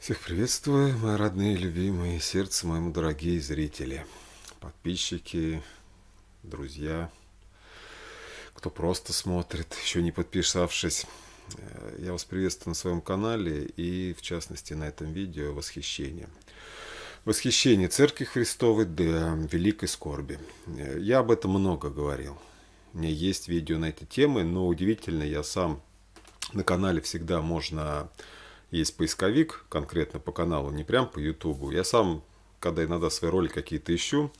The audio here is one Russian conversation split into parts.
Всех приветствую, мои родные, любимые, сердце моему дорогие зрители, подписчики, друзья, кто просто смотрит, еще не подписавшись. Э, я вас приветствую на своем канале и, в частности, на этом видео восхищение. Восхищение Церкви Христовой до великой скорби. Э, я об этом много говорил. У меня есть видео на эти темы, но удивительно, я сам на канале всегда можно есть поисковик, конкретно по каналу, не прям по Ютубу. Я сам, когда иногда свои роли какие-то ищу,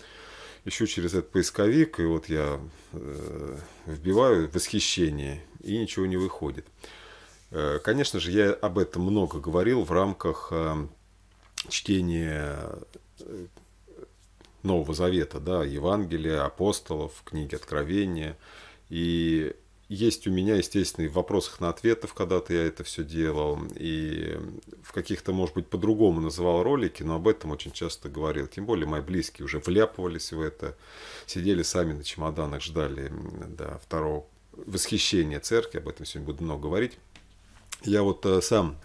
ищу через этот поисковик, и вот я э, вбиваю восхищение, и ничего не выходит. Э, конечно же, я об этом много говорил в рамках э, чтения э, Нового Завета, да, Евангелия, апостолов, книги Откровения. И есть у меня, естественно, и в вопросах на ответов, когда-то я это все делал, и в каких-то, может быть, по-другому называл ролики, но об этом очень часто говорил. Тем более мои близкие уже вляпывались в это, сидели сами на чемоданах, ждали да, второго восхищения церкви, об этом сегодня буду много говорить. Я вот э, сам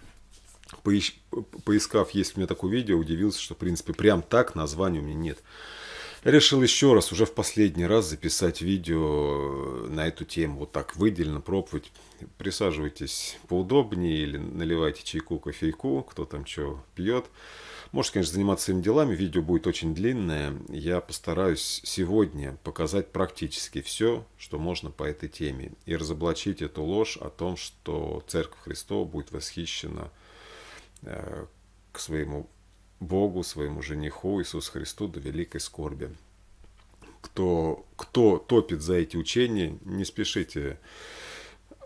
поищ... поискав, есть у меня такое видео, удивился, что, в принципе, прям так названия у меня нет. Я решил еще раз, уже в последний раз записать видео на эту тему. Вот так выделенно пробовать. Присаживайтесь поудобнее или наливайте чайку, кофейку, кто там что пьет. Можете, конечно, заниматься своими делами. Видео будет очень длинное. Я постараюсь сегодня показать практически все, что можно по этой теме. И разоблачить эту ложь о том, что Церковь Христова будет восхищена э, к своему Богу, своему жениху Иисусу Христу до великой скорби. Кто, кто топит за эти учения, не спешите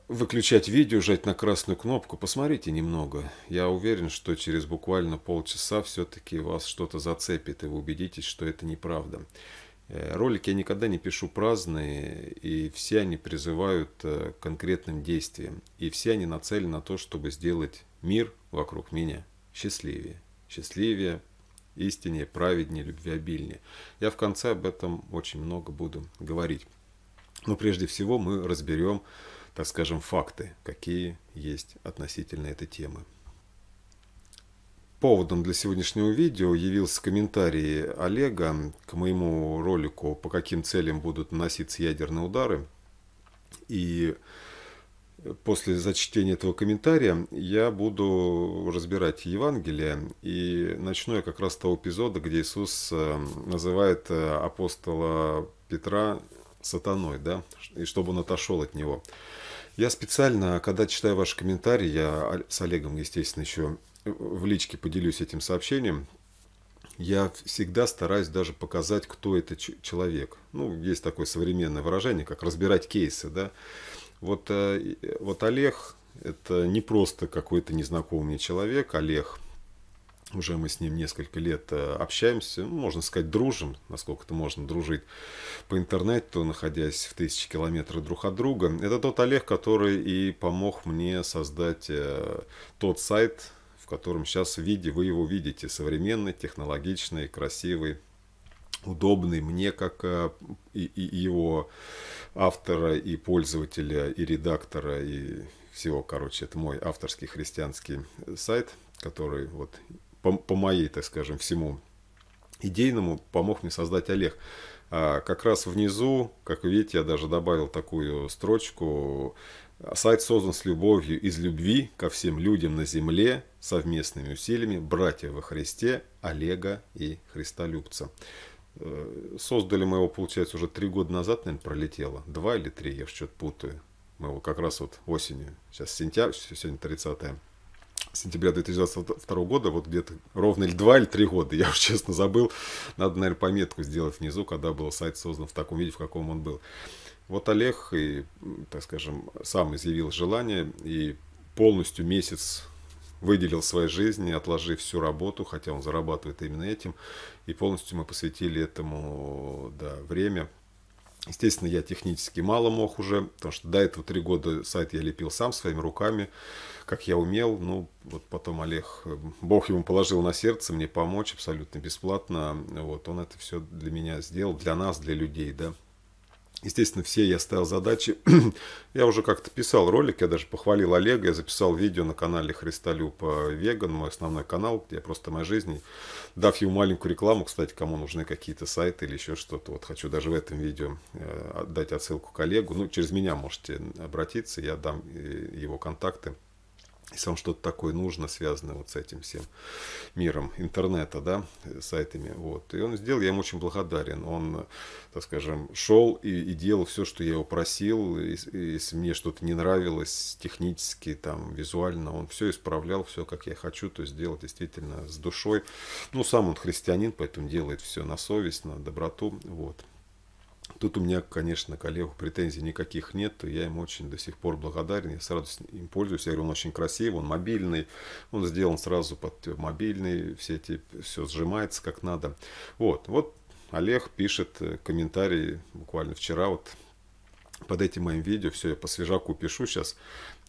выключать видео, жать на красную кнопку, посмотрите немного. Я уверен, что через буквально полчаса все-таки вас что-то зацепит, и вы убедитесь, что это неправда. Э, ролики я никогда не пишу праздные, и все они призывают э, к конкретным действиям. И все они нацелены на то, чтобы сделать мир вокруг меня счастливее счастливее, истиннее, праведнее, любвеобильнее. Я в конце об этом очень много буду говорить. Но прежде всего мы разберем, так скажем, факты, какие есть относительно этой темы. Поводом для сегодняшнего видео явился комментарий Олега к моему ролику «По каким целям будут наноситься ядерные удары». И после зачтения этого комментария я буду разбирать Евангелие. И начну я как раз с того эпизода, где Иисус э, называет э, апостола Петра сатаной, да, и чтобы он отошел от него. Я специально, когда читаю ваши комментарии, я с Олегом, естественно, еще в личке поделюсь этим сообщением, я всегда стараюсь даже показать, кто это человек. Ну, есть такое современное выражение, как разбирать кейсы, да. Вот, э, вот Олег, это не просто какой-то незнакомый мне человек, Олег, уже мы с ним несколько лет э, общаемся, ну, можно сказать, дружим, насколько это можно дружить по интернету, находясь в тысячи километров друг от друга. Это тот Олег, который и помог мне создать э, тот сайт, в котором сейчас в виде вы его видите, современный, технологичный, красивый, удобный мне как э, и, и его автора и пользователя и редактора и всего, короче, это мой авторский христианский сайт, который вот по, по моей, так скажем, всему идейному помог мне создать Олег. А как раз внизу, как вы видите, я даже добавил такую строчку. Сайт создан с любовью, из любви ко всем людям на земле, совместными усилиями братья во Христе, Олега и Христолюбца. Э, создали мы его, получается, уже три года назад, наверное, пролетело. Два или три, я что-то путаю. Мы его как раз вот осенью, сейчас сентябрь, сегодня 30 сентября 2022 года, вот где-то ровно или два или три года, я уж честно забыл. Надо, наверное, пометку сделать внизу, когда был сайт создан в таком виде, в каком он был. Вот Олег, и, так скажем, сам изъявил желание и полностью месяц выделил своей жизни, отложив всю работу, хотя он зарабатывает именно этим. И полностью мы посвятили этому да, время. Естественно, я технически мало мог уже, потому что до этого три года сайт я лепил сам своими руками, как я умел. Ну, вот потом Олег, Бог ему положил на сердце мне помочь абсолютно бесплатно. Вот он это все для меня сделал, для нас, для людей, да. Естественно, все я ставил задачи. я уже как-то писал ролик, я даже похвалил Олега, я записал видео на канале Христолюб э, Веган, мой основной канал, где просто моя жизнь. Дав ему маленькую рекламу, кстати, кому нужны какие-то сайты или еще что-то, вот хочу даже в этом видео э, дать отсылку коллегу. Ну, через меня можете обратиться, я дам э, его контакты если вам что-то такое нужно, связанное вот с этим всем миром интернета, да, сайтами, вот. И он сделал, я ему очень благодарен. Он, так скажем, шел и, и делал все, что я его просил. И, если мне что-то не нравилось технически, там, визуально, он все исправлял, все как я хочу, то есть делал действительно с душой. Ну, сам он христианин, поэтому делает все на совесть, на доброту, вот. Тут у меня, конечно, к Олегу претензий никаких нет. Я ему очень до сих пор благодарен. Я сразу им пользуюсь. Я говорю, он очень красивый, он мобильный. Он сделан сразу под мобильный. Все эти, все сжимается как надо. Вот, вот Олег пишет э, комментарии буквально вчера. Вот под этим моим видео, все, я по свежаку пишу сейчас,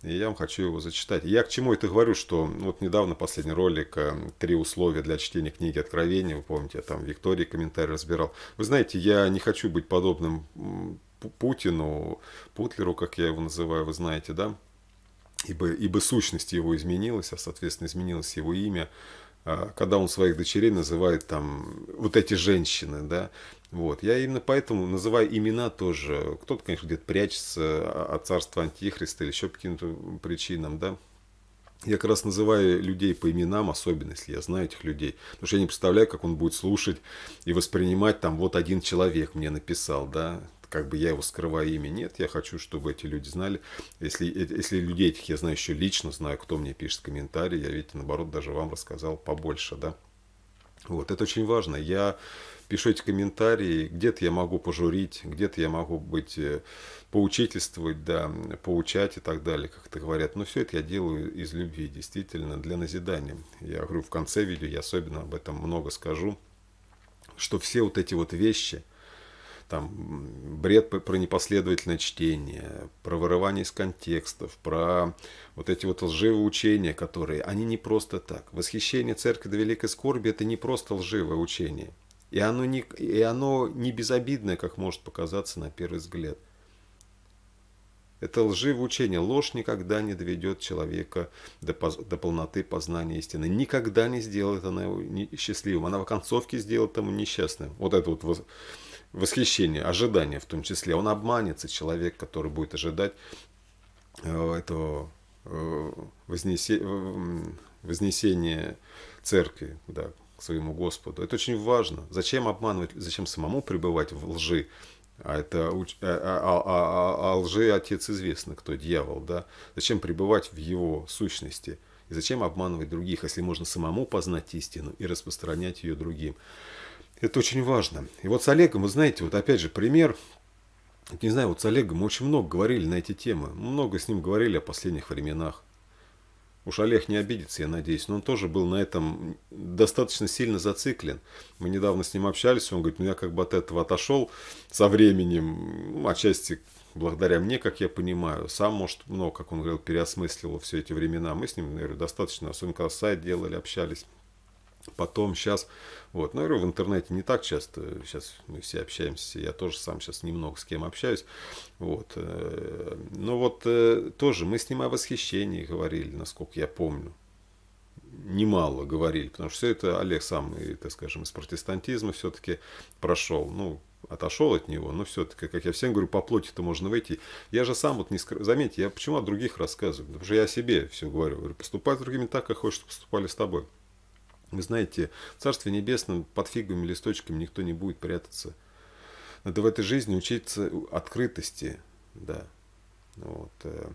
и я вам хочу его зачитать. Я к чему это говорю, что вот недавно последний ролик э, «Три условия для чтения книги Откровения», вы помните, я там Виктории комментарий разбирал. Вы знаете, я не хочу быть подобным Путину, Путлеру, как я его называю, вы знаете, да? Ибо, ибо сущность его изменилась, а, соответственно, изменилось его имя а, когда он своих дочерей называет там вот эти женщины, да, вот. Я именно поэтому называю имена тоже. Кто-то, конечно, где-то прячется от царства Антихриста или еще по каким-то причинам, да. Я как раз называю людей по именам, особенно если я знаю этих людей. Потому что я не представляю, как он будет слушать и воспринимать, там, вот один человек мне написал, да, как бы я его скрываю имя. Нет, я хочу, чтобы эти люди знали. Если, э, если людей этих я знаю еще лично, знаю, кто мне пишет комментарии, я, видите, наоборот, даже вам рассказал побольше, да. Вот, это очень важно. Я пишите комментарии, где-то я могу пожурить, где-то я могу быть, э, поучительствовать, да, поучать и так далее, как это говорят. Но все это я делаю из любви, действительно, для назидания. Я говорю, в конце видео я особенно об этом много скажу, что все вот эти вот вещи, там, бред про непоследовательное чтение, про вырывание из контекстов, про вот эти вот лживые учения, которые, они не просто так. Восхищение церкви до великой скорби – это не просто лживое учение – и оно, не, и оно не безобидное, как может показаться на первый взгляд. Это лживое учение. Ложь никогда не доведет человека до, поз, до полноты познания истины. Никогда не сделает она его счастливым. Она в концовке сделает ему несчастным. Вот это вот восхищение, ожидание в том числе. Он обманется, человек, который будет ожидать э, этого э, вознесе, вознесения церкви, да, своему Господу. Это очень важно. Зачем обманывать, зачем самому пребывать в лжи? А это а, а, а, а лжи отец известно, кто дьявол, да? Зачем пребывать в его сущности? И зачем обманывать других, если можно самому познать истину и распространять ее другим? Это очень важно. И вот с Олегом, вы знаете, вот опять же пример. Не знаю, вот с Олегом мы очень много говорили на эти темы. Много с ним говорили о последних временах. Уж Олег не обидится, я надеюсь, но он тоже был на этом достаточно сильно зациклен. Мы недавно с ним общались, он говорит, ну я как бы от этого отошел со временем, ну, отчасти благодаря мне, как я понимаю. Сам, может, много, как он говорил, переосмыслил все эти времена. Мы с ним, наверное, достаточно, особенно когда сайт делали, общались. Потом сейчас вот. Но я говорю, в интернете не так часто, сейчас мы все общаемся, я тоже сам сейчас немного с кем общаюсь. Вот. Э, но вот э, тоже мы с ним о восхищении говорили, насколько я помню немало говорили, потому что все это Олег сам, и, так скажем, из протестантизма все-таки прошел. Ну, отошел от него, но все-таки, как я всем говорю, по плоти-то можно выйти. Я же сам вот не скрываю. Заметьте, я почему о других рассказываю? Потому что я о себе все говорю. Говорю, поступай с другими так, как хочешь, чтобы поступали с тобой. Вы знаете, в Царстве Небесном под фиговыми листочками никто не будет прятаться. Надо в этой жизни учиться открытости, да. Вот. Э,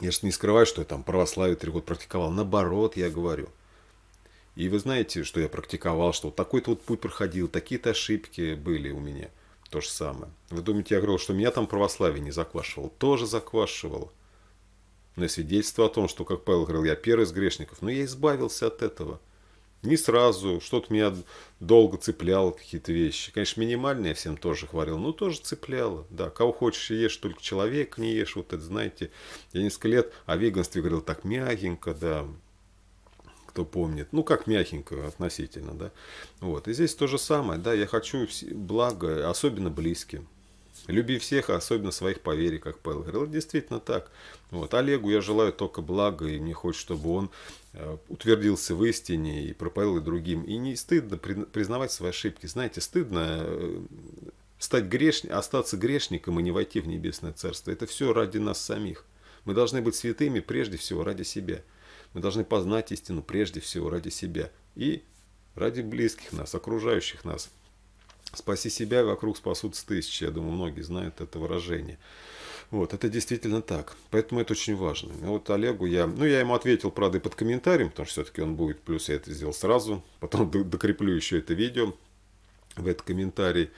я же не скрываю, что я там православие три года практиковал. Наоборот, я говорю. И вы знаете, что я практиковал, что вот такой-то вот путь проходил, такие-то ошибки были у меня. То же самое. Вы думаете, я говорил, что меня там православие не заквашивало? Тоже заквашивало. Но свидетельство о том, что, как Павел говорил, я первый из грешников, но я избавился от этого – не сразу, что-то меня долго цепляло какие-то вещи. Конечно, минимальные я всем тоже хвалил, но тоже цепляло. Да, кого хочешь ешь, только человек не ешь. Вот это, знаете, я несколько лет о веганстве говорил так мягенько, да, кто помнит. Ну, как мягенько относительно, да. Вот, и здесь то же самое, да, я хочу благо, особенно близким. Люби всех, особенно своих поверий, как Павел говорил. действительно так. Вот. Олегу я желаю только блага, и мне хочется, чтобы он Э, утвердился в истине и проповедовал другим. И не стыдно признавать свои ошибки. Знаете, стыдно э, стать грешни, остаться грешником и не войти в небесное царство. Это все ради нас самих. Мы должны быть святыми прежде всего ради себя. Мы должны познать истину прежде всего ради себя и ради близких нас, окружающих нас. Спаси себя, вокруг спасутся тысячи. Я думаю, многие знают это выражение. Вот, это действительно так. Поэтому это очень важно. Ну, вот Олегу я... Ну, я ему ответил, правда, и под комментарием, потому что все-таки он будет. Плюс я это сделал сразу. Потом докреплю еще это видео в этот комментарий.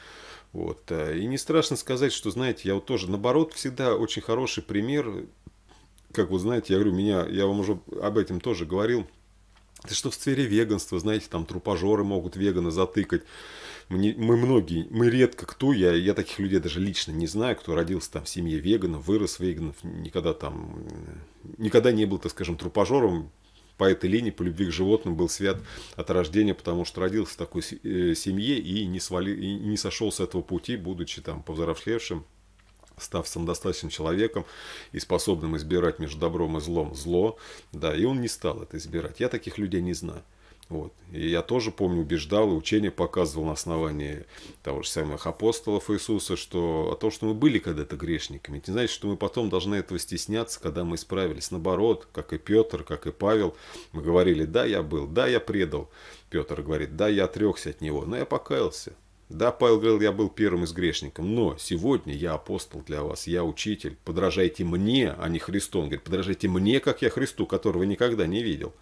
Вот. Э, и не страшно сказать, что, знаете, я вот тоже, наоборот, всегда очень хороший пример. Как вы знаете, я говорю, меня, я вам уже об этом тоже говорил, это что в сфере веганства, знаете, там трупажоры могут вегана затыкать. Мне, мы многие, мы редко кто, я, я таких людей даже лично не знаю, кто родился там в семье веганов, вырос веганов, никогда там, никогда не был, так скажем, трупажером, по этой линии, по любви к животным был свят от рождения, потому что родился в такой э, семье и не, свали, и не сошел с этого пути, будучи там повзрослевшим, став самодостаточным человеком и способным избирать между добром и злом зло, да, и он не стал это избирать. Я таких людей не знаю. Вот. И я тоже помню, убеждал, и учение показывал на основании того же самых апостолов Иисуса, что о том, что мы были когда-то грешниками, это не значит, что мы потом должны этого стесняться, когда мы исправились. Наоборот, как и Петр, как и Павел, мы говорили, да, я был, да, я предал. Петр говорит, да, я отрекся от него, но я покаялся. Да, Павел говорил, я был первым из грешников, но сегодня я апостол для вас, я учитель. Подражайте мне, а не Христу. Он говорит, подражайте мне, как я Христу, которого никогда не видел.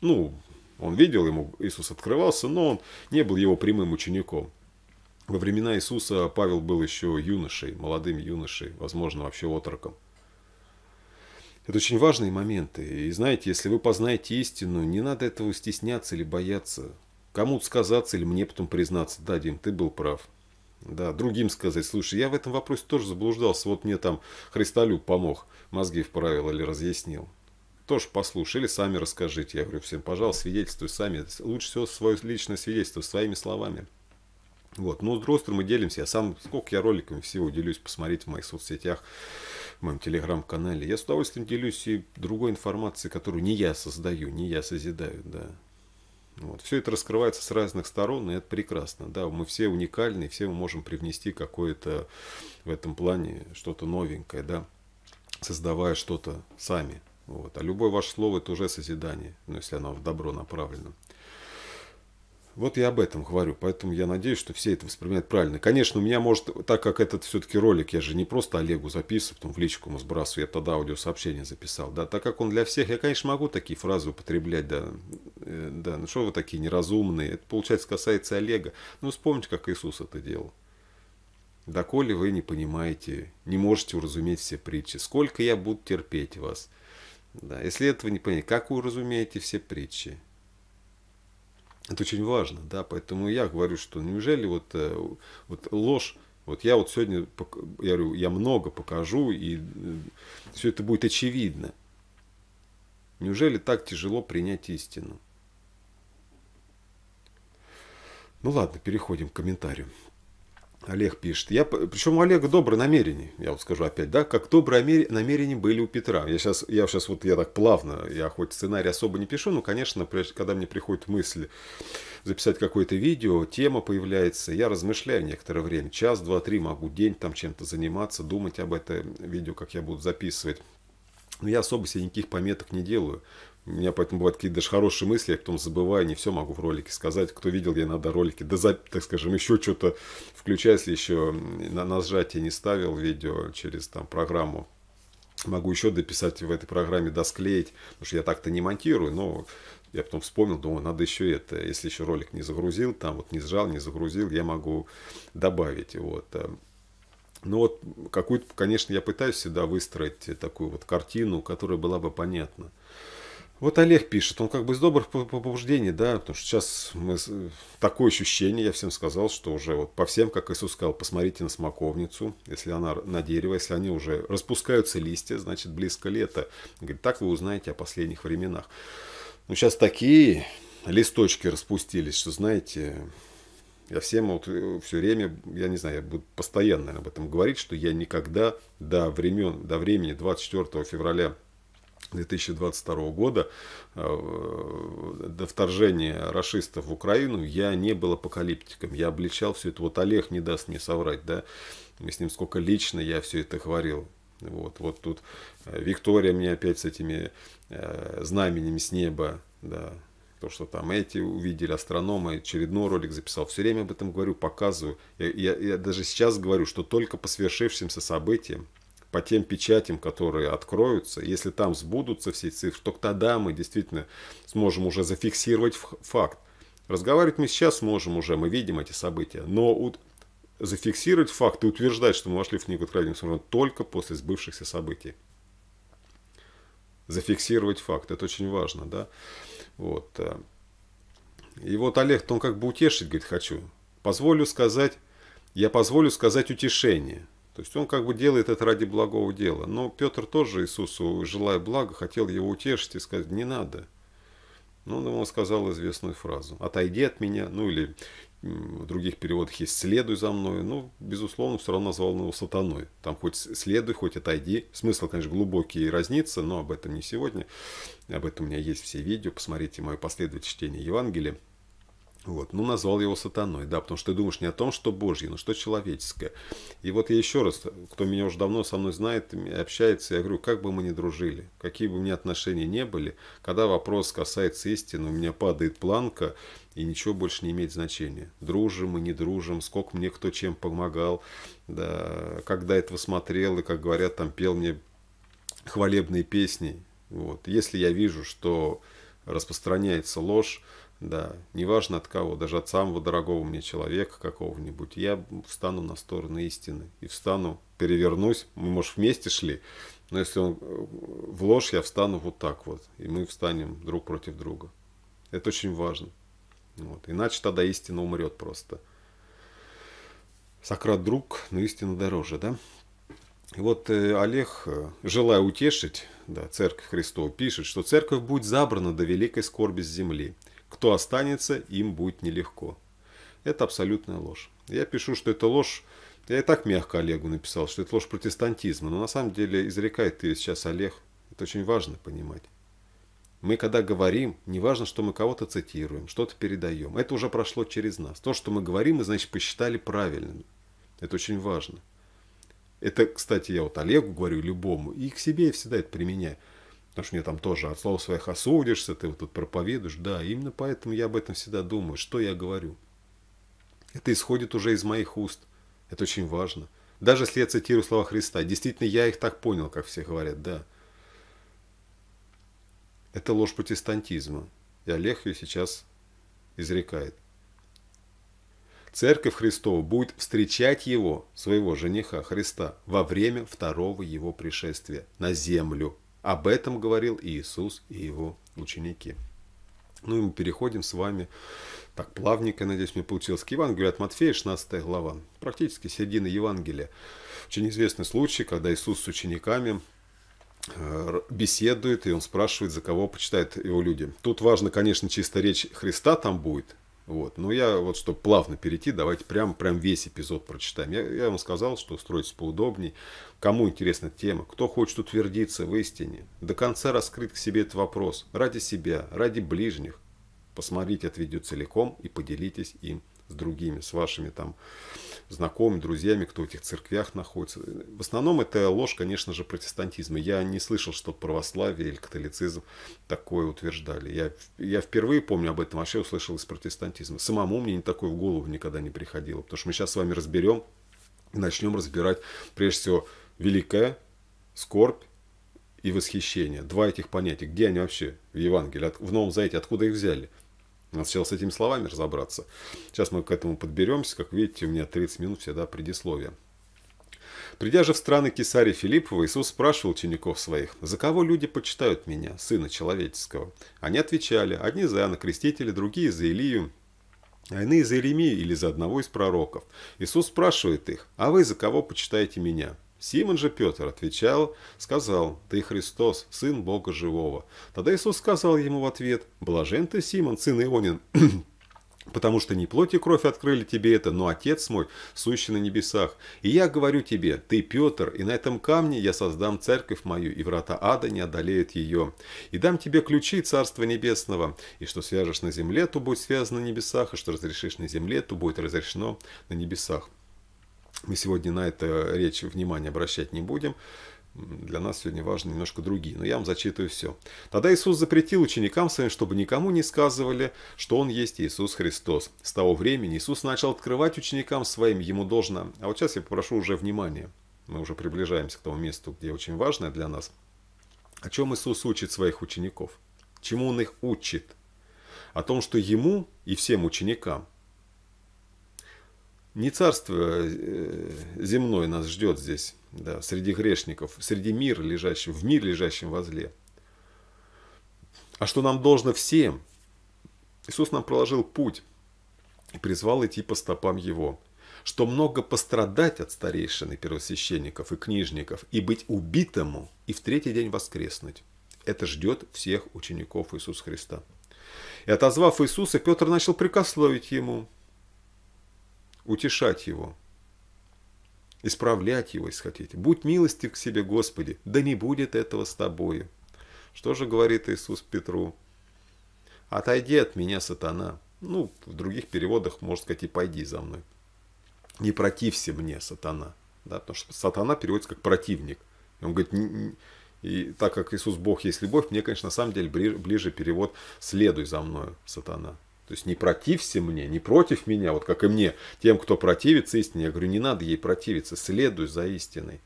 Ну, он видел, ему Иисус открывался, но он не был его прямым учеником. Во времена Иисуса Павел был еще юношей, молодым юношей, возможно, вообще отроком. Это очень важные моменты. И знаете, если вы познаете истину, не надо этого стесняться или бояться. Кому-то сказаться или мне потом признаться, да, Дим, ты был прав. Да, другим сказать, слушай, я в этом вопросе тоже заблуждался, вот мне там Христолюб помог, мозги вправил или разъяснил. Тоже послушай, или сами расскажите. Я говорю всем, пожалуйста, свидетельствуй сами. Лучше всего свое личное свидетельство, своими словами. Вот, ну, с Дростер мы делимся. Я сам, сколько я роликами всего делюсь, посмотреть в моих соцсетях, в моем телеграм-канале. Я с удовольствием делюсь и другой информацией, которую не я создаю, не я созидаю, да. Вот. Все это раскрывается с разных сторон, и это прекрасно. Да, мы все уникальны, все мы можем привнести какое-то в этом плане что-то новенькое, да, создавая что-то сами. Вот. А любое ваше слово – это уже созидание, ну, если оно в добро направлено. Вот я об этом говорю, поэтому я надеюсь, что все это воспринимают правильно. Конечно, у меня может, так как этот все-таки ролик, я же не просто Олегу записываю, потом в личку ему сбрасываю, я тогда аудиосообщение записал, да, так как он для всех, я, конечно, могу такие фразы употреблять, да, э, да, ну что вы такие неразумные, это, получается, касается Олега. Ну, вспомните, как Иисус это делал. Доколе вы не понимаете, не можете уразуметь все притчи, сколько я буду терпеть вас. Да, если этого не понять, как вы уразумеете все притчи? Это очень важно, да, поэтому я говорю, что неужели вот, э, вот ложь, вот я вот сегодня, я говорю, я много покажу, и э, все это будет очевидно. Неужели так тяжело принять истину? Ну ладно, переходим к комментариям. Олег пишет. Я, причем у Олега добрые намерения, я вам скажу опять, да, как добрые намерения были у Петра. Я сейчас, я сейчас вот, я так плавно, я хоть сценарий особо не пишу, но, конечно, когда мне приходит мысль записать какое-то видео, тема появляется, я размышляю некоторое время, час, два, три могу день там чем-то заниматься, думать об этом видео, как я буду записывать. Но я особо себе никаких пометок не делаю. У меня поэтому бывают какие-то даже хорошие мысли, я потом забываю, не все могу в ролике сказать. Кто видел, я надо ролики, да, за, так скажем, еще что-то включаю, если еще на, на сжатие не ставил видео через там программу. Могу еще дописать в этой программе, досклеить, потому что я так-то не монтирую, но я потом вспомнил, думаю, надо еще это, если еще ролик не загрузил, там вот не сжал, не загрузил, я могу добавить, вот. Ну вот какую-то, конечно, я пытаюсь всегда выстроить такую вот картину, которая была бы понятна. Вот Олег пишет, он как бы из добрых побуждений, да, потому что сейчас мы, такое ощущение, я всем сказал, что уже вот по всем, как Иисус сказал, посмотрите на смоковницу, если она на дерево, если они уже распускаются листья, значит близко лето. Говорит, так вы узнаете о последних временах. Ну сейчас такие листочки распустились, что знаете, я всем вот э, все время, я не знаю, я буду постоянно об этом говорить, что я никогда до времен, до времени 24 февраля 2022 года э, до вторжения расистов в Украину я не был апокалиптиком. Я обличал все это. Вот Олег не даст мне соврать, да. Мы с ним сколько лично я все это говорил. Вот, вот тут э, Виктория мне опять с этими э, знаменями с неба, да, то, что там эти увидели, астрономы, очередной ролик записал. Все время об этом говорю, показываю. Я, я, я даже сейчас говорю, что только по свершившимся событиям по тем печатям, которые откроются, если там сбудутся все цифры, то тогда мы действительно сможем уже зафиксировать факт. Разговаривать мы сейчас можем уже, мы видим эти события, но у... зафиксировать факт и утверждать, что мы вошли в книгу трагедии, можно только после сбывшихся событий. Зафиксировать факт, это очень важно, да? Вот. Э, и вот Олег, он как бы утешить, говорит, хочу. Позволю сказать, я позволю сказать утешение – то есть он как бы делает это ради благого дела. Но Петр тоже Иисусу, желая блага, хотел его утешить и сказать, не надо. Но он ему сказал известную фразу «отойди от меня», ну или в других переводах есть «следуй за мной», ну безусловно, все равно назвал его сатаной. Там хоть «следуй», хоть «отойди». Смысл, конечно, глубокий и разнится, но об этом не сегодня. Об этом у меня есть все видео. Посмотрите мое последовательное чтение Евангелия. Вот. Ну, назвал его сатаной, да, потому что ты думаешь не о том, что Божье, но что человеческое. И вот я еще раз, кто меня уже давно со мной знает, общается, я говорю, как бы мы ни дружили, какие бы у меня отношения не были, когда вопрос касается истины, у меня падает планка, и ничего больше не имеет значения. Дружим мы, не дружим, сколько мне кто чем помогал, да, когда этого смотрел, и, как говорят, там пел мне хвалебные песни. Вот. Если я вижу, что распространяется ложь, да, неважно от кого, даже от самого дорогого мне человека какого-нибудь, я встану на сторону истины и встану, перевернусь, мы, может, вместе шли, но если он э, в ложь, я встану вот так вот, и мы встанем друг против друга. Это очень важно. Вот. Иначе тогда истина умрет просто. Сократ друг, но истина дороже, да? И вот э, Олег, э, желая утешить, да, Церковь Христова пишет, что церковь будет забрана до великой скорби с земли, кто останется, им будет нелегко. Это абсолютная ложь. Я пишу, что это ложь, я и так мягко Олегу написал, что это ложь протестантизма, но на самом деле изрекает ты сейчас Олег. Это очень важно понимать. Мы когда говорим, неважно, что мы кого-то цитируем, что-то передаем. Это уже прошло через нас. То, что мы говорим, мы, значит, посчитали правильным. Это очень важно. Это, кстати, я вот Олегу говорю, любому, и к себе я всегда это применяю. Потому что мне там тоже от слова своих осудишься, ты вот тут проповедуешь. Да, именно поэтому я об этом всегда думаю, что я говорю. Это исходит уже из моих уст. Это очень важно. Даже если я цитирую слова Христа, действительно, я их так понял, как все говорят, да. Это ложь протестантизма. И Олег ее сейчас изрекает. Церковь Христова будет встречать его, своего жениха Христа, во время второго его пришествия на землю. Об этом говорил и Иисус, и его ученики. Ну и мы переходим с вами так плавненько, надеюсь, мне получилось, к Евангелию от Матфея, 16 глава, практически середина Евангелия. Очень известный случай, когда Иисус с учениками э, беседует, и он спрашивает, за кого почитают его люди. Тут важно, конечно, чисто речь Христа там будет, вот. Но я вот, чтобы плавно перейти, давайте прям, прям весь эпизод прочитаем. Я, я вам сказал, что строить поудобней. Кому интересна тема, кто хочет утвердиться в истине, до конца раскрыть к себе этот вопрос, ради себя, ради ближних. Посмотрите это видео целиком и поделитесь им с другими, с вашими там знакомыми, друзьями, кто в этих церквях находится. В основном это ложь, конечно же, протестантизма. Я не слышал, что православие или католицизм такое утверждали. Я, я впервые помню об этом, вообще услышал из протестантизма. Самому мне не такое в голову никогда не приходило, потому что мы сейчас с вами разберем и начнем разбирать, прежде всего, великая скорбь и восхищение. Два этих понятия. Где они вообще в Евангелии? В Новом Завете? Откуда их взяли? Надо сначала с этими словами разобраться. Сейчас мы к этому подберемся. Как видите, у меня 30 минут всегда предисловия. Придя же в страны Кесаря Филиппова, Иисус спрашивал учеников своих, «За кого люди почитают меня, Сына Человеческого?» Они отвечали, одни за Иоанна Крестителя, другие за Илию, а иные за Иеремию или за одного из пророков. Иисус спрашивает их, «А вы за кого почитаете меня?» Симон же Петр отвечал, сказал, «Ты Христос, Сын Бога Живого». Тогда Иисус сказал ему в ответ, «Блажен ты, Симон, сын Ионин, потому что не плоть и кровь открыли тебе это, но Отец мой, сущий на небесах. И я говорю тебе, ты Петр, и на этом камне я создам церковь мою, и врата ада не одолеют ее. И дам тебе ключи Царства Небесного, и что свяжешь на земле, то будет связано на небесах, и что разрешишь на земле, то будет разрешено на небесах». Мы сегодня на это речь внимания обращать не будем. Для нас сегодня важны немножко другие, но я вам зачитываю все. Тогда Иисус запретил ученикам своим, чтобы никому не сказывали, что Он есть Иисус Христос. С того времени Иисус начал открывать ученикам своим, Ему должно. А вот сейчас я попрошу уже внимания. Мы уже приближаемся к тому месту, где очень важное для нас. О чем Иисус учит своих учеников? Чему Он их учит? О том, что Ему и всем ученикам – не царство э, земное нас ждет здесь, да, среди грешников, среди мира лежащим, в мире лежащим возле. А что нам должно всем? Иисус нам проложил путь и призвал идти по стопам Его, что много пострадать от старейшин и первосвященников и книжников, и быть убитому, и в третий день воскреснуть. Это ждет всех учеников Иисуса Христа. И отозвав Иисуса, Петр начал прикословить ему, утешать его, исправлять его, если хотите. Будь милостив к себе, Господи, да не будет этого с тобою. Что же говорит Иисус Петру? «Отойди от меня, сатана». Ну, в других переводах, можно сказать, и «пойди за мной». «Не протився мне, сатана». Да, потому что сатана переводится как «противник». И он говорит, и так как Иисус Бог есть любовь, мне, конечно, на самом деле ближе, ближе перевод «следуй за мною, сатана». То есть не протився мне, не против меня, вот как и мне, тем, кто противится истине. Я говорю, не надо ей противиться, следуй за истиной.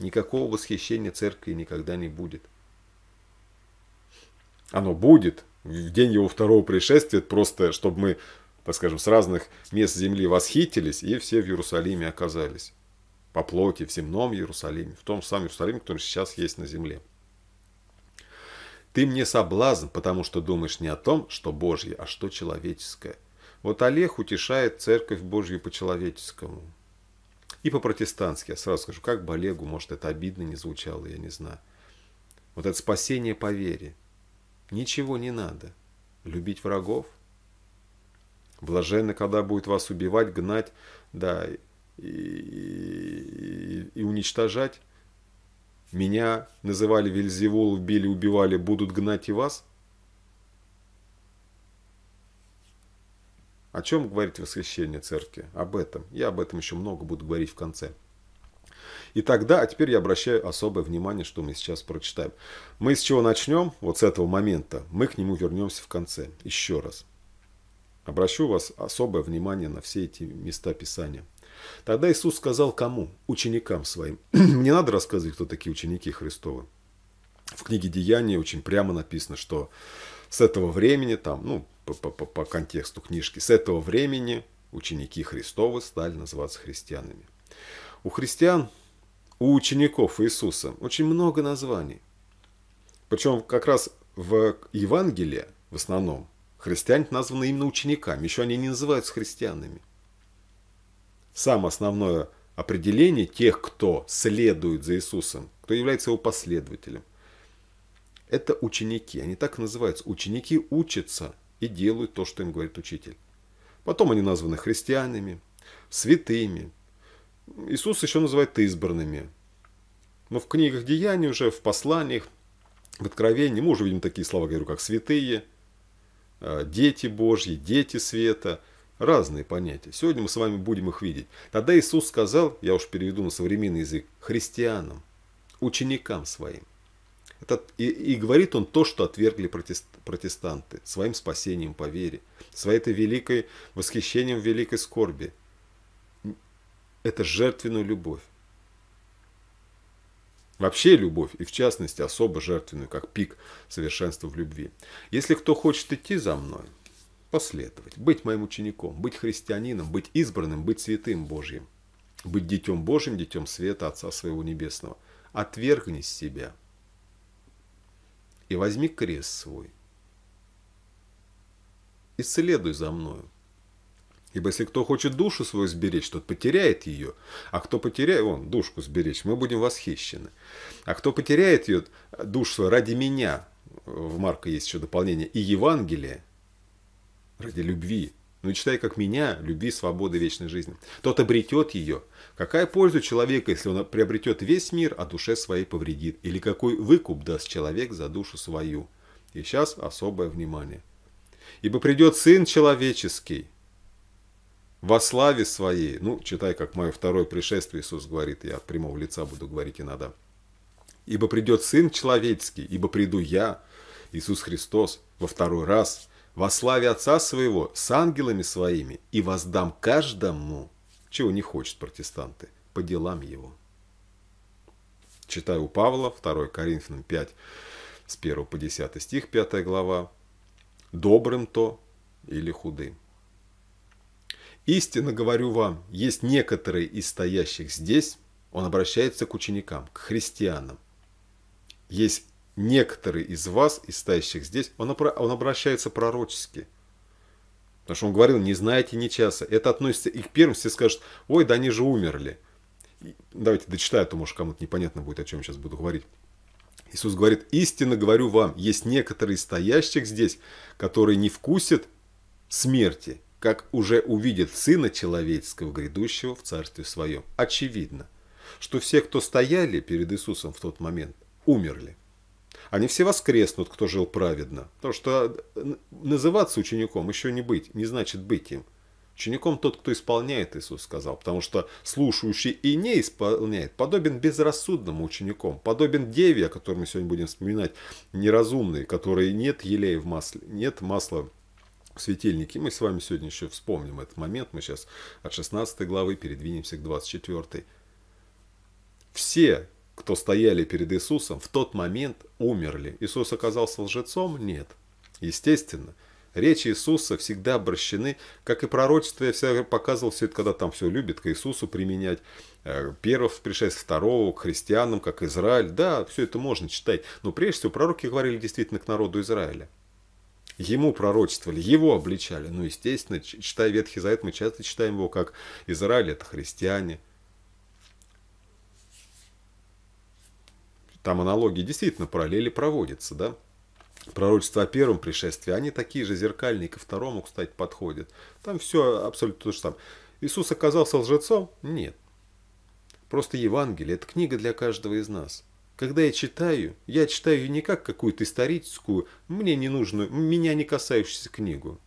Никакого восхищения церкви никогда не будет. Оно будет в день его второго пришествия, просто чтобы мы, так скажем, с разных мест земли восхитились и все в Иерусалиме оказались. По плоти, в земном Иерусалиме, в том самом Иерусалиме, который сейчас есть на земле. Ты мне соблазн, потому что думаешь не о том, что Божье, а что человеческое. Вот Олег утешает церковь Божью по-человеческому. И по-протестантски, я сразу скажу, как бы Олегу, может, это обидно не звучало, я не знаю. Вот это спасение по вере. Ничего не надо. Любить врагов. Блаженно, когда будет вас убивать, гнать, да, и, и, и уничтожать. Меня называли Вельзевул, били, убивали, будут гнать и вас? О чем говорит восхищение церкви? Об этом. Я об этом еще много буду говорить в конце. И тогда, а теперь я обращаю особое внимание, что мы сейчас прочитаем. Мы с чего начнем? Вот с этого момента. Мы к нему вернемся в конце. Еще раз. Обращу вас особое внимание на все эти места Писания. Тогда Иисус сказал кому? Ученикам своим. Не надо рассказывать, кто такие ученики Христовы. В книге Деяния очень прямо написано, что с этого времени, там, ну, по, по, по, по контексту книжки, с этого времени ученики Христовы стали называться христианами. У христиан, у учеников Иисуса очень много названий. Причем как раз в Евангелии, в основном, христиане названы именно учениками. Еще они не называются христианами – сам основное определение тех, кто следует за Иисусом, кто является его последователем. Это ученики, они так и называются. Ученики учатся и делают то, что им говорит учитель. Потом они названы христианами, святыми. Иисус еще называет избранными. Но в книгах Деяний уже, в посланиях, в Откровении мы уже видим такие слова, говорю, как святые, «Э, дети Божьи, дети света – разные понятия. Сегодня мы с вами будем их видеть. Тогда Иисус сказал, я уж переведу на современный язык, христианам, ученикам своим. Это, и, и говорит он то, что отвергли протест, протестанты своим спасением по вере, своей великой восхищением в великой скорби. Это жертвенную любовь. Вообще любовь, и в частности особо жертвенную, как пик совершенства в любви. Если кто хочет идти за мной – последовать, быть моим учеником, быть христианином, быть избранным, быть святым Божьим, быть детем Божьим, детем света Отца Своего Небесного. Отвергнись себя и возьми крест свой и следуй за мною. Ибо если кто хочет душу свою сберечь, тот потеряет ее. А кто потеряет, он, душку сберечь, мы будем восхищены. А кто потеряет ее, душу свою ради меня, в Марка есть еще дополнение, и Евангелие, ради любви. Ну, читай, как меня, любви, свободы, вечной жизни. Тот обретет ее. Какая польза человека, если он приобретет весь мир, а душе своей повредит? Или какой выкуп даст человек за душу свою? И сейчас особое внимание. Ибо придет Сын Человеческий во славе своей. Ну, читай, как мое второе пришествие Иисус говорит. Я от прямого лица буду говорить иногда. Ибо придет Сын Человеческий, ибо приду я, Иисус Христос, во второй раз – во славе Отца своего, с ангелами своими, и воздам каждому, чего не хочет протестанты, по делам его. Читаю у Павла, 2 Коринфянам 5, с 1 по 10 стих, 5 глава. «Добрым то или худым». «Истинно говорю вам, есть некоторые из стоящих здесь, он обращается к ученикам, к христианам, есть некоторые из вас, из стоящих здесь, он, он обращается пророчески. Потому что он говорил, не знаете ни часа. Это относится и к первым, все скажут, ой, да они же умерли. И, давайте дочитаю, а то может кому-то непонятно будет, о чем сейчас буду говорить. Иисус говорит, истинно говорю вам, есть некоторые стоящих здесь, которые не вкусят смерти, как уже увидят Сына Человеческого, грядущего в Царстве Своем. Очевидно, что все, кто стояли перед Иисусом в тот момент, умерли. Они все воскреснут, кто жил праведно. Потому что называться учеником еще не быть, не значит быть им. Учеником тот, кто исполняет, Иисус сказал, потому что слушающий и не исполняет, подобен безрассудному учеником, подобен деве, о которой мы сегодня будем вспоминать, неразумной, которой нет елея в масле, нет масла в светильнике. Мы с вами сегодня еще вспомним этот момент, мы сейчас от 16 главы передвинемся к 24. Все кто стояли перед Иисусом, в тот момент умерли. Иисус оказался лжецом? Нет. Естественно. Речи Иисуса всегда обращены, как и пророчество, я всегда показывал все это, когда там все любит, к Иисусу применять, э, первого пришествия, второго, к христианам, как Израиль. Да, все это можно читать, но прежде всего пророки говорили действительно к народу Израиля. Ему пророчествовали, его обличали. Ну, естественно, читая Ветхий Завет, мы часто читаем его как Израиль – это христиане – Там аналогии действительно параллели проводятся, да? Пророчество о первом пришествии, они такие же зеркальные, ко второму, кстати, подходят. Там все абсолютно то же самое. Иисус оказался лжецом? Нет. Просто Евангелие – это книга для каждого из нас. Когда я читаю, я читаю ее не как какую-то историческую, мне не нужную, меня не касающуюся книгу.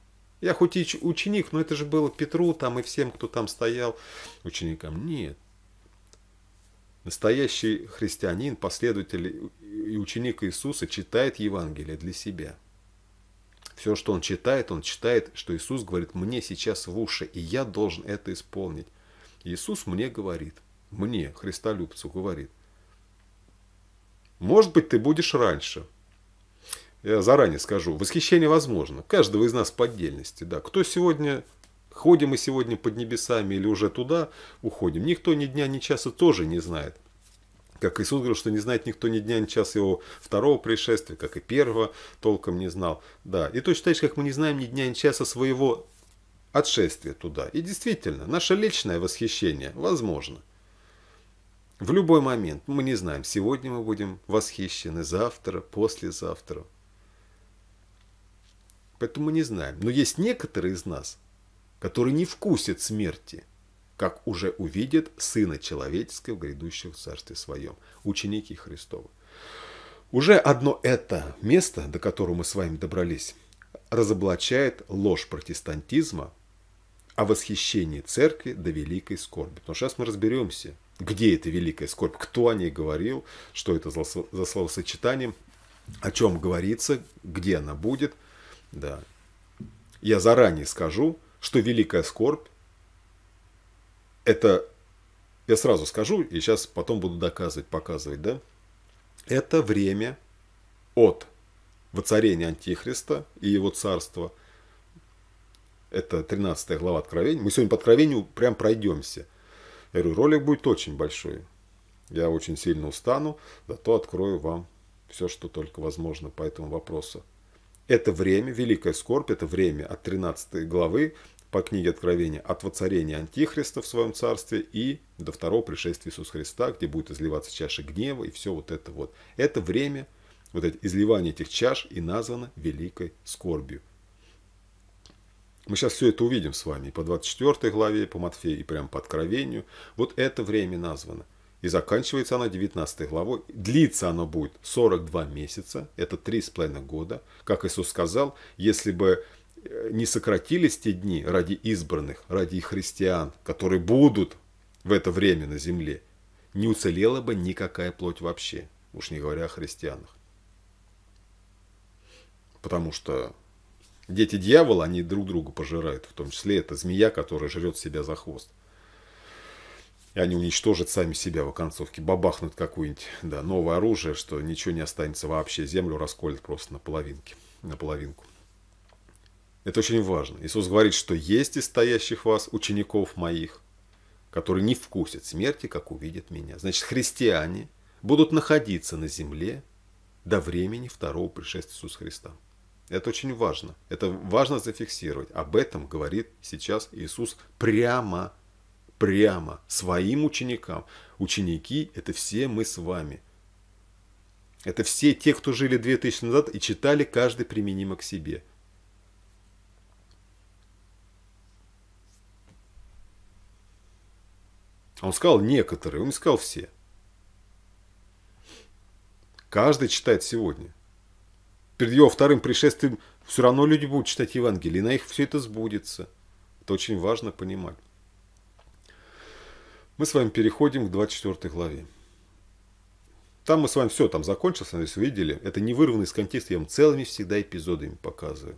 Я хоть и ученик, но это же было Петру там и всем, кто там стоял, ученикам. Нет. Настоящий христианин, последователь и ученик Иисуса читает Евангелие для себя. Все, что он читает, он читает, что Иисус говорит мне сейчас в уши, и я должен это исполнить. Иисус мне говорит, мне, христолюбцу, говорит. Может быть, ты будешь раньше. Я заранее скажу, восхищение возможно. Каждого из нас по отдельности. Да. Кто сегодня Ходим мы сегодня под небесами или уже туда уходим. Никто ни дня, ни часа тоже не знает. Как Иисус говорил, что не знает никто ни дня, ни часа его второго пришествия, как и первого толком не знал. Да, и точно так же, как мы не знаем ни дня, ни часа своего отшествия туда. И действительно, наше личное восхищение возможно. В любой момент мы не знаем, сегодня мы будем восхищены, завтра, послезавтра. Поэтому мы не знаем. Но есть некоторые из нас, который не вкусит смерти, как уже увидит Сына Человеческого, грядущего в Царстве Своем, ученики Христова. Уже одно это место, до которого мы с вами добрались, разоблачает ложь протестантизма о восхищении церкви до великой скорби. Но сейчас мы разберемся, где эта великая скорбь, кто о ней говорил, что это за словосочетание, о чем говорится, где она будет. Да. Я заранее скажу, что великая скорбь – это, я сразу скажу, и сейчас потом буду доказывать, показывать, да? Это время от воцарения Антихриста и его царства. Это 13 глава Откровения. Мы сегодня по Откровению прям пройдемся. Я говорю, ролик будет очень большой. Я очень сильно устану, зато открою вам все, что только возможно по этому вопросу. Это время, великая скорбь, это время от 13 главы по книге Откровения от воцарения Антихриста в своем царстве и до второго пришествия Иисуса Христа, где будет изливаться чаша гнева и все вот это вот. Это время, вот это изливание этих чаш и названо великой скорбью. Мы сейчас все это увидим с вами и по 24 главе, и по Матфею, и прямо по Откровению. Вот это время названо. И заканчивается она 19 главой. Длится оно будет 42 месяца, это 3,5 года. Как Иисус сказал, если бы не сократились те дни ради избранных, ради христиан, которые будут в это время на земле, не уцелела бы никакая плоть вообще, уж не говоря о христианах. Потому что дети дьявола, они друг друга пожирают, в том числе это змея, которая жрет себя за хвост. И они уничтожат сами себя в оконцовке, бабахнут какое-нибудь да, новое оружие, что ничего не останется вообще, землю расколет просто на половинке, на половинку. Это очень важно. Иисус говорит, что есть из стоящих вас учеников моих, которые не вкусят смерти, как увидят меня. Значит, христиане будут находиться на земле до времени второго пришествия Иисуса Христа. Это очень важно. Это важно зафиксировать. Об этом говорит сейчас Иисус прямо, прямо своим ученикам. Ученики – это все мы с вами. Это все те, кто жили 2000 назад и читали каждый применимо к себе – Он сказал некоторые, он не сказал все. Каждый читает сегодня. Перед его вторым пришествием все равно люди будут читать Евангелие, и на их все это сбудется. Это очень важно понимать. Мы с вами переходим к 24 главе. Там мы с вами все, там закончился, если видели, это не вырванный из контекста, я вам целыми всегда эпизодами показываю.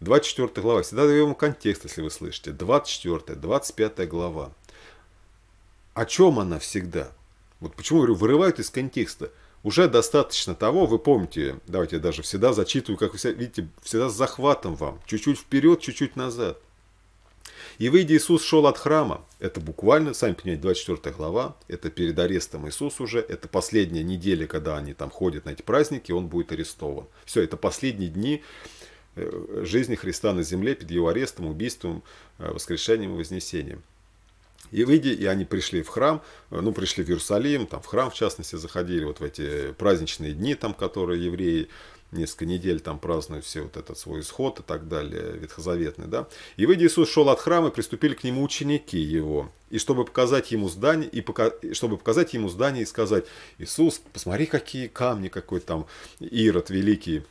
24 глава, всегда даем контекст, если вы слышите. 24, 25 глава о чем она всегда? Вот почему, говорю, вырывают из контекста. Уже достаточно того, вы помните, давайте я даже всегда зачитываю, как вы видите, всегда с захватом вам. Чуть-чуть вперед, чуть-чуть назад. И выйдя Иисус шел от храма, это буквально, сами понимаете, 24 глава, это перед арестом Иисус уже, это последняя неделя, когда они там ходят на эти праздники, он будет арестован. Все, это последние дни э, жизни Христа на земле, перед его арестом, убийством, э, воскрешением и вознесением. И выйди, и они пришли в храм, э, ну, пришли в Иерусалим, там в храм, в частности, заходили вот в эти праздничные дни, там, которые евреи несколько недель там празднуют все вот этот свой исход и так далее, ветхозаветный, да. И выйдя Иисус шел от храма, и приступили к нему ученики его, и чтобы показать ему здание, и пока, чтобы показать ему здание и сказать, Иисус, посмотри, какие камни, какой там Ирод великий,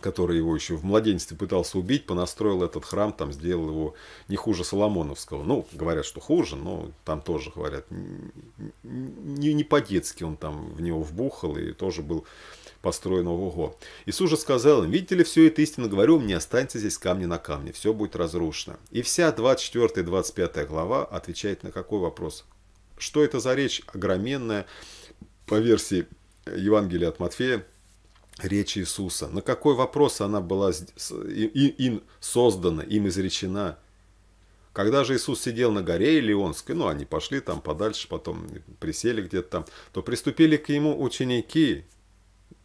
который его еще в младенстве пытался убить, понастроил этот храм, там сделал его не хуже Соломоновского. Ну, говорят, что хуже, но там тоже говорят, не, не по-детски он там в него вбухал и тоже был построен ого-го. Иисус же сказал им, видите ли, все это истинно говорю, мне останется здесь камни на камне, все будет разрушено. И вся 24-25 глава отвечает на какой вопрос? Что это за речь огроменная по версии Евангелия от Матфея, речь Иисуса, на какой вопрос она была им создана, им изречена. Когда же Иисус сидел на горе Илионской, ну, они пошли там подальше, потом присели где-то там, то приступили к Ему ученики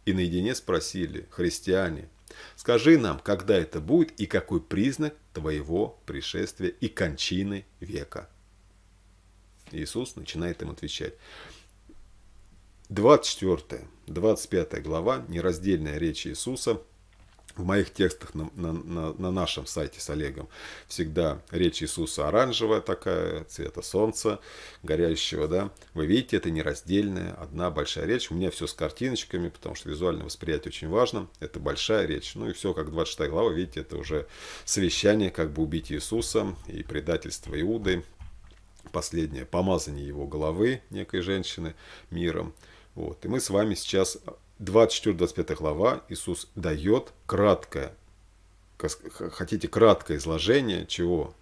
и наедине спросили, христиане, скажи нам, когда это будет и какой признак твоего пришествия и кончины века? Иисус начинает им отвечать. 24. 25 глава, нераздельная речь Иисуса. В моих текстах на, на, на, на нашем сайте с Олегом всегда речь Иисуса оранжевая такая, цвета солнца, горящего, да. Вы видите, это нераздельная, одна большая речь. У меня все с картиночками, потому что визуальное восприятие очень важно. Это большая речь. Ну и все, как 26 глава, видите, это уже совещание, как бы убить Иисуса и предательство Иуды, последнее помазание его головы некой женщины миром. Вот. И мы с вами сейчас 24-25 глава Иисус дает краткое, хотите краткое изложение чего?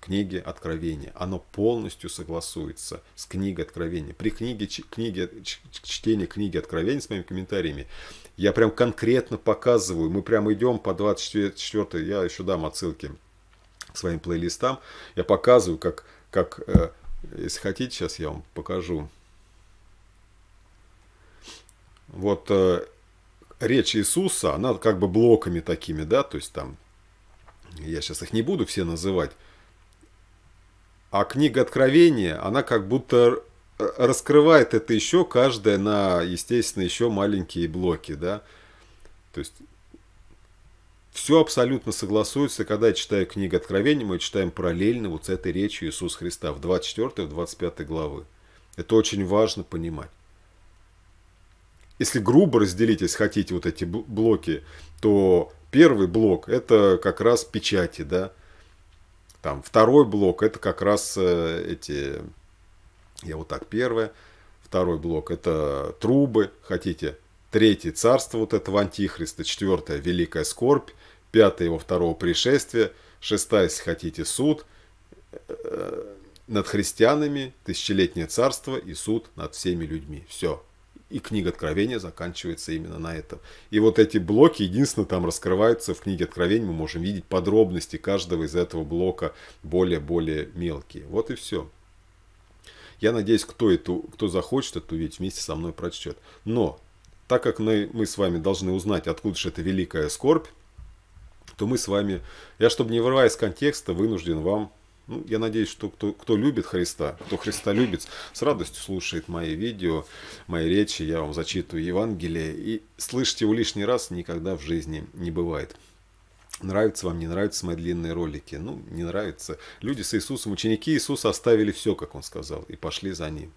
Книги Откровения. Оно полностью согласуется с книгой Откровения. При книге, книге, чтении книги Откровения с моими комментариями я прям конкретно показываю. Мы прям идем по 24, я еще дам отсылки к своим плейлистам. Я показываю, как, как э, если хотите, сейчас я вам покажу вот э, речь Иисуса, она как бы блоками такими, да, то есть там, я сейчас их не буду все называть, а книга Откровения, она как будто э, раскрывает это еще каждая на, естественно, еще маленькие блоки, да. То есть все абсолютно согласуется, когда я читаю книгу Откровения, мы читаем параллельно вот с этой речью Иисуса Христа в 24-25 главы. Это очень важно понимать если грубо разделить, если хотите, вот эти блоки, то первый блок – это как раз печати, да. Там второй блок – это как раз э, эти, я вот так, первое. Второй блок – это трубы, хотите. третье царство вот этого антихриста. Четвертое – великая скорбь. Пятое – его второго пришествия. Шестая, если хотите, суд э, над христианами, тысячелетнее царство и суд над всеми людьми. Все, и книга Откровения заканчивается именно на этом. И вот эти блоки, единственно там раскрываются в книге Откровения, мы можем видеть подробности каждого из этого блока более-более мелкие. Вот и все. Я надеюсь, кто, эту, кто захочет это увидеть вместе со мной прочтет. Но, так как мы, мы с вами должны узнать, откуда же эта великая скорбь, то мы с вами, я чтобы не вырывая из контекста, вынужден вам ну, я надеюсь, что кто, кто любит Христа, кто Христа любит, с радостью слушает мои видео, мои речи, я вам зачитываю Евангелие. И слышать его лишний раз никогда в жизни не бывает. Нравится вам, не нравятся мои длинные ролики. Ну, не нравится. Люди с Иисусом, ученики Иисуса оставили все, как он сказал, и пошли за ним.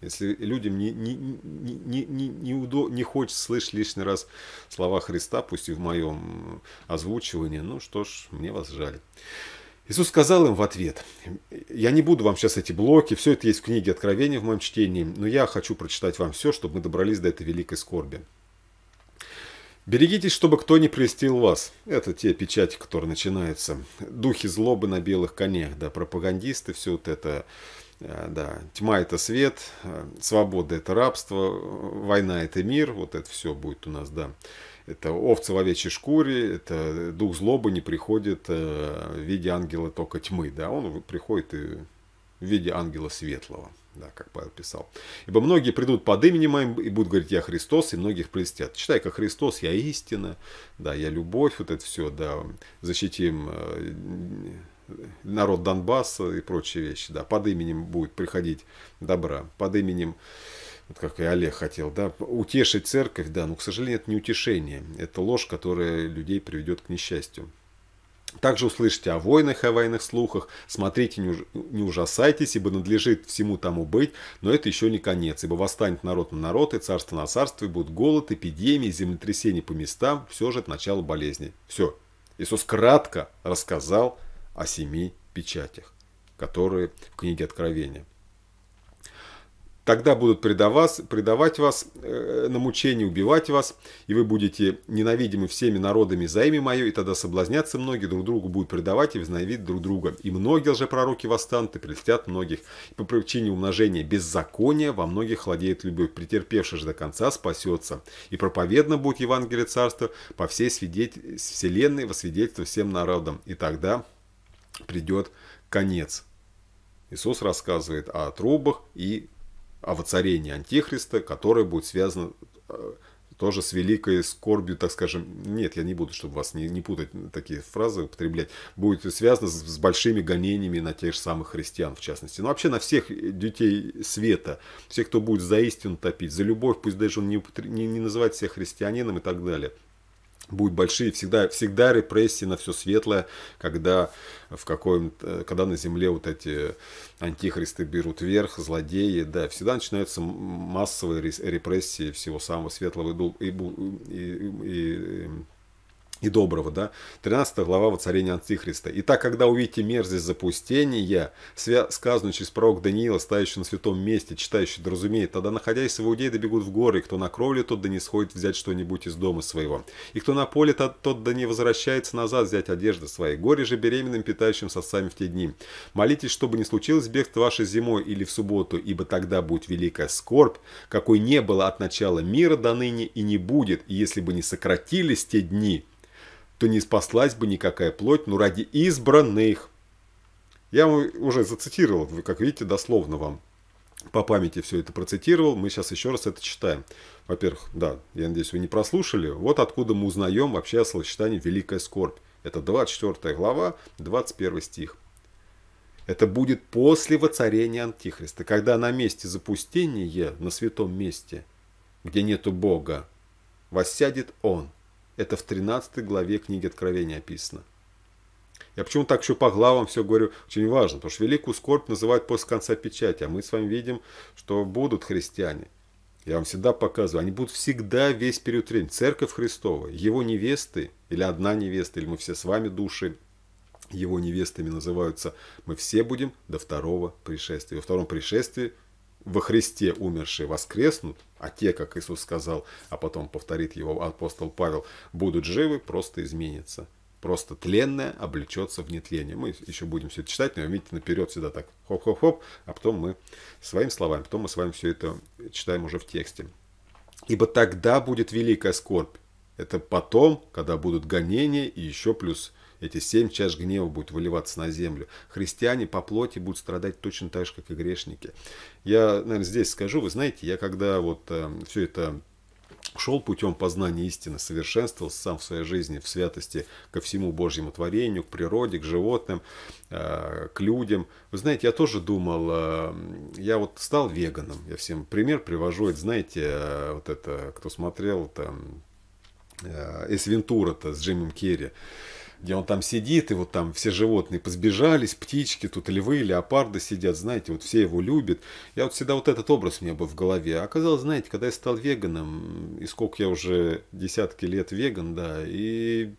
Если людям не, не, не, не, не, удо, не хочется слышать лишний раз слова Христа, пусть и в моем озвучивании, ну что ж, мне вас жаль. Иисус сказал им в ответ, я не буду вам сейчас эти блоки, все это есть в книге Откровения в моем чтении, но я хочу прочитать вам все, чтобы мы добрались до этой великой скорби. Берегитесь, чтобы кто не прелестил вас. Это те печати, которые начинаются. Духи злобы на белых конях, да, пропагандисты, все вот это, э, да, тьма это свет, свобода это рабство, война это мир, вот это все будет у нас, да. Это овцы в овечьей шкуре, это дух злобы не приходит э, в виде ангела только тьмы, да, он приходит и в виде ангела светлого, да, как Павел писал. «Ибо многие придут под именем моим и будут говорить, я Христос, и многих прельстят. Читай, как Христос, я истина, да, я любовь, вот это все, да, защитим э, народ Донбасса и прочие вещи, да, под именем будет приходить добра, под именем вот как и Олег хотел, да, утешить церковь, да, но, к сожалению, это не утешение, это ложь, которая людей приведет к несчастью. Также услышите о войнах и о военных слухах, смотрите, не ужасайтесь, ибо надлежит всему тому быть, но это еще не конец, ибо восстанет народ на народ, и царство на царство, и будут голод, эпидемии, землетрясения по местам, все же это начало болезни. Все. Иисус кратко рассказал о семи печатях, которые в книге Откровения. Тогда будут предавать, вас э, на мучение, убивать вас, и вы будете ненавидимы всеми народами за имя мое, и тогда соблазнятся многие, друг другу будут предавать и возненавидят друг друга. И многие пророки восстанут и прельстят многих. И по причине умножения беззакония во многих холодеет любовь, претерпевший же до конца спасется. И проповедно будет Евангелие Царства по всей свидетель... вселенной во свидетельство всем народам. И тогда придет конец. Иисус рассказывает о трубах и о воцарении Антихриста, которое будет связано э, тоже с великой скорбью, так скажем, нет, я не буду, чтобы вас не, не путать, такие фразы употреблять, будет связано с, с большими гонениями на тех же самых христиан, в частности. Но вообще на всех детей света, всех, кто будет за истину топить, за любовь, пусть даже он не, не, не называет себя христианином и так далее будут большие всегда всегда репрессии на все светлое когда в каком э, когда на земле вот эти антихристы берут верх злодеи да всегда начинаются массовые репрессии всего самого светлого и, и, и, и и доброго, да? 13 глава Воцарения Антихриста. «Итак, когда увидите мерзость запустения, свя... сказанную через пророк Даниила, стоящий на святом месте, читающий да разумеет, тогда, находясь в Иудее, добегут в горы, и кто на кровле, тот да не сходит взять что-нибудь из дома своего. И кто на поле, тот, да не возвращается назад взять одежды свои. Горе же беременным, питающим сосами в те дни. Молитесь, чтобы не случилось бегство вашей зимой или в субботу, ибо тогда будет великая скорбь, какой не было от начала мира до ныне и не будет, если бы не сократились те дни, то не спаслась бы никакая плоть, но ради избранных. Я уже зацитировал, вы как видите, дословно вам по памяти все это процитировал. Мы сейчас еще раз это читаем. Во-первых, да, я надеюсь, вы не прослушали. Вот откуда мы узнаем вообще о словосочетании «великая скорбь». Это 24 глава, 21 стих. Это будет после воцарения Антихриста, когда на месте запустения, на святом месте, где нету Бога, воссядет Он – это в 13 главе книги Откровения описано. Я почему так еще по главам все говорю, очень важно, потому что великую скорбь называют после конца печати, а мы с вами видим, что будут христиане. Я вам всегда показываю, они будут всегда весь период времени. Церковь Христова, его невесты, или одна невеста, или мы все с вами души, его невестами называются, мы все будем до второго пришествия. Во втором пришествии во Христе умершие воскреснут, а те, как Иисус сказал, а потом повторит его апостол Павел, будут живы, просто изменится, Просто тленное облечется в нетление. Мы еще будем все это читать, но видите, наперед всегда так хоп-хоп-хоп, а потом мы своим словами, потом мы с вами все это читаем уже в тексте. Ибо тогда будет великая скорбь. Это потом, когда будут гонения и еще плюс – эти семь чаш гнева будут выливаться на землю. Христиане по плоти будут страдать точно так же, как и грешники. Я, наверное, здесь скажу, вы знаете, я когда вот э, все это шел путем познания истины, совершенствовался сам в своей жизни, в святости ко всему Божьему творению, к природе, к животным, э, к людям. Вы знаете, я тоже думал, э, я вот стал веганом, я всем пример привожу, это, знаете, э, вот это, кто смотрел, там, Эс Вентура-то с Джимом Керри где он там сидит, и вот там все животные позбежались, птички, тут львы, леопарды сидят, знаете, вот все его любят. Я вот всегда вот этот образ у меня был в голове. А оказалось, знаете, когда я стал веганом, и сколько я уже десятки лет веган, да, и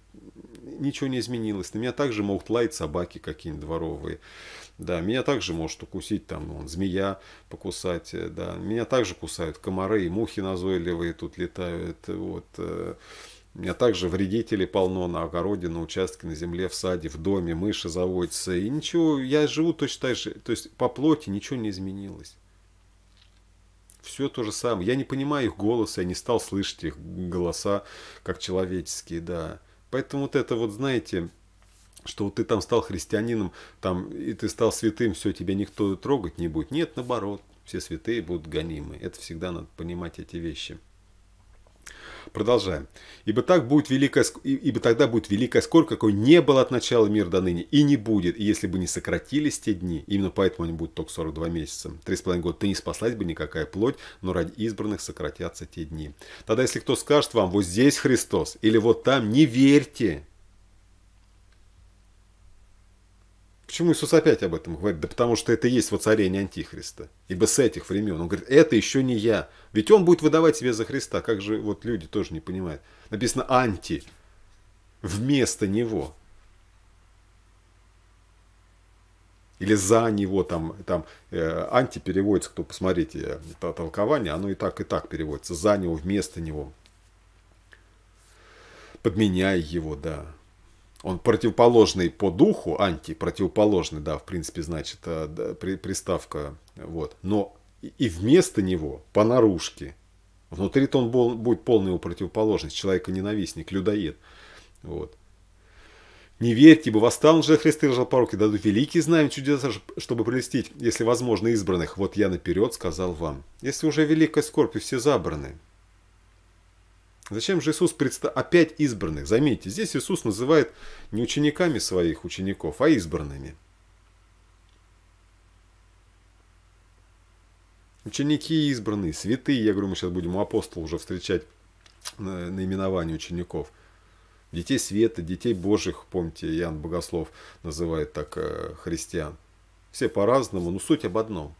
ничего не изменилось. На меня также могут лаять собаки какие-нибудь дворовые. Да, меня также может укусить, там, ну, он змея покусать, э, да. Меня также кусают комары и мухи назойливые тут летают, вот. Э меня также вредителей полно на огороде, на участке, на земле, в саде, в доме, мыши заводятся. И ничего, я живу точно так же. То есть по плоти ничего не изменилось. Все то же самое. Я не понимаю их голоса, я не стал слышать их голоса как человеческие, да. Поэтому вот это вот, знаете, что вот ты там стал христианином, там, и ты стал святым, все, тебя никто трогать не будет. Нет, наоборот, все святые будут гонимы. Это всегда надо понимать эти вещи. Продолжаем. «Ибо, так будет великая, ибо тогда будет великая скорбь, какой не было от начала мира до ныне, и не будет, если бы не сократились те дни, именно поэтому они будут только 42 месяца, 3,5 года, ты не спаслась бы никакая плоть, но ради избранных сократятся те дни. Тогда, если кто скажет вам, вот здесь Христос, или вот там, не верьте, Почему Иисус опять об этом говорит? Да потому что это и есть воцарение Антихриста. Ибо с этих времен. Он говорит, это еще не я. Ведь он будет выдавать себя за Христа. Как же вот люди тоже не понимают. Написано анти. Вместо него. Или за него там, там э, анти переводится, кто посмотрите это толкование, оно и так, и так переводится. За него, вместо него. подменяя его, да он противоположный по духу, анти, противоположный, да, в принципе, значит, э, при, приставка, вот, но и вместо него, по наружке, внутри-то он был, будет полная его противоположность, человека-ненавистник, людоед, вот. Не верьте, ибо восстал же Христы рожал пороки, дадут великие знамя чудеса, чтобы прелестить, если возможно, избранных. Вот я наперед сказал вам. Если уже великая скорбь и все забраны, Зачем же Иисус предста... опять избранных? Заметьте, здесь Иисус называет не учениками своих учеников, а избранными. Ученики избранные, святые, я говорю, мы сейчас будем у апостола уже встречать наименование учеников. Детей света, детей божьих, помните, Иоанн Богослов называет так э, христиан. Все по-разному, но суть об одном.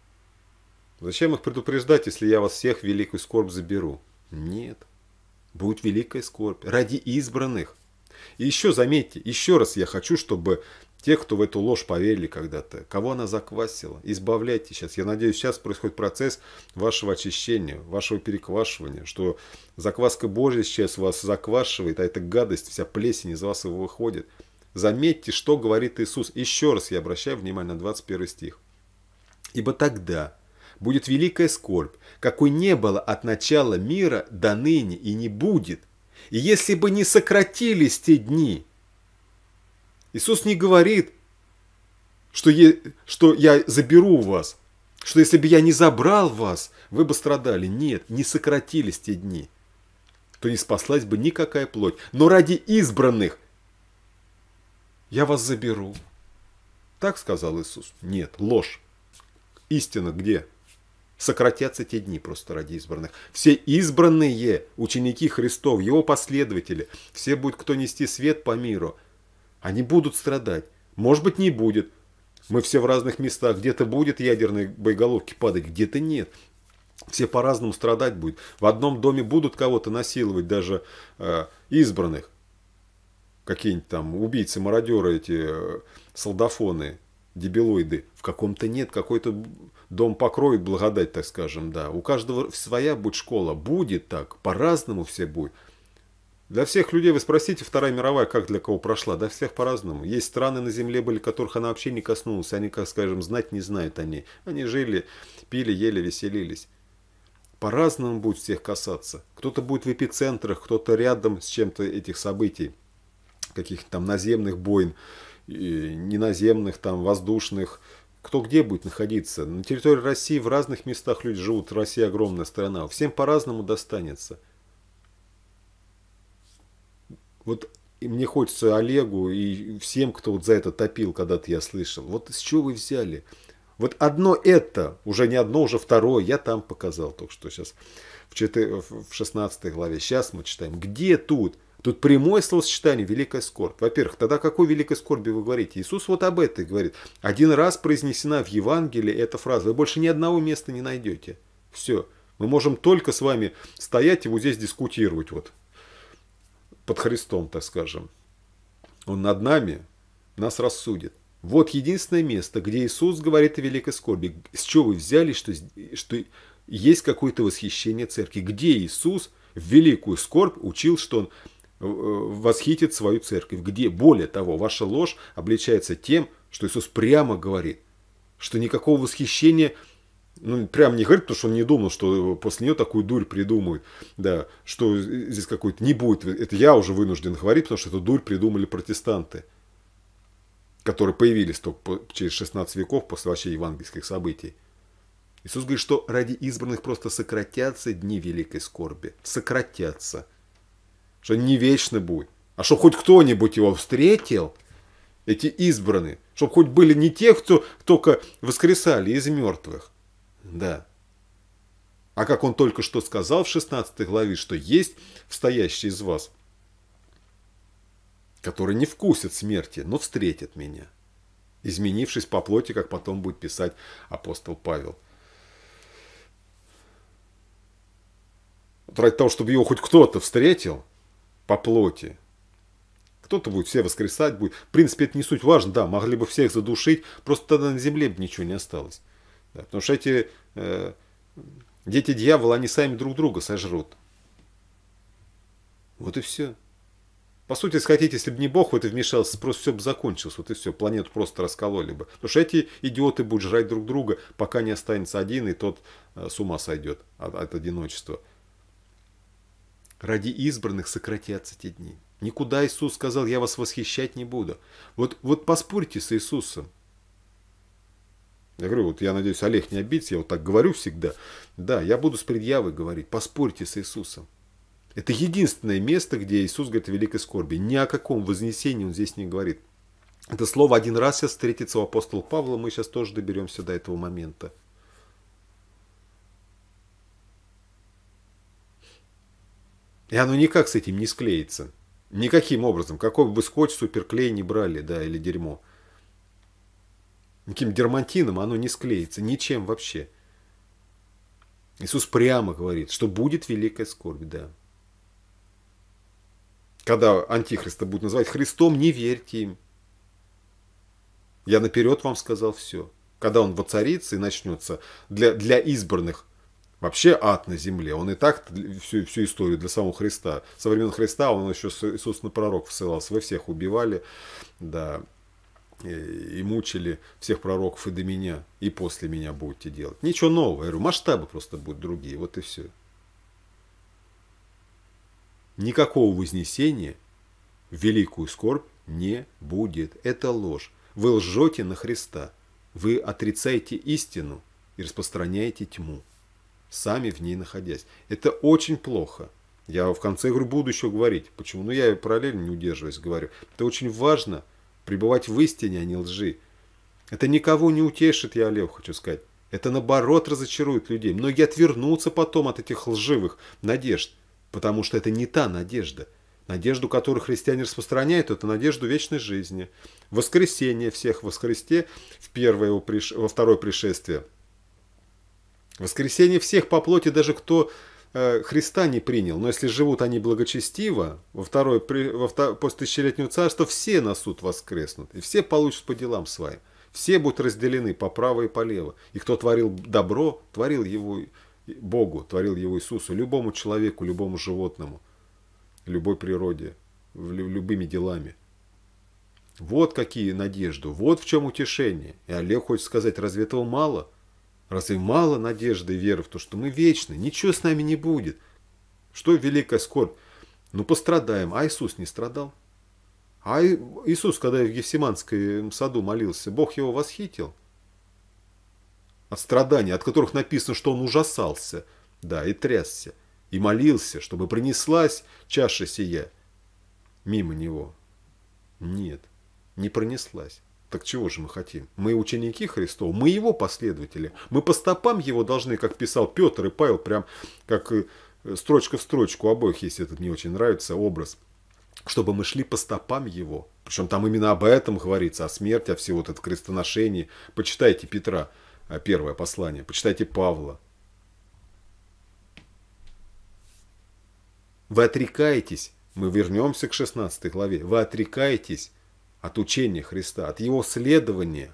Зачем их предупреждать, если я вас всех в великую скорбь заберу? Нет будет великая скорбь ради избранных. И еще заметьте, еще раз я хочу, чтобы те, кто в эту ложь поверили когда-то, кого она заквасила, избавляйте сейчас. Я надеюсь, сейчас происходит процесс вашего очищения, вашего переквашивания, что закваска Божья сейчас вас заквашивает, а эта гадость, вся плесень из вас выходит. Заметьте, что говорит Иисус. Еще раз я обращаю внимание на 21 стих. «Ибо тогда будет великая скорбь, какой не было от начала мира до ныне и не будет, и если бы не сократились те дни. Иисус не говорит, что, е, что я заберу вас, что если бы я не забрал вас, вы бы страдали. Нет, не сократились те дни, то не спаслась бы никакая плоть. Но ради избранных я вас заберу. Так сказал Иисус. Нет, ложь. Истина где? Сократятся те дни просто ради избранных. Все избранные ученики Христов, его последователи, все будут, кто нести свет по миру, они будут страдать. Может быть, не будет. Мы все в разных местах. Где-то будет ядерные боеголовки падать, где-то нет. Все по-разному страдать будет. В одном доме будут кого-то насиловать, даже э, избранных. Какие-нибудь там убийцы, мародеры эти, э, солдафоны дебилоиды, в каком-то нет, какой-то дом покроет благодать, так скажем, да. У каждого своя будет школа, будет так, по-разному все будет. Для всех людей вы спросите, Вторая мировая как для кого прошла, да всех по-разному. Есть страны на земле были, которых она вообще не коснулась, они, как скажем, знать не знают они. Они жили, пили, ели, веселились. По-разному будет всех касаться. Кто-то будет в эпицентрах, кто-то рядом с чем-то этих событий, каких-то там наземных бойн неназемных, там, воздушных, кто где будет находиться. На территории России в разных местах люди живут, Россия огромная страна, всем по-разному достанется. Вот и мне хочется Олегу и всем, кто вот за это топил, когда-то я слышал. Вот с чего вы взяли? Вот одно это, уже не одно, уже второе, я там показал только что сейчас, в, 4, 16 главе. Сейчас мы читаем. Где тут? Тут прямое словосочетание «великая скорбь». Во-первых, тогда какой великой скорби вы говорите? Иисус вот об этой говорит. Один раз произнесена в Евангелии эта фраза. Вы больше ни одного места не найдете. Все. Мы можем только с вами стоять и вот здесь дискутировать. Вот. Под Христом, так скажем. Он над нами нас рассудит. Вот единственное место, где Иисус говорит о великой скорби. С чего вы взяли, что, что есть какое-то восхищение церкви? Где Иисус в великую скорбь учил, что он Э, восхитит свою церковь, где, более того, ваша ложь обличается тем, что Иисус прямо говорит, что никакого восхищения ну, прям не говорит, потому что он не думал, что после нее такую дурь придумают, да, что здесь какой-то не будет. Это я уже вынужден говорить, потому что эту дурь придумали протестанты, которые появились только через 16 веков после вообще евангельских событий. Иисус говорит, что ради избранных просто сократятся дни великой скорби. Сократятся что не вечно будет. А чтобы хоть кто-нибудь его встретил, эти избранные, чтобы хоть были не те, кто только воскресали из мертвых. Да. А как он только что сказал в 16 главе, что есть встоящий из вас, который не вкусит смерти, но встретит меня, изменившись по плоти, как потом будет писать апостол Павел. Вот ради того, чтобы его хоть кто-то встретил – по плоти. Кто-то будет все воскресать, будет. В принципе, это не суть важно, да, могли бы всех задушить, просто тогда на земле бы ничего не осталось. Да, потому что эти э, дети дьявола, они сами друг друга сожрут. Вот и все. По сути, если хотите, если бы не Бог в это вмешался, просто все бы закончилось, вот и все, планету просто раскололи бы. Потому что эти идиоты будут жрать друг друга, пока не останется один, и тот э, с ума сойдет от, от одиночества. Ради избранных сократятся те дни. Никуда Иисус сказал, я вас восхищать не буду. Вот, вот поспорьте с Иисусом. Я говорю, вот я надеюсь, Олег не обидится, я вот так говорю всегда. Да, я буду с предъявой говорить, поспорьте с Иисусом. Это единственное место, где Иисус говорит о великой скорби. Ни о каком вознесении он здесь не говорит. Это слово один раз сейчас встретится у апостола Павла, мы сейчас тоже доберемся до этого момента. И оно никак с этим не склеится. Никаким образом. Какой бы скотч, суперклей не брали, да, или дерьмо. Никаким дермантином оно не склеится. Ничем вообще. Иисус прямо говорит, что будет великая скорбь, да. Когда антихриста будут называть Христом, не верьте им. Я наперед вам сказал все. Когда он воцарится и начнется для, для избранных – Вообще ад на земле. Он и так всю, всю историю для самого Христа. Со времен Христа он еще, собственно, пророк ссылался. Вы всех убивали, да, и мучили всех пророков и до меня, и после меня будете делать. Ничего нового. Я говорю, масштабы просто будут другие. Вот и все. Никакого вознесения в великую скорбь не будет. Это ложь. Вы лжете на Христа. Вы отрицаете истину и распространяете тьму сами в ней находясь. Это очень плохо. Я в конце говорю, буду еще говорить. Почему? Но ну, я параллельно не удерживаюсь, говорю. Это очень важно, пребывать в истине, а не лжи. Это никого не утешит, я Олег хочу сказать. Это наоборот разочарует людей. Многие отвернутся потом от этих лживых надежд, потому что это не та надежда. Надежду, которую христиане распространяют, это надежду вечной жизни. Воскресение всех во Христе в первое, во второе пришествие – Воскресение всех по плоти, даже кто э, Христа не принял. Но если живут они благочестиво, во второе, во второе, после тысячелетнего царства все на суд воскреснут. И все получат по делам своим. Все будут разделены по право и по лево. И кто творил добро, творил его Богу, творил его Иисусу, любому человеку, любому животному, любой природе, любыми делами. Вот какие надежды, вот в чем утешение. И Олег хочет сказать, разве этого мало – Разве мало надежды и веры в то, что мы вечны, ничего с нами не будет? Что великая скорбь? Ну пострадаем, а Иисус не страдал. А Иисус, когда в Гефсиманском саду молился, Бог его восхитил. От страданий, от которых написано, что он ужасался, да, и трясся, и молился, чтобы принеслась чаша сия мимо него. Нет, не пронеслась. Так чего же мы хотим? Мы ученики Христова, мы его последователи. Мы по стопам его должны, как писал Петр и Павел, прям как э, строчка в строчку обоих, если этот не очень нравится образ, чтобы мы шли по стопам его. Причем там именно об этом говорится, о смерти, о всего вот этом крестоношении. Почитайте Петра, э, первое послание, почитайте Павла. Вы отрекаетесь, мы вернемся к 16 главе, вы отрекаетесь от учения Христа, от его следования,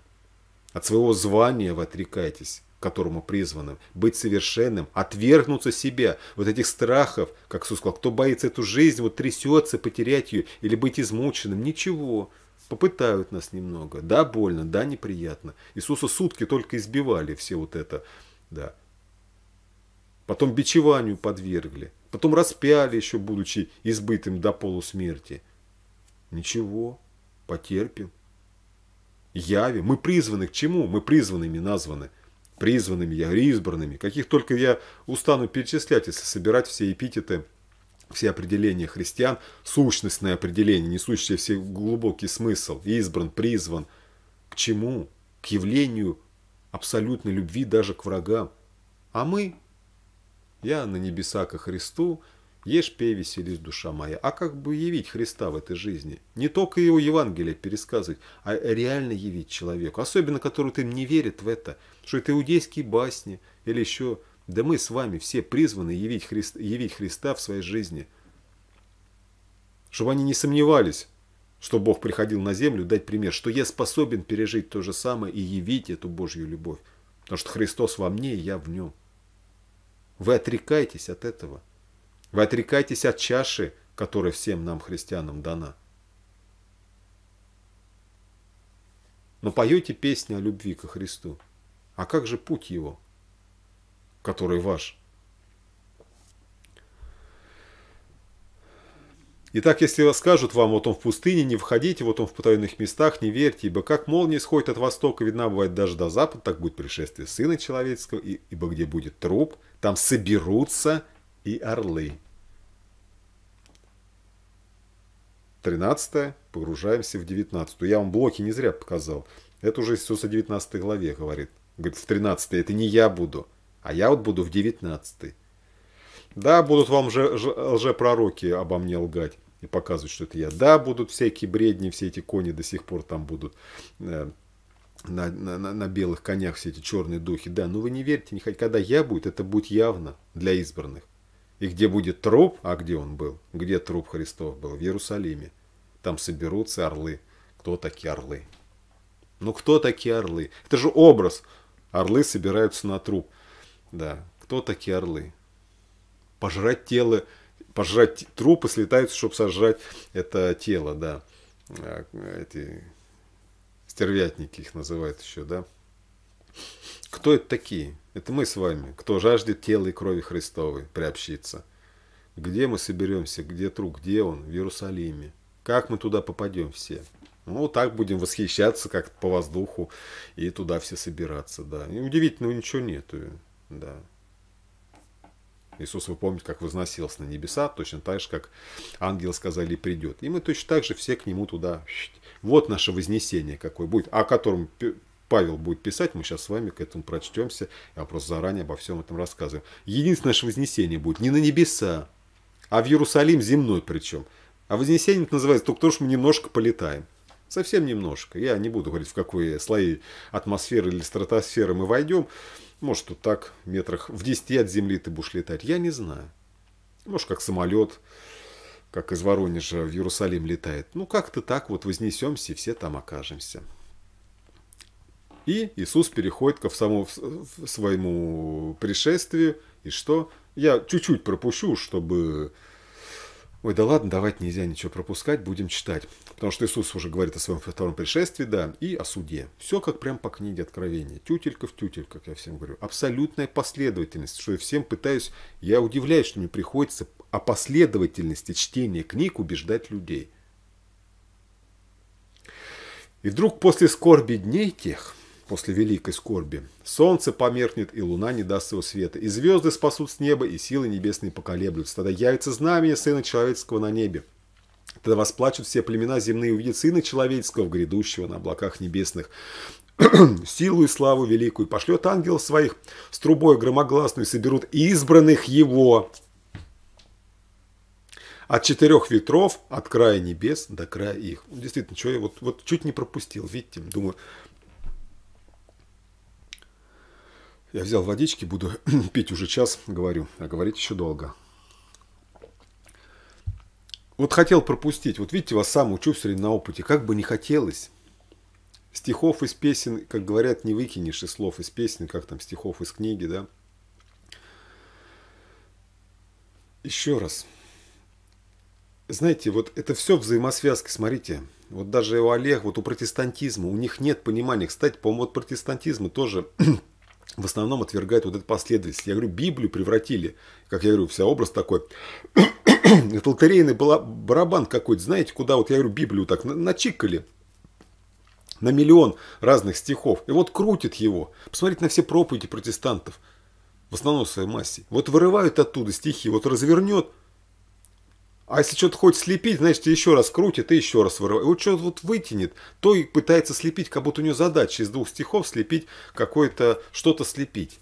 от своего звания вы отрекаетесь, которому призваны быть совершенным, отвергнуться себя, вот этих страхов, как Иисус сказал, кто боится эту жизнь, вот трясется потерять ее или быть измученным, ничего, попытают нас немного, да, больно, да, неприятно. Иисуса сутки только избивали все вот это, да. Потом бичеванию подвергли, потом распяли еще, будучи избытым до полусмерти. Ничего, потерпим. Яви. Мы призваны к чему? Мы призванными названы. Призванными, я избранными. Каких только я устану перечислять, если собирать все эпитеты, все определения христиан, сущностное определение, несущее все глубокий смысл. Избран, призван. К чему? К явлению абсолютной любви даже к врагам. А мы, я на небеса ко Христу, Ешь, пей, веселись, душа моя. А как бы явить Христа в этой жизни? Не только его Евангелие пересказывать, а реально явить человеку. Особенно, который ты не верит в это. Что это иудейские басни или еще... Да мы с вами все призваны явить, Христ, явить Христа в своей жизни. Чтобы они не сомневались, что Бог приходил на землю дать пример, что я способен пережить то же самое и явить эту Божью любовь. Потому что Христос во мне, и я в нем. Вы отрекаетесь от этого – вы отрекаетесь от чаши, которая всем нам, христианам, дана. Но поете песни о любви ко Христу. А как же путь его, который ваш? Итак, если скажут вам, вот он в пустыне, не входите, вот он в потаенных местах, не верьте, ибо как молния исходит от востока, видна бывает даже до запада, так будет пришествие Сына Человеческого, ибо где будет труп, там соберутся и орлы. 13. Погружаемся в 19. Я вам блоки не зря показал. Это уже Иисус о 19 главе говорит. Говорит, в 13 это не я буду, а я вот буду в 19. Да, будут вам же лжепророки обо мне лгать и показывать, что это я. Да, будут всякие бредни, все эти кони до сих пор там будут э, на, на, на белых конях все эти черные духи. Да, но ну вы не верьте, не хоть когда я будет, это будет явно для избранных. И где будет труп, а где он был? Где труп Христов был? В Иерусалиме. Там соберутся орлы. Кто такие орлы? Ну кто такие орлы? Это же образ. Орлы собираются на труп. Да, кто такие орлы? Пожрать тело, пожрать трупы слетаются, чтобы сожрать это тело, да. А, эти стервятники их называют еще, да. Кто это такие? Это мы с вами, кто жаждет тела и крови Христовой, приобщиться. Где мы соберемся, где труп, где он? В Иерусалиме. Как мы туда попадем все? Ну, так будем восхищаться как по воздуху и туда все собираться, да. И удивительного ничего нету, да. Иисус, вы помните, как возносился на небеса, точно так же, как ангел сказали, придет. И мы точно так же все к нему туда. Вот наше вознесение какое будет, о котором Павел будет писать, мы сейчас с вами к этому прочтемся. Я просто заранее обо всем этом рассказываю. Единственное наше вознесение будет не на небеса, а в Иерусалим земной причем. А вознесение это называется только потому, что мы немножко полетаем. Совсем немножко. Я не буду говорить, в какой слои атмосферы или стратосферы мы войдем. Может, тут так, метрах в 10 от Земли ты будешь летать. Я не знаю. Может, как самолет, как из Воронежа в Иерусалим летает. Ну, как-то так вот вознесемся и все там окажемся. И Иисус переходит ко самому своему пришествию. И что? Я чуть-чуть пропущу, чтобы... Ой, да ладно, давать нельзя ничего пропускать, будем читать. Потому что Иисус уже говорит о своем втором пришествии, да, и о суде. Все как прям по книге Откровения. Тютелька в тютель, как я всем говорю. Абсолютная последовательность, что я всем пытаюсь... Я удивляюсь, что мне приходится о последовательности чтения книг убеждать людей. И вдруг после скорби дней тех – после великой скорби. Солнце померкнет, и луна не даст своего света, и звезды спасут с неба, и силы небесные поколеблются. Тогда явится знамение Сына Человеческого на небе. Тогда восплачут все племена земные, увидят Сына Человеческого, грядущего на облаках небесных силу и славу великую, пошлет ангел своих с трубой громогласную, соберут избранных его от четырех ветров, от края небес до края их. Действительно, что я вот, вот чуть не пропустил, видите, думаю, Я взял водички, буду пить уже час, говорю, а говорить еще долго. Вот хотел пропустить. Вот видите, вас сам учу все время на опыте. Как бы не хотелось. Стихов из песен, как говорят, не выкинешь из слов из песен, как там стихов из книги, да. Еще раз. Знаете, вот это все взаимосвязки, смотрите. Вот даже у Олега, вот у протестантизма, у них нет понимания. Кстати, по-моему, от протестантизма тоже в основном отвергает вот эту последовательность. Я говорю, Библию превратили, как я говорю, вся образ такой, это лотерейный была, барабан какой-то, знаете, куда вот, я говорю, Библию так начикали, на миллион разных стихов. И вот крутит его. Посмотрите на все проповеди протестантов. В основной своей массе. Вот вырывают оттуда стихи, вот развернет – а если что-то хочет слепить, значит, еще раз крутит и еще раз вырывает. Вот что вот вытянет, то и пытается слепить, как будто у него задача из двух стихов слепить какое-то, что-то слепить.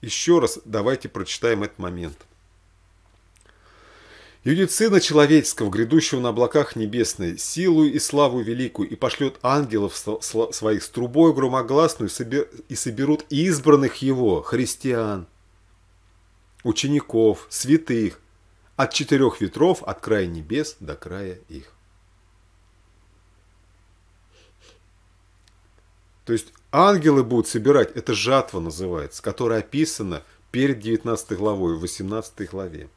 Еще раз давайте прочитаем этот момент. Юдит Сына Человеческого, грядущего на облаках небесной, силу и славу великую, и пошлет ангелов своих с трубой громогласную, и соберут избранных его, христиан, учеников, святых, от четырех ветров, от края небес до края их. То есть ангелы будут собирать, это жатва называется, которая описана перед 19 главой, в 18 главе.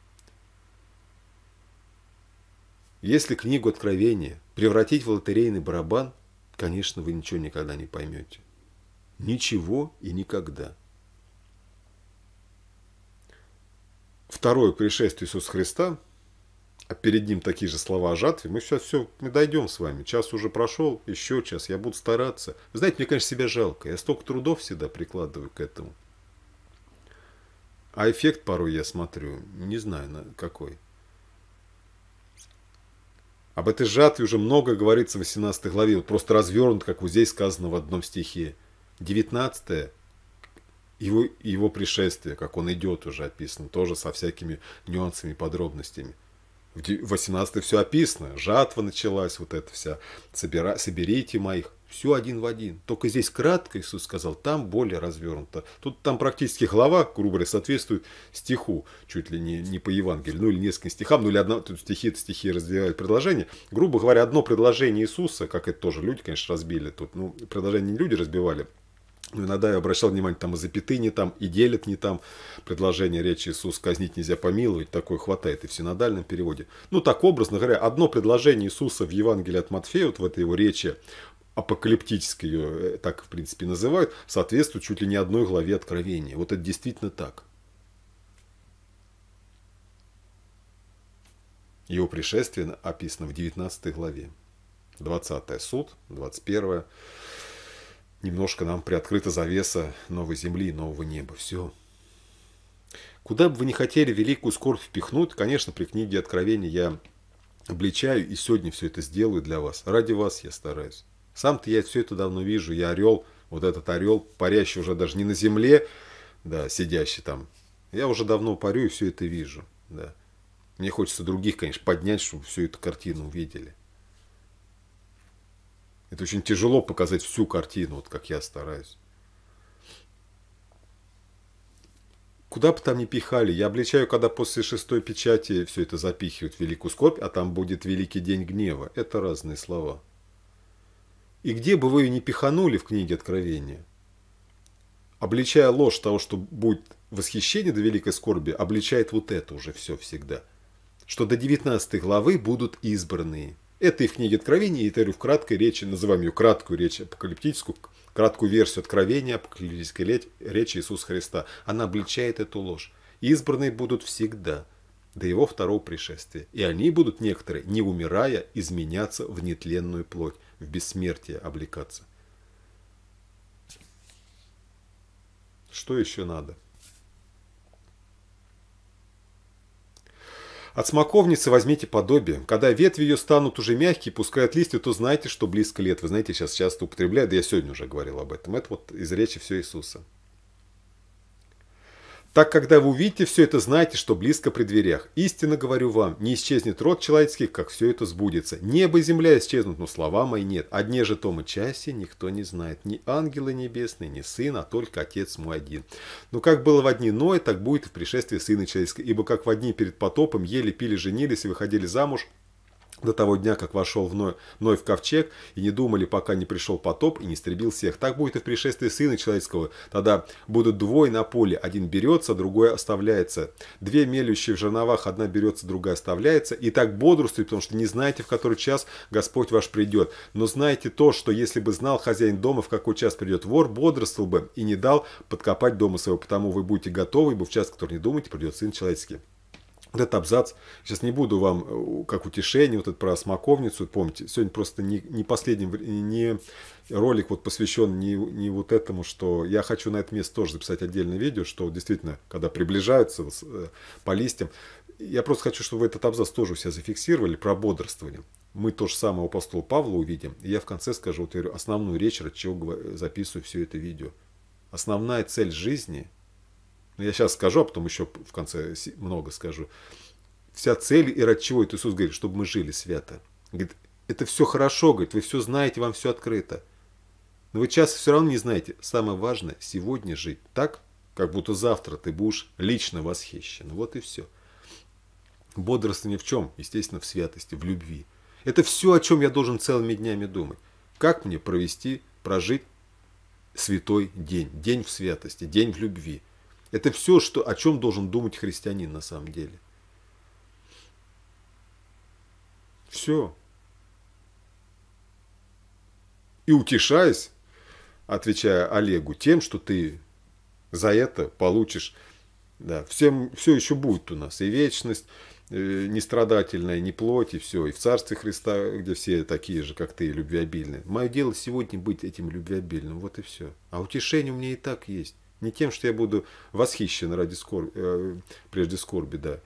Если книгу Откровения превратить в лотерейный барабан, конечно, вы ничего никогда не поймете. Ничего и никогда. второе пришествие Иисуса Христа, а перед ним такие же слова о жатве, мы сейчас все, мы дойдем с вами. Час уже прошел, еще час, я буду стараться. Вы знаете, мне, конечно, себя жалко. Я столько трудов всегда прикладываю к этому. А эффект порой я смотрю, не знаю на какой. Об этой жатве уже много говорится в 18 главе, вот просто развернут, как вот здесь сказано в одном стихе. 19 его, его пришествие, как он идет уже описано, тоже со всякими нюансами и подробностями. В 18 все описано, жатва началась, вот эта вся, собира, соберите моих, все один в один. Только здесь кратко Иисус сказал, там более развернуто. Тут там практически глава, грубо говоря, соответствует стиху, чуть ли не, не по Евангелию, ну или нескольким стихам, ну или одна, тут стихи, стихи разделяют предложение. Грубо говоря, одно предложение Иисуса, как это тоже люди, конечно, разбили тут, ну, предложение не люди разбивали, но ну, иногда я обращал внимание, там и запятые не там, и делят не там. Предложение речи Иисус казнить нельзя помиловать, такое хватает и в синодальном переводе. Ну, так образно говоря, одно предложение Иисуса в Евангелии от Матфея, вот в этой его речи, апокалиптической ее э, так, в принципе, называют, соответствует чуть ли не одной главе Откровения. Вот это действительно так. Его пришествие описано в 19 главе. 20 суд, 21 немножко нам приоткрыта завеса новой земли, нового неба. Все. Куда бы вы ни хотели великую скорбь впихнуть, конечно, при книге Откровения я обличаю и сегодня все это сделаю для вас. Ради вас я стараюсь. Сам-то я все это давно вижу. Я орел, вот этот орел, парящий уже даже не на земле, да, сидящий там. Я уже давно парю и все это вижу, да. Мне хочется других, конечно, поднять, чтобы всю эту картину увидели. Это очень тяжело показать всю картину, вот как я стараюсь. Куда бы там ни пихали, я обличаю, когда после шестой печати все это запихивают в великую скорбь, а там будет великий день гнева. Это разные слова. И где бы вы ее ни пиханули в книге Откровения, обличая ложь того, что будет восхищение до великой скорби, обличает вот это уже все всегда. Что до 19 главы будут избранные – это и в книге Откровения, и Терю в краткой речи, называем ее краткую речь апокалиптическую, краткую версию Откровения, апокалиптической речи Иисуса Христа. Она обличает эту ложь. Избранные будут всегда, до его второго пришествия. И они будут некоторые, не умирая, изменяться в нетленную плоть, в бессмертие облекаться. Что еще надо? От смоковницы возьмите подобие. Когда ветви ее станут уже мягкие, пускают листья, то знайте, что близко лет. Вы знаете, сейчас часто употребляют, да я сегодня уже говорил об этом. Это вот из речи все Иисуса. Так, когда вы увидите все это, знайте, что близко при дверях. Истинно говорю вам, не исчезнет род человеческий, как все это сбудется. Небо и земля исчезнут, но слова мои нет. Одни же том и часе никто не знает. Ни ангелы небесные, ни сын, а только отец мой один. Но ну, как было в одни Ноя, так будет и в пришествии сына человеческого. Ибо как в одни перед потопом ели, пили, женились и выходили замуж – до того дня, как вошел вновь, вновь в ковчег, и не думали, пока не пришел потоп и не истребил всех. Так будет и в пришествии Сына Человеческого. Тогда будут двое на поле, один берется, другой оставляется. Две мелющие в жерновах, одна берется, другая оставляется. И так бодрствует, потому что не знаете, в который час Господь ваш придет. Но знаете то, что если бы знал хозяин дома, в какой час придет вор, бодрствовал бы и не дал подкопать дома своего, потому вы будете готовы, ибо в час, который не думаете, придет Сын Человеческий вот этот абзац, сейчас не буду вам э, как утешение, вот это про смоковницу, помните, сегодня просто не, не последний, не ролик вот посвящен не, не вот этому, что я хочу на это место тоже записать отдельное видео, что действительно, когда приближаются э, по листьям, я просто хочу, чтобы вы этот абзац тоже у себя зафиксировали про бодрствование. Мы то же самое у апостола Павла увидим, и я в конце скажу вот, основную речь, ради чего записываю все это видео. Основная цель жизни – но ну, я сейчас скажу, а потом еще в конце много скажу. Вся цель и ради чего это Иисус говорит, чтобы мы жили свято. Говорит, это все хорошо, говорит, вы все знаете, вам все открыто. Но вы часто все равно не знаете. Самое важное сегодня жить так, как будто завтра ты будешь лично восхищен. Вот и все. Бодрость ни в чем, естественно, в святости, в любви. Это все, о чем я должен целыми днями думать. Как мне провести, прожить святой день, день в святости, день в любви – это все, что, о чем должен думать христианин на самом деле. Все. И утешаясь, отвечая Олегу, тем, что ты за это получишь. Да, всем, все еще будет у нас и вечность, э, нестрадательная, не плоть, и все, и в Царстве Христа, где все такие же, как ты, любвеобильные. Мое дело сегодня быть этим любвеобильным, вот и все. А утешение у меня и так есть. Не тем, что я буду восхищен ради скорби, э, прежде скорби, да,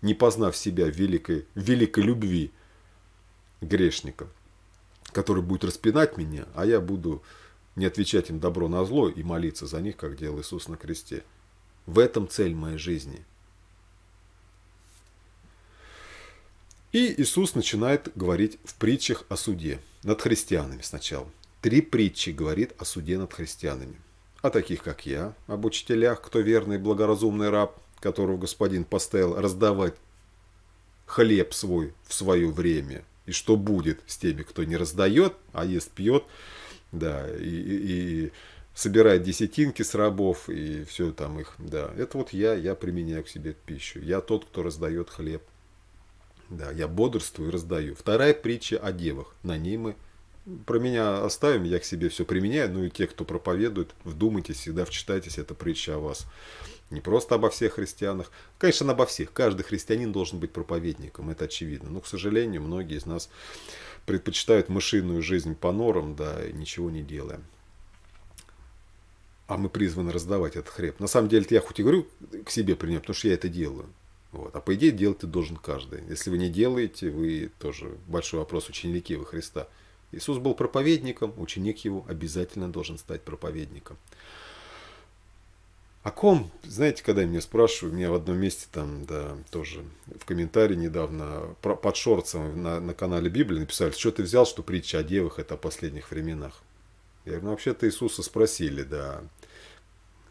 не познав себя великой, великой любви грешника, который будет распинать меня, а я буду не отвечать им добро на зло и молиться за них, как делал Иисус на кресте. В этом цель моей жизни. И Иисус начинает говорить в притчах о суде над христианами сначала. Три притчи говорит о суде над христианами – о таких, как я, об учителях, кто верный благоразумный раб, которого господин поставил раздавать хлеб свой в свое время, и что будет с теми, кто не раздает, а ест, пьет, да, и, и, и собирает десятинки с рабов, и все там их, да. Это вот я, я применяю к себе пищу. Я тот, кто раздает хлеб. Да, я бодрствую и раздаю. Вторая притча о девах. На ней мы про меня оставим, я к себе все применяю. Ну и те, кто проповедует, вдумайтесь, всегда вчитайтесь, это притча о вас. Не просто обо всех христианах. Конечно, обо всех. Каждый христианин должен быть проповедником, это очевидно. Но, к сожалению, многие из нас предпочитают мышиную жизнь по норам, да, ничего не делая. А мы призваны раздавать этот хлеб. На самом деле, я хоть и говорю к себе принять, потому что я это делаю. Вот. А по идее делать ты должен каждый. Если вы не делаете, вы тоже большой вопрос ученики вы Христа – Иисус был проповедником, ученик его обязательно должен стать проповедником. О ком, знаете, когда меня спрашивают, меня в одном месте там, да, тоже в комментарии недавно про, под шорцем на, на канале Библии написали, что ты взял, что притча о девах это о последних временах. Я говорю, ну вообще-то Иисуса спросили, да,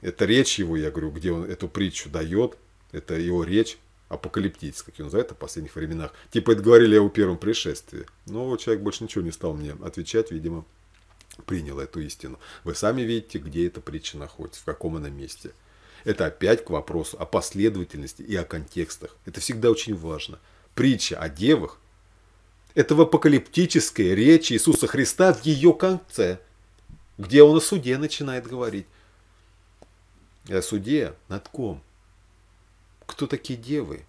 это речь его, я говорю, где он эту притчу дает, это его речь, апокалиптических, как ее называют, в последних временах. Типа это говорили о первом пришествии. Но человек больше ничего не стал мне отвечать, видимо, принял эту истину. Вы сами видите, где эта притча находится, в каком она месте. Это опять к вопросу о последовательности и о контекстах. Это всегда очень важно. Притча о девах – это в апокалиптической речи Иисуса Христа в ее конце, где он о суде начинает говорить. И о суде над ком? кто такие девы,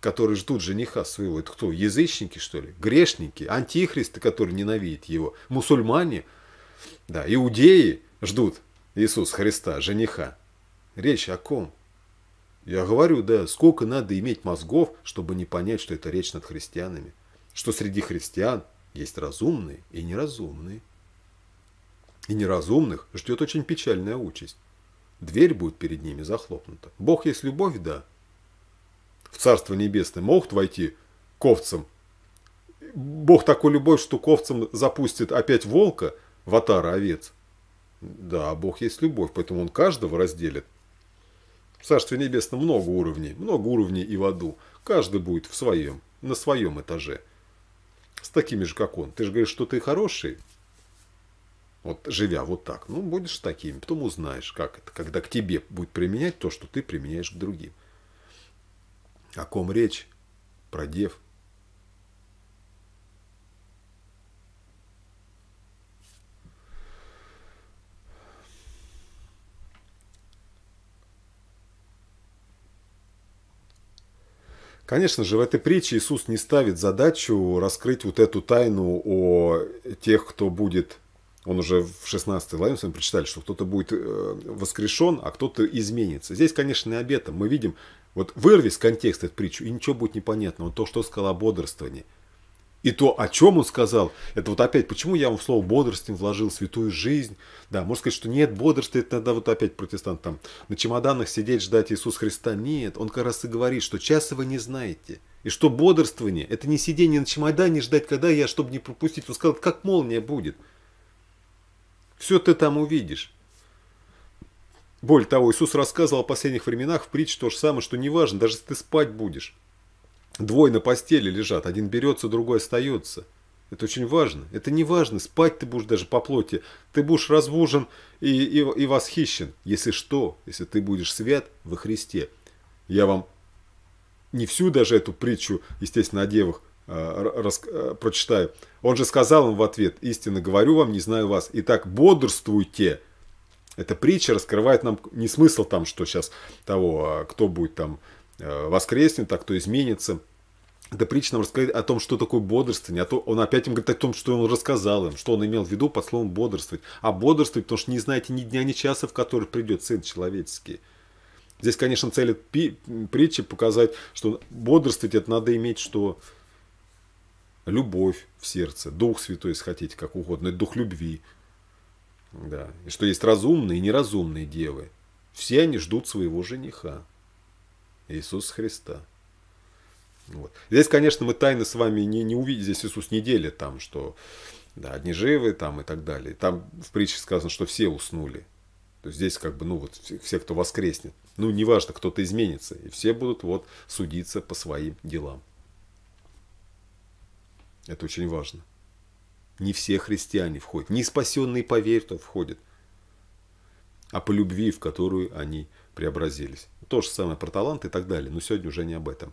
которые ждут жениха своего. Это кто? Язычники, что ли? Грешники? Антихристы, которые ненавидят его? Мусульмане? Да, иудеи ждут Иисуса Христа, жениха. Речь о ком? Я говорю, да, сколько надо иметь мозгов, чтобы не понять, что это речь над христианами. Что среди христиан есть разумные и неразумные. И неразумных ждет очень печальная участь. Дверь будет перед ними захлопнута. Бог есть любовь, да. В Царство Небесное могут войти ковцам. Бог такой любовь, что ковцам запустит опять волка в овец. Да, Бог есть любовь, поэтому Он каждого разделит. В Царстве Небесном много уровней, много уровней и в аду. Каждый будет в своем, на своем этаже. С такими же, как он. Ты же говоришь, что ты хороший, вот живя вот так, ну будешь таким, потом узнаешь, как это, когда к тебе будет применять то, что ты применяешь к другим. О ком речь? Про дев. Конечно же, в этой притче Иисус не ставит задачу раскрыть вот эту тайну о тех, кто будет он уже в 16 главе с вами прочитали, что кто-то будет э, воскрешен, а кто-то изменится. Здесь, конечно, и обетом мы видим, вот вырви с контекста эту притчу, и ничего будет непонятно. Вот то, что сказал о бодрствовании. И то, о чем он сказал, это вот опять, почему я вам в слово бодрствием вложил святую жизнь. Да, можно сказать, что нет, бодрствовать надо вот опять протестант там на чемоданах сидеть, ждать Иисуса Христа. Нет, он как раз и говорит, что часа вы не знаете. И что бодрствование, это не сидение на чемодане, ждать, когда я, чтобы не пропустить. Он сказал, как молния будет. Все ты там увидишь. Более того, Иисус рассказывал о последних временах в притче то же самое, что неважно, даже если ты спать будешь. Двое на постели лежат, один берется, другой остается. Это очень важно. Это не важно, спать ты будешь даже по плоти. Ты будешь разбужен и, и, и восхищен. Если что, если ты будешь свят во Христе. Я вам не всю даже эту притчу, естественно, о девах Э, рас, э, прочитаю. Он же сказал им в ответ, истинно говорю вам, не знаю вас. Итак, бодрствуйте. Эта притча раскрывает нам не смысл там, что сейчас того, а кто будет там э, воскреснет, а кто изменится. Это притча нам рассказывает о том, что такое бодрствование. А то он опять им говорит о том, что он рассказал им, что он имел в виду под словом бодрствовать. А бодрствовать, потому что не знаете ни дня, ни часа, в который придет Сын Человеческий. Здесь, конечно, цель притчи показать, что бодрствовать это надо иметь, что любовь в сердце, Дух Святой, если хотите, как угодно, Дух любви. Да. И что есть разумные и неразумные девы. Все они ждут своего жениха, Иисуса Христа. Вот. Здесь, конечно, мы тайны с вами не, не увидим. Здесь Иисус не делит там, что да, одни живы там и так далее. Там в притче сказано, что все уснули. То есть здесь как бы, ну вот, все, кто воскреснет. Ну, неважно, кто-то изменится. И все будут вот судиться по своим делам. Это очень важно. Не все христиане входят. Не спасенные по вере то входят. А по любви, в которую они преобразились. То же самое про талант и так далее. Но сегодня уже не об этом.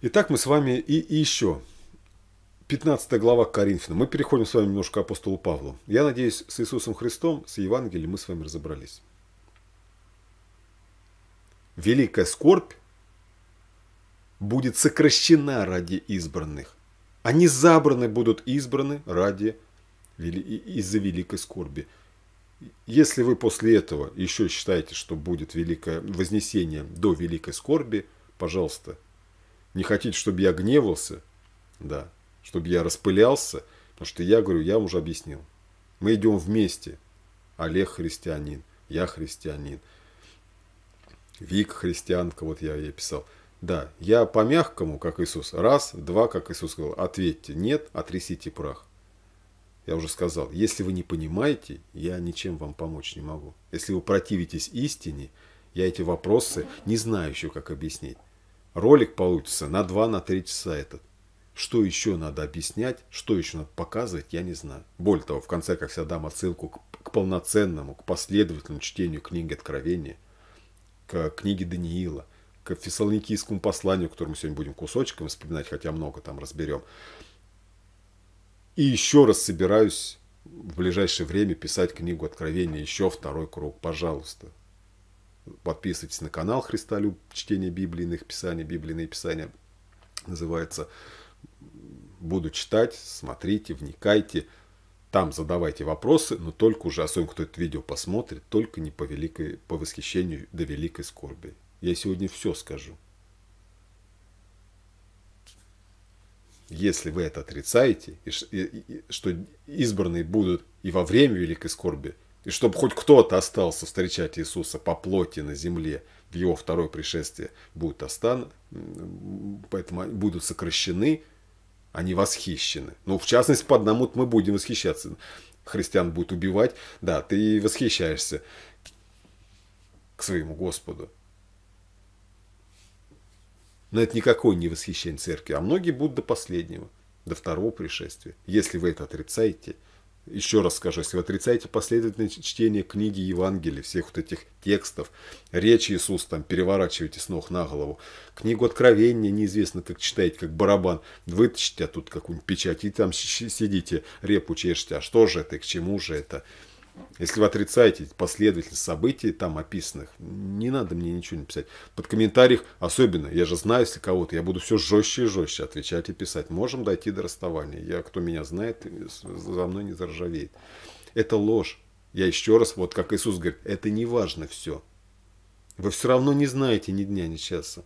Итак, мы с вами и, и еще. 15 глава Коринфянам. Мы переходим с вами немножко к апостолу Павлу. Я надеюсь, с Иисусом Христом, с Евангелием мы с вами разобрались. Великая скорбь будет сокращена ради избранных. Они забраны будут избраны ради из-за великой скорби. Если вы после этого еще считаете, что будет великое вознесение до великой скорби, пожалуйста, не хотите, чтобы я гневался, да, чтобы я распылялся, потому что я говорю, я уже объяснил. Мы идем вместе. Олег христианин, я христианин, Вик христианка, вот я ей писал. Да, я по-мягкому, как Иисус, раз, два, как Иисус сказал, ответьте нет, отрисите прах. Я уже сказал, если вы не понимаете, я ничем вам помочь не могу. Если вы противитесь истине, я эти вопросы не знаю еще, как объяснить. Ролик получится на 2-3 на часа этот. Что еще надо объяснять, что еще надо показывать, я не знаю. Более того, в конце, как всегда, дам отсылку к, к полноценному, к последовательному чтению книги Откровения, к книге Даниила – к фессалоникийскому посланию, которое мы сегодня будем кусочком вспоминать, хотя много там разберем. И еще раз собираюсь в ближайшее время писать книгу Откровения, еще второй круг, пожалуйста. Подписывайтесь на канал Христолюб, чтение Библии, иных писаний, Библии, иные писания называется. Буду читать, смотрите, вникайте. Там задавайте вопросы, но только уже, особенно кто это видео посмотрит, только не по, великой, по восхищению до великой скорби. Я сегодня все скажу. Если вы это отрицаете, и, и, и, что избранные будут и во время великой скорби, и чтобы хоть кто-то остался встречать Иисуса по плоти на земле, в его второе пришествие будет остан, поэтому будут сокращены, они восхищены. Ну, в частности, по одному мы будем восхищаться. Христиан будет убивать, да, ты восхищаешься к своему Господу. Но это никакой не восхищение церкви, а многие будут до последнего, до второго пришествия. Если вы это отрицаете, еще раз скажу, если вы отрицаете последовательное чтение книги Евангелия, всех вот этих текстов, речи Иисуса, там, переворачиваете с ног на голову, книгу Откровения неизвестно как читаете, как барабан, вытащите а тут какую-нибудь печать и там сидите, репу чешете, а что же это, к чему же это, если вы отрицаете последовательность событий, там описанных, не надо мне ничего не писать. Под комментариях особенно, я же знаю, если кого-то, я буду все жестче и жестче отвечать и писать. Можем дойти до расставания. Я, кто меня знает, за мной не заржавеет. Это ложь. Я еще раз, вот как Иисус говорит, это не важно все. Вы все равно не знаете ни дня, ни часа.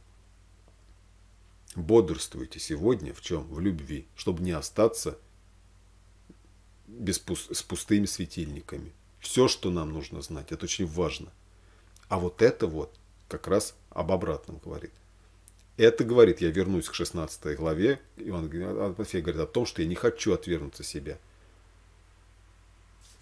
Бодрствуйте сегодня в чем? В любви, чтобы не остаться без, с пустыми светильниками все, что нам нужно знать. Это очень важно. А вот это вот как раз об обратном говорит. Это говорит, я вернусь к 16 главе, Иван а, Матфея говорит о том, что я не хочу отвернуться себя.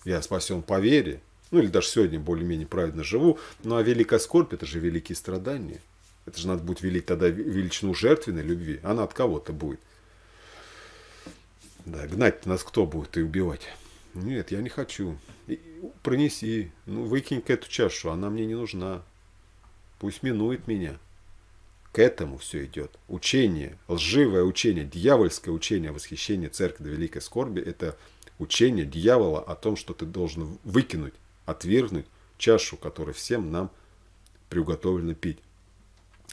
Я спасен по вере, ну или даже сегодня более-менее правильно живу, ну а великая скорбь – это же великие страдания. Это же надо будет велить тогда величину жертвенной любви, она от кого-то будет. Да, гнать нас кто будет и убивать? Нет, я не хочу. пронеси, ну выкинь к эту чашу, она мне не нужна. Пусть минует меня. К этому все идет. Учение, лживое учение, дьявольское учение восхищения церкви до великой скорби – это учение дьявола о том, что ты должен выкинуть, отвергнуть чашу, которую всем нам приуготовлено пить.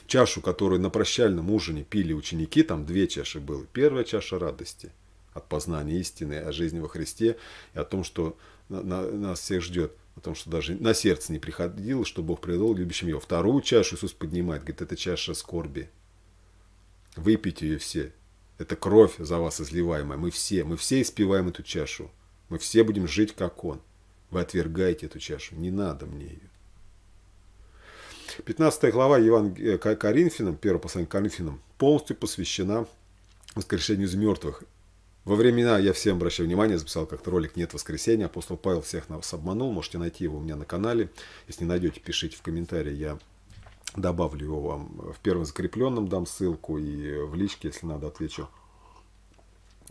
Чашу, которую на прощальном ужине пили ученики, там две чаши было. Первая чаша радости – от познания истины, о жизни во Христе и о том, что на, на, нас всех ждет, о том, что даже на сердце не приходило, что Бог предал любящим его. Вторую чашу Иисус поднимает, говорит, это чаша скорби. выпить ее все. Это кровь за вас изливаемая. Мы все, мы все испиваем эту чашу. Мы все будем жить, как Он. Вы отвергаете эту чашу. Не надо мне ее. 15 глава Евангелия э, Коринфянам, 1 послание к Коринфянам, полностью посвящена воскрешению из мертвых. Во времена, я всем обращаю внимание, записал как-то ролик «Нет воскресенья». Апостол Павел всех нас обманул. Можете найти его у меня на канале. Если не найдете, пишите в комментарии. Я добавлю его вам. В первом закрепленном дам ссылку и в личке, если надо, отвечу.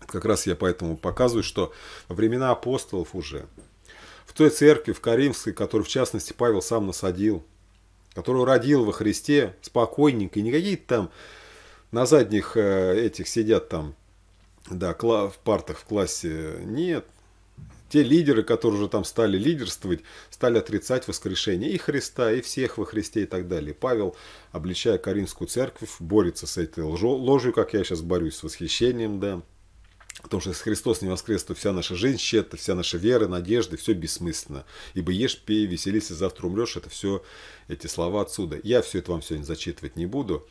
Как раз я поэтому показываю, что во времена апостолов уже в той церкви, в Каримской, которую в частности Павел сам насадил, которую родил во Христе спокойненько, и не какие-то там на задних э, этих сидят там да, в партах в классе нет. Те лидеры, которые уже там стали лидерствовать, стали отрицать воскрешение и Христа, и всех во Христе и так далее. Павел, обличая Каринскую церковь, борется с этой ложью, как я сейчас борюсь, с восхищением, да. Потому что если Христос не воскрес, то вся наша жизнь тщетна, вся наша вера, надежда, все бессмысленно. Ибо ешь, пей, веселись, и завтра умрешь, это все эти слова отсюда. Я все это вам сегодня зачитывать не буду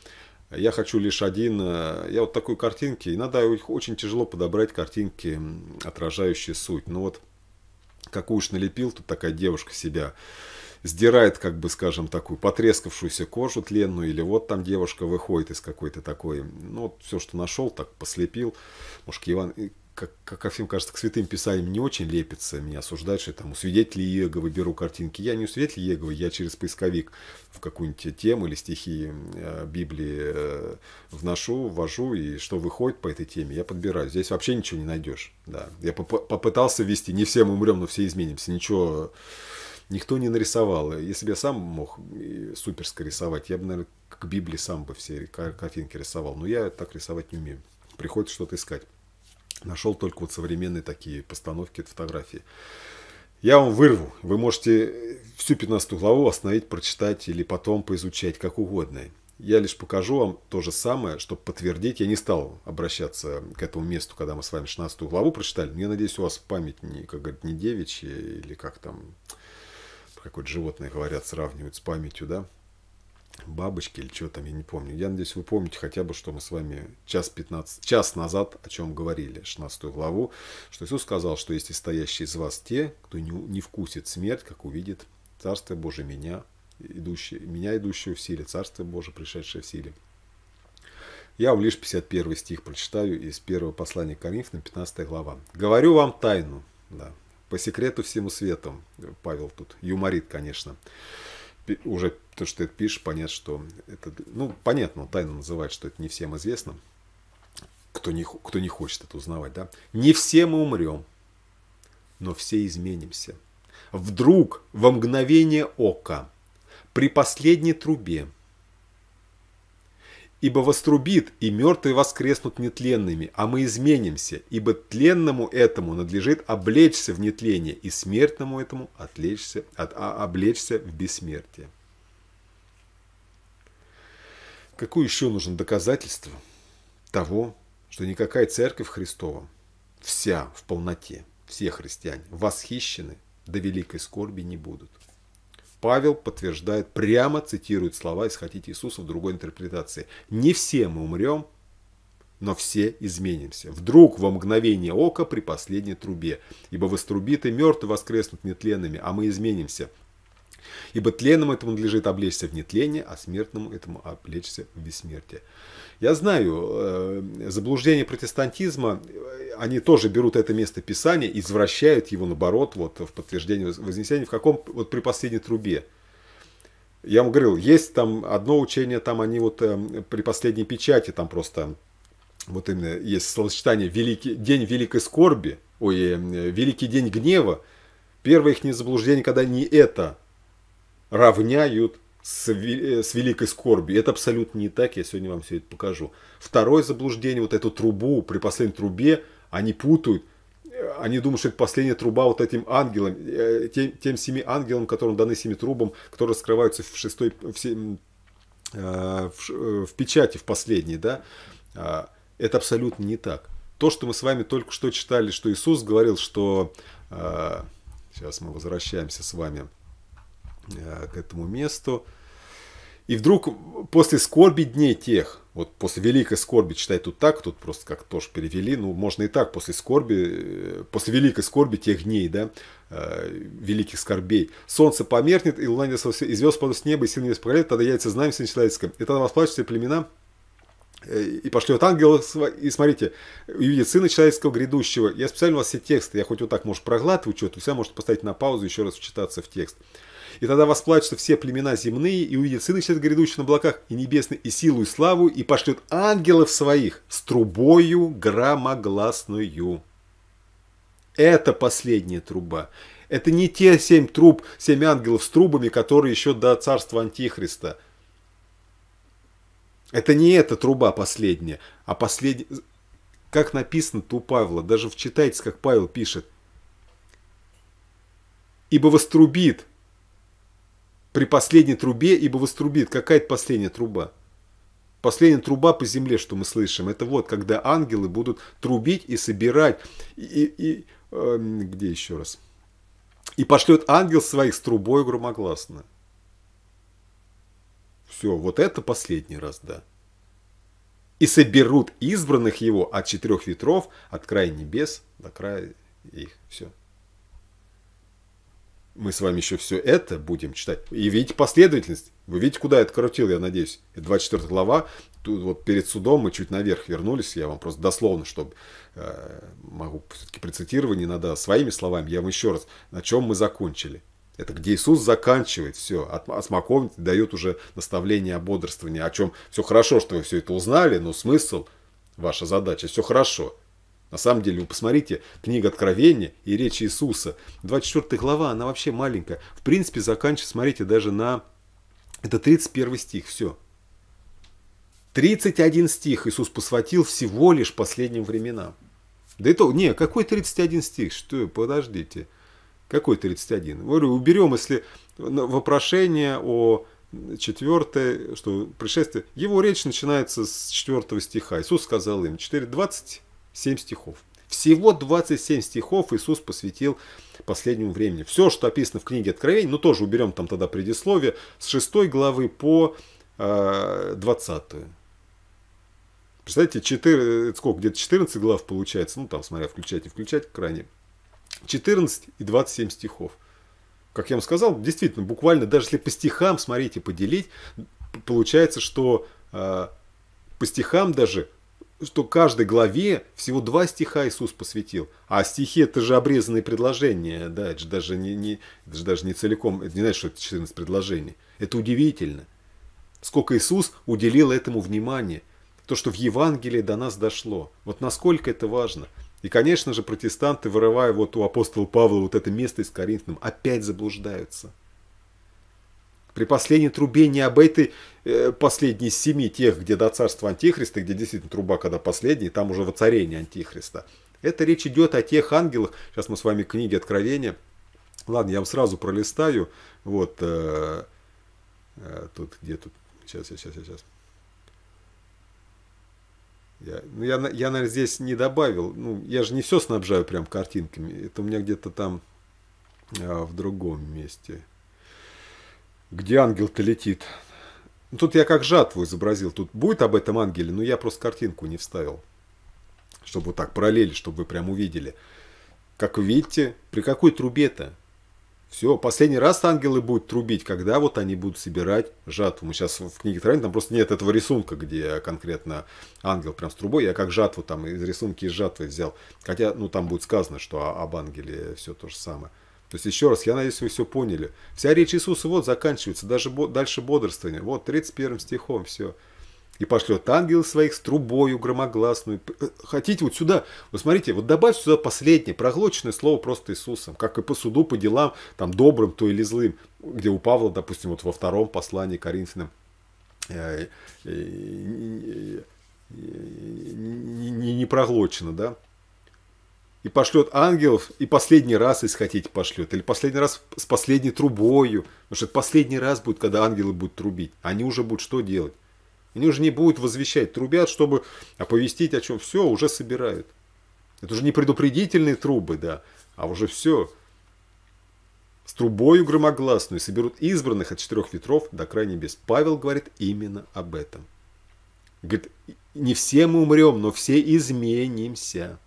я хочу лишь один. Э, я вот такой картинки, иногда их очень тяжело подобрать картинки, отражающие суть. Ну вот, какую уж налепил тут такая девушка себя сдирает, как бы, скажем, такую потрескавшуюся кожу тленную, или вот там девушка выходит из какой-то такой, ну, вот все, что нашел, так послепил, может, Иван, как, как, как всем кажется, к святым писаниям не очень лепится меня осуждать, что я там у свидетелей Иеговы беру картинки. Я не у свидетелей Иеговы, я через поисковик в какую-нибудь тему или стихи э, Библии э, вношу, ввожу, и что выходит по этой теме, я подбираю. Здесь вообще ничего не найдешь. Да. Я поп попытался ввести, не все мы умрем, но все изменимся. Ничего никто не нарисовал. Если бы я сам мог э, суперско рисовать, я бы, наверное, к Библии сам бы все картинки рисовал. Но я так рисовать не умею. Приходится что-то искать. Нашел только вот современные такие постановки фотографии. Я вам вырву. Вы можете всю 15 главу остановить, прочитать или потом поизучать, как угодно. Я лишь покажу вам то же самое, чтобы подтвердить. Я не стал обращаться к этому месту, когда мы с вами 16 главу прочитали. Но я надеюсь, у вас память, не, как говорят, не девичья или как там какое-то животное, говорят, сравнивают с памятью, да? бабочки или что там, я не помню. Я надеюсь, вы помните хотя бы, что мы с вами час, 15, час назад о чем говорили, 16 главу, что Иисус сказал, что если стоящие из вас те, кто не, не вкусит смерть, как увидит Царство Божие меня, идущее, меня идущее в силе, Царство Божие, пришедшее в силе. Я вам лишь 51 стих прочитаю из первого послания к Коринфянам, 15 глава. «Говорю вам тайну». Да, по секрету всему свету, Павел тут юморит, конечно уже то, что ты пишешь, понятно, что это, ну, понятно, тайно называть, что это не всем известно, кто не, кто не хочет это узнавать, да. Не все мы умрем, но все изменимся. Вдруг, во мгновение ока, при последней трубе – Ибо вострубит, и мертвые воскреснут нетленными, а мы изменимся, ибо тленному этому надлежит облечься в нетление, и смертному этому отлечься, от, а, облечься в бессмертие. Какое еще нужно доказательство того, что никакая церковь Христова, вся в полноте, все христиане, восхищены до великой скорби не будут. Павел подтверждает, прямо цитирует слова, если хотите, Иисуса в другой интерпретации. «Не все мы умрем, но все изменимся. Вдруг во мгновение ока при последней трубе. Ибо вострубит и мертвые воскреснут нетленными, а мы изменимся. Ибо тленному этому надлежит облечься в нетление, а смертному этому облечься в бессмертие. Я знаю, э, заблуждение протестантизма, э, они тоже берут это место Писания, извращают его, наоборот, вот в подтверждение Вознесения, в каком, вот при последней трубе. Я вам говорил, есть там одно учение, там они вот э, при последней печати, там просто вот именно есть словосочетание великий, «День великой скорби», ой, «Великий день гнева». Первое их не заблуждение, когда не это равняют с, э, великой скорби Это абсолютно не так, я сегодня вам все это покажу. Второе заблуждение, вот эту трубу, при последней трубе они путают, они думают, что это последняя труба вот этим ангелам, э, тем, тем семи ангелам, которым даны семи трубам, которые раскрываются в шестой, в, э, в, в печати, в последней, да. А, это абсолютно не так. То, что мы с вами только что читали, что Иисус говорил, что... А, сейчас мы возвращаемся с вами Э, к этому месту. И вдруг после скорби дней тех, вот после великой скорби, читай тут так, тут просто как тоже перевели, ну можно и так, после скорби, э, после великой скорби тех дней, да, э, великих скорбей. Солнце померкнет, и луна не и звезд падут с неба, и сильно не спролет, тогда яйца знаем всем человеческом. И тогда все племена, э, и пошлет ангела, и смотрите, увидит сына человеческого грядущего. Я специально у вас все тексты, я хоть вот так, может, проглатываю что-то, вы себя можете поставить на паузу, еще раз вчитаться в текст. И тогда восплачутся все племена земные, и увидят Сын Исчез грядущий на облаках, и небесный, и силу, и славу, и пошлет ангелов своих с трубою громогласную. Это последняя труба. Это не те семь труб, семь ангелов с трубами, которые еще до царства Антихриста. Это не эта труба последняя, а последняя... Как написано-то у Павла, даже вчитайтесь, как Павел пишет. «Ибо вострубит при последней трубе, ибо вострубит. Какая это последняя труба? Последняя труба по земле, что мы слышим, это вот, когда ангелы будут трубить и собирать. И, и, э, где еще раз? И пошлет ангел своих с трубой громогласно. Все, вот это последний раз, да. И соберут избранных его от четырех ветров, от края небес до края их. Все мы с вами еще все это будем читать. И видите последовательность. Вы видите, куда я открутил, я надеюсь. Это 24 глава. Тут вот перед судом мы чуть наверх вернулись. Я вам просто дословно, чтобы э, могу все-таки процитировать, не надо своими словами. Я вам еще раз, на чем мы закончили. Это где Иисус заканчивает все, от, от смоковницы дает уже наставление о бодрствовании, о чем все хорошо, что вы все это узнали, но смысл, ваша задача, все хорошо – на самом деле, вы посмотрите, книга Откровения и речь Иисуса, 24 глава, она вообще маленькая. В принципе, заканчивается, смотрите, даже на... Это 31 стих, все. 31 стих Иисус посвятил всего лишь последним временам. Да это, не, какой 31 стих? Что, подождите. Какой 31? Говорю, уберем, если вопрошение о четвертой, что пришествие. Его речь начинается с 4 стиха. Иисус сказал им, 4.20 7 стихов. Всего 27 стихов Иисус посвятил последнему времени. Все, что описано в книге Откровений, ну тоже уберем там тогда предисловие, с 6 главы по э, 20. Представляете, 4, сколько, где-то 14 глав получается, ну там, смотря включать и включать крайне. 14 и 27 стихов. Как я вам сказал, действительно, буквально, даже если по стихам, смотрите, поделить, получается, что э, по стихам даже что каждой главе всего два стиха Иисус посвятил. А стихи это же обрезанные предложения, да, это же даже не, не, это же даже не целиком, это не значит, что это 14 предложений. Это удивительно. Сколько Иисус уделил этому внимания. То, что в Евангелии до нас дошло. Вот насколько это важно. И, конечно же, протестанты, вырывая вот у апостола Павла вот это место из Коринфянам, опять заблуждаются. При последней трубе не об этой э, последней семи тех, где до царства Антихриста, где действительно труба, когда последняя, там уже воцарение Антихриста. Это речь идет о тех ангелах, сейчас мы с вами книги Откровения, ладно, я вам сразу пролистаю, вот, э, э, тут, где тут, сейчас, сейчас, сейчас, Я, ну, я, я, наверное, здесь не добавил. Ну, я же не все снабжаю прям картинками. Это у меня где-то там а, в другом месте где ангел-то летит. Тут я как жатву изобразил. Тут будет об этом ангеле, но я просто картинку не вставил. Чтобы вот так параллели, чтобы вы прям увидели. Как видите, при какой трубе-то? Все, последний раз ангелы будут трубить, когда вот они будут собирать жатву. Мы сейчас в книге Тарантино, там просто нет этого рисунка, где конкретно ангел прям с трубой. Я как жатву там из рисунки из жатвы взял. Хотя, ну, там будет сказано, что об ангеле все то же самое. То есть, еще раз, я надеюсь, вы все поняли. Вся речь Иисуса вот заканчивается, даже бо, дальше бодрствование. Вот, 31 стихом, все. И пошлет ангел своих с трубою громогласную. Э, хотите вот сюда, вот смотрите, вот добавь сюда последнее, проглоченное слово просто Иисусом, как и по суду, по делам, там, добрым то или злым, где у Павла, допустим, вот во втором послании Коринфянам, э, э, не, не проглочено, да? и пошлет ангелов, и последний раз, если хотите, пошлет. Или последний раз с последней трубою. Потому что это последний раз будет, когда ангелы будут трубить. Они уже будут что делать? Они уже не будут возвещать, трубят, чтобы оповестить о чем. Все, уже собирают. Это уже не предупредительные трубы, да, а уже все. С трубою громогласную соберут избранных от четырех ветров до края небес. Павел говорит именно об этом. Говорит, не все мы умрем, но все изменимся.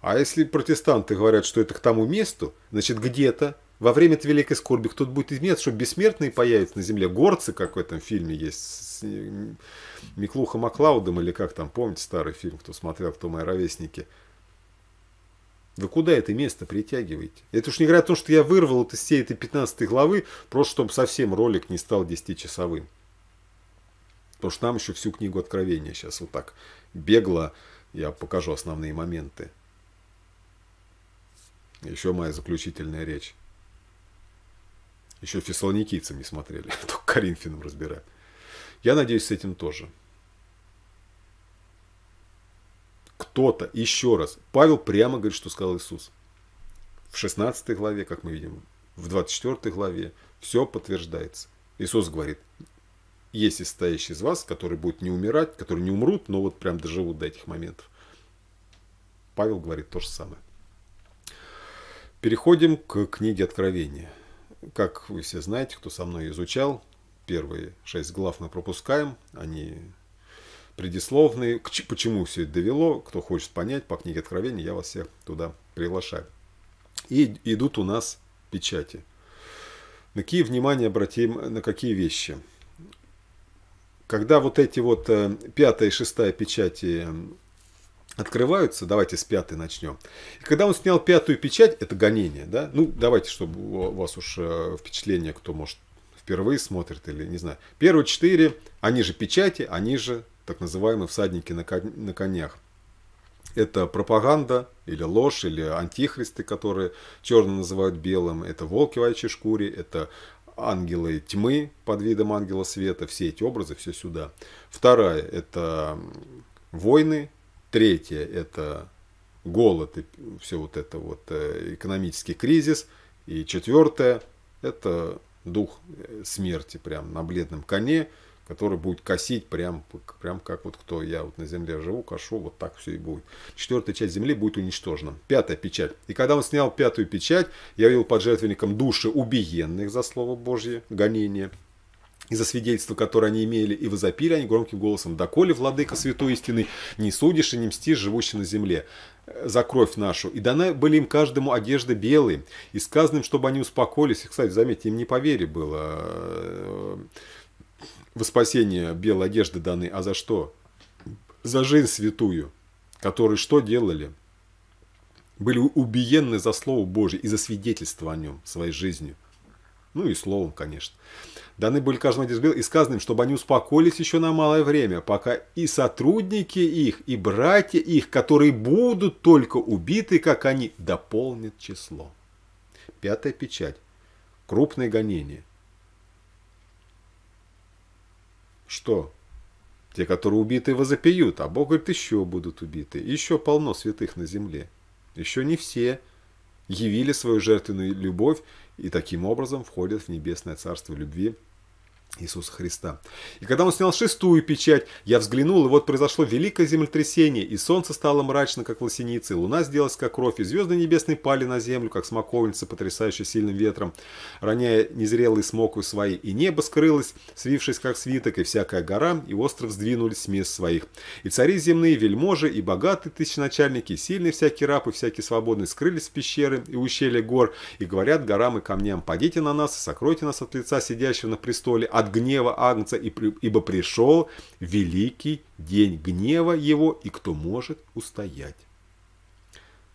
А если протестанты говорят, что это к тому месту, значит где-то во время этой великой скорби кто-то будет изменять, что бессмертные появятся на земле, горцы, как в этом фильме есть, с Миклухом Маклаудом или как там, помните старый фильм, кто смотрел, кто мои ровесники. Вы куда это место притягиваете? Это уж не говоря о том, что я вырвал из всей этой 15 главы, просто чтобы совсем ролик не стал 10-часовым. Потому что нам еще всю книгу Откровения сейчас вот так бегло, я покажу основные моменты. Еще моя заключительная речь. Еще фессалоникийцам не смотрели, только Коринфянам разбирают. Я надеюсь, с этим тоже. Кто-то, еще раз, Павел прямо говорит, что сказал Иисус. В 16 главе, как мы видим, в 24 главе все подтверждается. Иисус говорит, есть состоящий из вас, который будет не умирать, которые не умрут, но вот прям доживут до этих моментов. Павел говорит то же самое. Переходим к книге Откровения. Как вы все знаете, кто со мной изучал, первые шесть глав мы пропускаем, они предисловные. Почему все это довело, кто хочет понять, по книге Откровения я вас всех туда приглашаю. И идут у нас печати. На какие внимание обратим, на какие вещи? Когда вот эти вот э, пятая и шестая печати открываются, давайте с пятой начнем. И когда он снял пятую печать, это гонение, да, ну давайте, чтобы у вас уж э, впечатление, кто может впервые смотрит или не знаю. Первые четыре, они же печати, они же так называемые всадники на, кон на конях. Это пропаганда или ложь, или антихристы, которые черно называют белым. Это волки в овечьей шкуре, это ангелы тьмы под видом ангела света. Все эти образы, все сюда. Вторая – это войны Третье – это голод и все вот это вот э, экономический кризис. И четвертое – это дух э, смерти прям на бледном коне, который будет косить прям, прям как вот кто я вот на земле живу, кашу, вот так все и будет. Четвертая часть земли будет уничтожена. Пятая печать. И когда он снял пятую печать, я видел под жертвенником души убиенных за слово Божье, гонение – и за свидетельство, которое они имели, и возопили они громким голосом, «Доколе, владыка святой истины, не судишь и не мстишь живущим на земле, за кровь нашу, и даны были им каждому одежды белые, и сказано им, чтобы они успокоились». И, кстати, заметьте, им не по вере было э, во спасение белой одежды даны, а за что? За жизнь святую, которые что делали? Были убиены за Слово Божье и за свидетельство о нем своей жизнью ну и словом, конечно. Даны были каждому из и сказано им, чтобы они успокоились еще на малое время, пока и сотрудники их, и братья их, которые будут только убиты, как они, дополнят число. Пятая печать. Крупное гонение. Что? Те, которые убиты, возопьют, а Бог говорит, еще будут убиты. Еще полно святых на земле. Еще не все явили свою жертвенную любовь и таким образом входят в небесное царство любви Иисуса Христа. И когда он снял шестую печать, я взглянул, и вот произошло великое землетрясение, и солнце стало мрачно, как лосеницы, и луна сделалась, как кровь, и звезды небесные пали на землю, как смоковница, потрясающие сильным ветром, роняя незрелые смоквы свои, и небо скрылось, свившись, как свиток, и всякая гора, и остров сдвинулись с мест своих. И цари земные, вельможи, и богатые тысячначальники, и сильные всякие рабы, всякие свободные скрылись в пещеры и ущелья гор, и говорят горам и камням, «Падите на нас, и сокройте нас от лица сидящего на престоле, от гнева Агнца, ибо пришел великий день гнева его, и кто может устоять.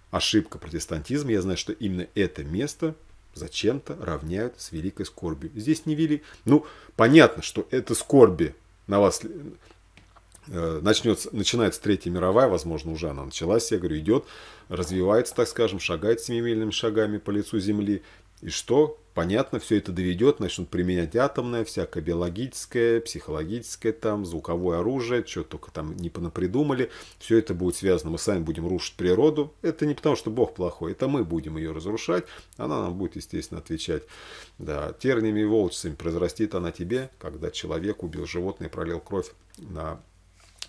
Ошибка протестантизма, я знаю, что именно это место зачем-то равняют с великой скорбью. Здесь не вели... Ну, понятно, что это скорби на вас э, начнется, начинается Третья мировая, возможно, уже она началась, я говорю, идет, развивается, так скажем, шагает семимильными шагами по лицу земли. И что? Понятно, все это доведет, начнут применять атомное, всякое биологическое, психологическое, там, звуковое оружие, что только там не понапридумали. Все это будет связано, мы сами будем рушить природу. Это не потому, что Бог плохой, это мы будем ее разрушать. Она нам будет, естественно, отвечать. Да, терниями и волчцами произрастит она тебе, когда человек убил животное и пролил кровь на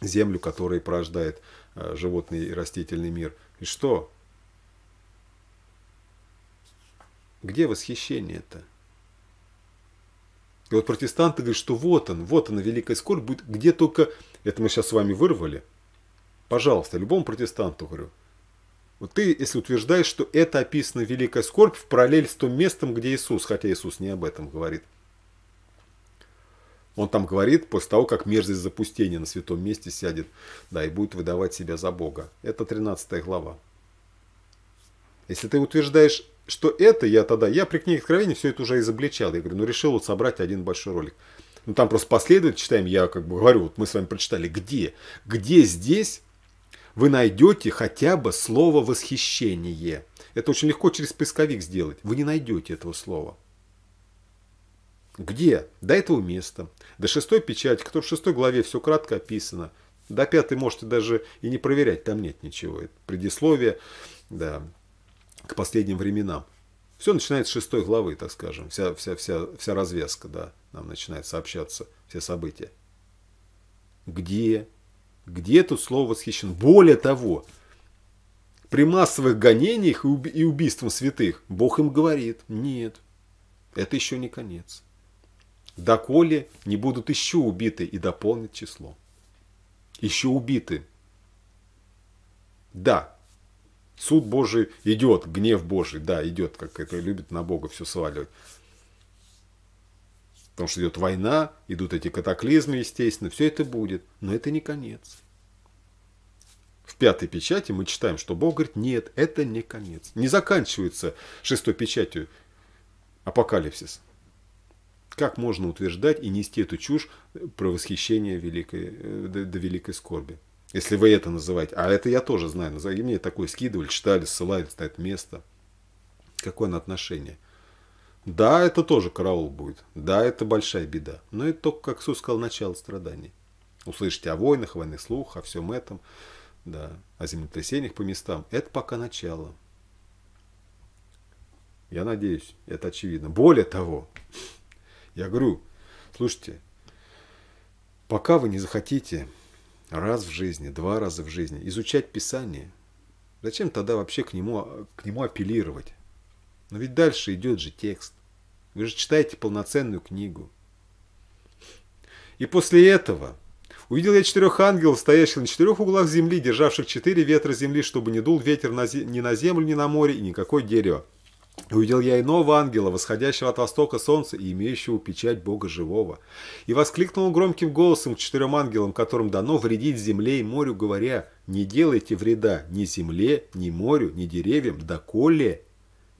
землю, которая порождает э, животный и растительный мир. И что? Где восхищение-то? И вот протестанты говорят, что вот он, вот она великая скорбь будет, где только... Это мы сейчас с вами вырвали. Пожалуйста, любому протестанту говорю. Вот ты, если утверждаешь, что это описано великая скорбь в параллель с том местом, где Иисус, хотя Иисус не об этом говорит. Он там говорит, после того, как мерзость запустения на святом месте сядет, да, и будет выдавать себя за Бога. Это 13 глава. Если ты утверждаешь что это я тогда, я при книге Откровения все это уже изобличал. Я говорю, ну решил вот собрать один большой ролик. Ну там просто последовательно читаем, я как бы говорю, вот мы с вами прочитали, где? Где здесь вы найдете хотя бы слово восхищение? Это очень легко через поисковик сделать. Вы не найдете этого слова. Где? До этого места. До шестой печати, которая в шестой главе все кратко описано. До пятой можете даже и не проверять, там нет ничего. Это предисловие, да, к последним временам. Все начинается с шестой главы, так скажем. Вся, вся, вся, вся развязка, да, нам начинает сообщаться все события. Где? Где тут слово восхищен? Более того, при массовых гонениях и убийством святых Бог им говорит, нет, это еще не конец. Доколе не будут еще убиты и дополнят число. Еще убиты. Да, Суд Божий идет, гнев Божий, да, идет, как это любит на Бога все сваливать. Потому что идет война, идут эти катаклизмы, естественно, все это будет, но это не конец. В пятой печати мы читаем, что Бог говорит, нет, это не конец. Не заканчивается шестой печатью апокалипсис. Как можно утверждать и нести эту чушь про восхищение великой, э, до, до великой скорби? Если вы это называете. А это я тоже знаю. И мне такое скидывали, читали, ссылались на это место. Какое на отношение? Да, это тоже караул будет. Да, это большая беда. Но это только, как Иисус сказал, начало страданий. Услышите о войнах, войны слух, о всем этом. Да, о землетрясениях по местам. Это пока начало. Я надеюсь, это очевидно. Более того, я говорю, слушайте, пока вы не захотите раз в жизни, два раза в жизни, изучать Писание, зачем тогда вообще к нему, к нему апеллировать? Но ведь дальше идет же текст. Вы же читаете полноценную книгу. И после этого увидел я четырех ангелов, стоящих на четырех углах земли, державших четыре ветра земли, чтобы не дул ветер на зе... ни на землю, ни на море, и никакое дерево. Увидел я иного ангела, восходящего от востока солнца и имеющего печать Бога живого. И воскликнул громким голосом к четырем ангелам, которым дано вредить земле и морю, говоря, «Не делайте вреда ни земле, ни морю, ни деревьям, доколе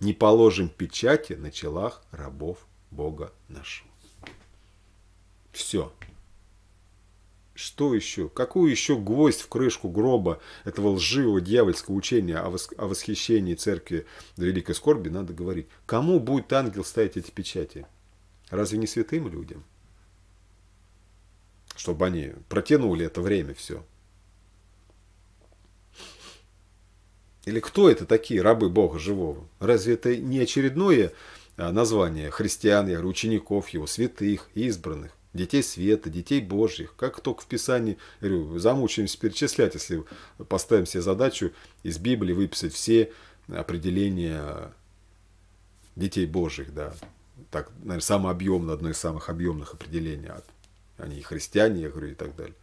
не положим печати на челах рабов Бога нашего». Все, что еще? Какую еще гвоздь в крышку гроба этого лживого дьявольского учения о, вос... о восхищении церкви до великой скорби надо говорить? Кому будет ангел ставить эти печати? Разве не святым людям? Чтобы они протянули это время все. Или кто это такие рабы Бога Живого? Разве это не очередное а, название христиан, учеников его, святых, избранных? детей света, детей Божьих. Как только в Писании, говорю, замучаемся перечислять, если поставим себе задачу из Библии выписать все определения детей Божьих, да. Так, наверное, самое объемное, одно из самых объемных определений. А они и христиане, я говорю, и так далее.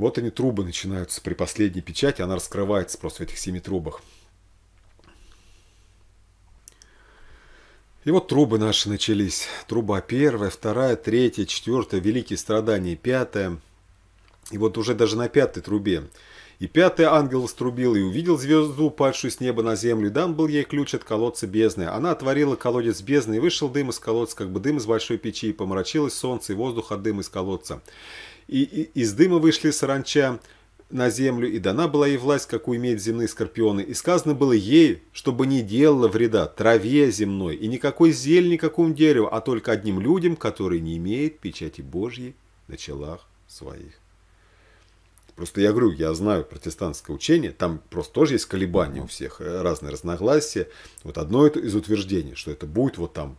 Вот они трубы начинаются при последней печати, она раскрывается просто в этих семи трубах. И вот трубы наши начались. Труба первая, вторая, третья, четвертая, великие страдания, пятая. И вот уже даже на пятой трубе. И пятый ангел струбил и увидел звезду, падшую с неба на землю, и дан был ей ключ от колодца бездны. Она отворила колодец бездны, и вышел дым из колодца, как бы дым из большой печи, и помрачилось солнце и воздух от дыма из колодца и, и из дыма вышли саранча на землю, и дана была ей власть, какую имеют земные скорпионы, и сказано было ей, чтобы не делала вреда траве земной и никакой зелени, никакому дереву, а только одним людям, которые не имеют печати Божьей на челах своих. Просто я говорю, я знаю протестантское учение, там просто тоже есть колебания у всех, э, разные разногласия. Вот одно из утверждений, что это будет вот там,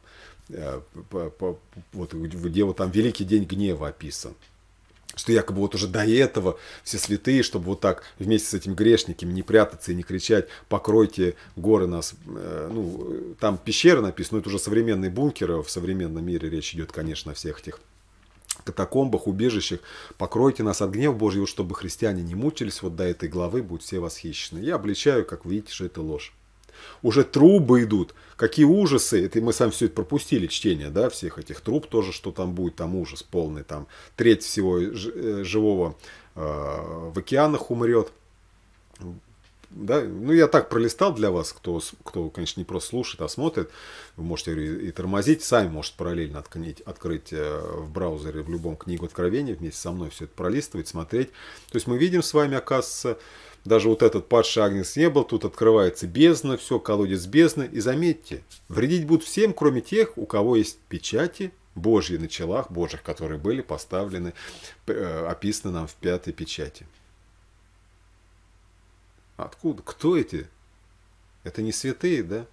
э, вот, где вот там великий день гнева описан что якобы вот уже до этого все святые, чтобы вот так вместе с этим грешниками не прятаться и не кричать «покройте горы нас». Э, ну, там пещера написана, но это уже современные бункеры, в современном мире речь идет, конечно, о всех этих катакомбах, убежищах. Покройте нас от гнева Божьего, чтобы христиане не мучились. Вот до этой главы будут все восхищены. Я обличаю, как видите, что это ложь уже трубы идут. Какие ужасы, это мы сами все это пропустили, чтение, да, всех этих труб тоже, что там будет, там ужас полный, там треть всего э, живого э, в океанах умрет. Да? Ну, я так пролистал для вас, кто, кто, конечно, не просто слушает, а смотрит. Вы можете и, тормозить, сами, можете параллельно открыть, открыть э, в браузере в любом книгу откровения, вместе со мной все это пролистывать, смотреть. То есть мы видим с вами, оказывается, даже вот этот падший Агнец не был, тут открывается бездна, все, колодец бездны. И заметьте, вредить будут всем, кроме тех, у кого есть печати Божьи на челах Божьих, которые были поставлены, э, описаны нам в пятой печати. Откуда? Кто эти? Это не святые, да?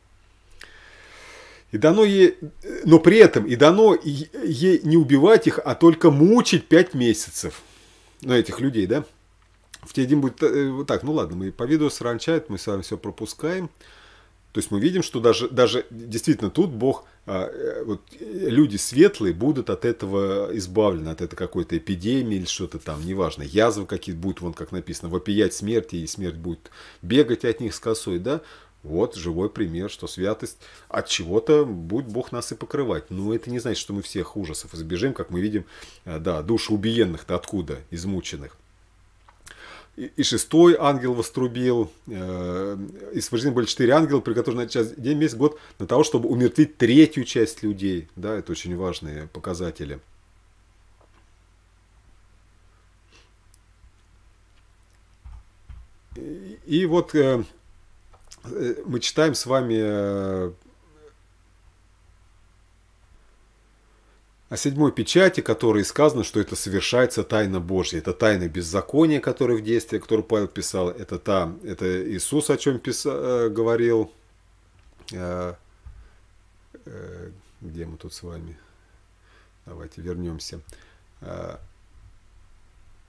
И дано ей, но при этом и дано ей не убивать их, а только мучить пять месяцев. Ну, этих людей, да? в те один будет э, так, ну ладно, мы по виду сранчает, мы с вами все пропускаем. То есть мы видим, что даже, даже действительно тут Бог, а, э, вот, э, люди светлые будут от этого избавлены, от этой какой-то эпидемии или что-то там, неважно, язвы какие-то будут, вон как написано, вопиять смерти, и смерть будет бегать от них с косой, да? Вот живой пример, что святость от чего-то будет Бог нас и покрывать. Но это не значит, что мы всех ужасов избежим, как мы видим, да, души убиенных-то откуда, измученных и шестой ангел вострубил, э, и освобождены были четыре ангела, приготовлены час, день, месяц, год, на того, чтобы умертвить третью часть людей. Да, это очень важные показатели. И вот э, э, мы читаем с вами о седьмой печати, которой сказано, что это совершается тайна Божья. Это тайна беззакония, которая в действии, которую Павел писал. Это, та, это Иисус, о чем писал, э, говорил. Э, э, где мы тут с вами? Давайте вернемся.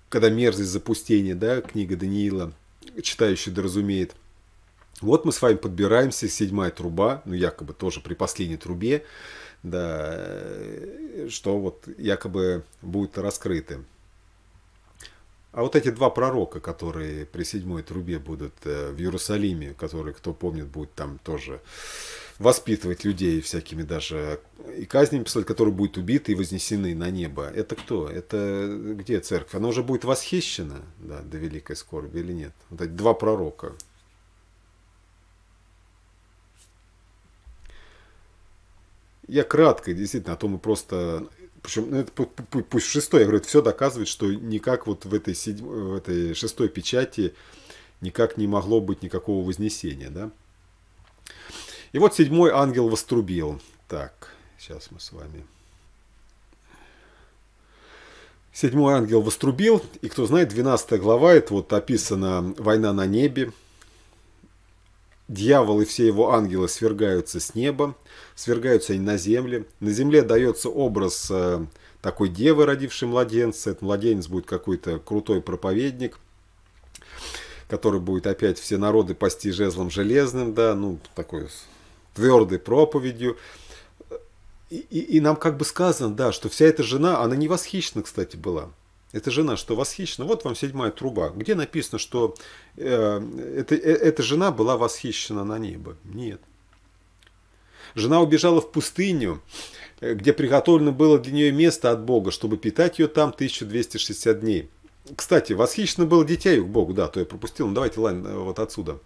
Когда мерзость запустения, да, книга Даниила, читающий доразумеет. Вот мы с вами подбираемся, седьмая труба, ну якобы тоже при последней трубе да, э, что вот якобы будут раскрыты. А вот эти два пророка, которые при седьмой трубе будут э, в Иерусалиме, которые, кто помнит, будет там тоже воспитывать людей всякими даже и казнями писать, которые будут убиты и вознесены на небо. Это кто? Это где церковь? Она уже будет восхищена да, до великой скорби или нет? Вот эти два пророка – Я кратко, действительно, а то мы просто... Причем, ну, это, пусть шестой, я говорю, это все доказывает, что никак вот в этой, седьмой, в этой шестой печати никак не могло быть никакого вознесения, да? И вот седьмой ангел вострубил. Так, сейчас мы с вами... Седьмой ангел вострубил, и кто знает, 12 глава, это вот описана война на небе, Дьявол и все его ангелы свергаются с неба, свергаются они на земле. На земле дается образ э, такой девы, родившей младенца. Этот младенец будет какой-то крутой проповедник, который будет опять все народы пасти жезлом железным, да, ну, такой твердой проповедью. И, и, и нам как бы сказано, да, что вся эта жена, она не восхищена, кстати, была. Это жена, что восхищена. Вот вам седьмая труба. Где написано, что э, это, э, эта жена была восхищена на небо? Нет. Жена убежала в пустыню, э, где приготовлено было для нее место от Бога, чтобы питать ее там 1260 дней. Кстати, восхищено было детей их Богу, да, то я пропустил. Ну, давайте, ладно, э, вот отсюда.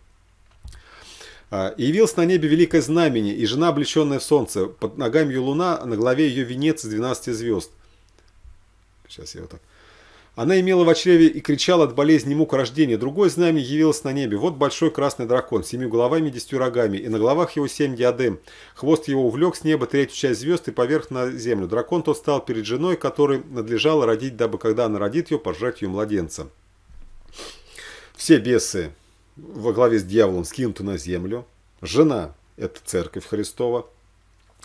А, «И явилось на небе великое знамение, и жена, облеченная в солнце, под ногами ее луна, на голове ее венец из 12 звезд». Сейчас я вот так. Она имела в очреве и кричала от болезни и мук рождения. Другое знамя явилось на небе. Вот большой красный дракон, с семью головами и десятью рогами, и на головах его семь диадем. Хвост его увлек с неба третью часть звезд и поверх на землю. Дракон тот стал перед женой, которой надлежало родить, дабы когда она родит ее, пожрать ее младенца. Все бесы во главе с дьяволом скинуты на землю. Жена – это церковь Христова.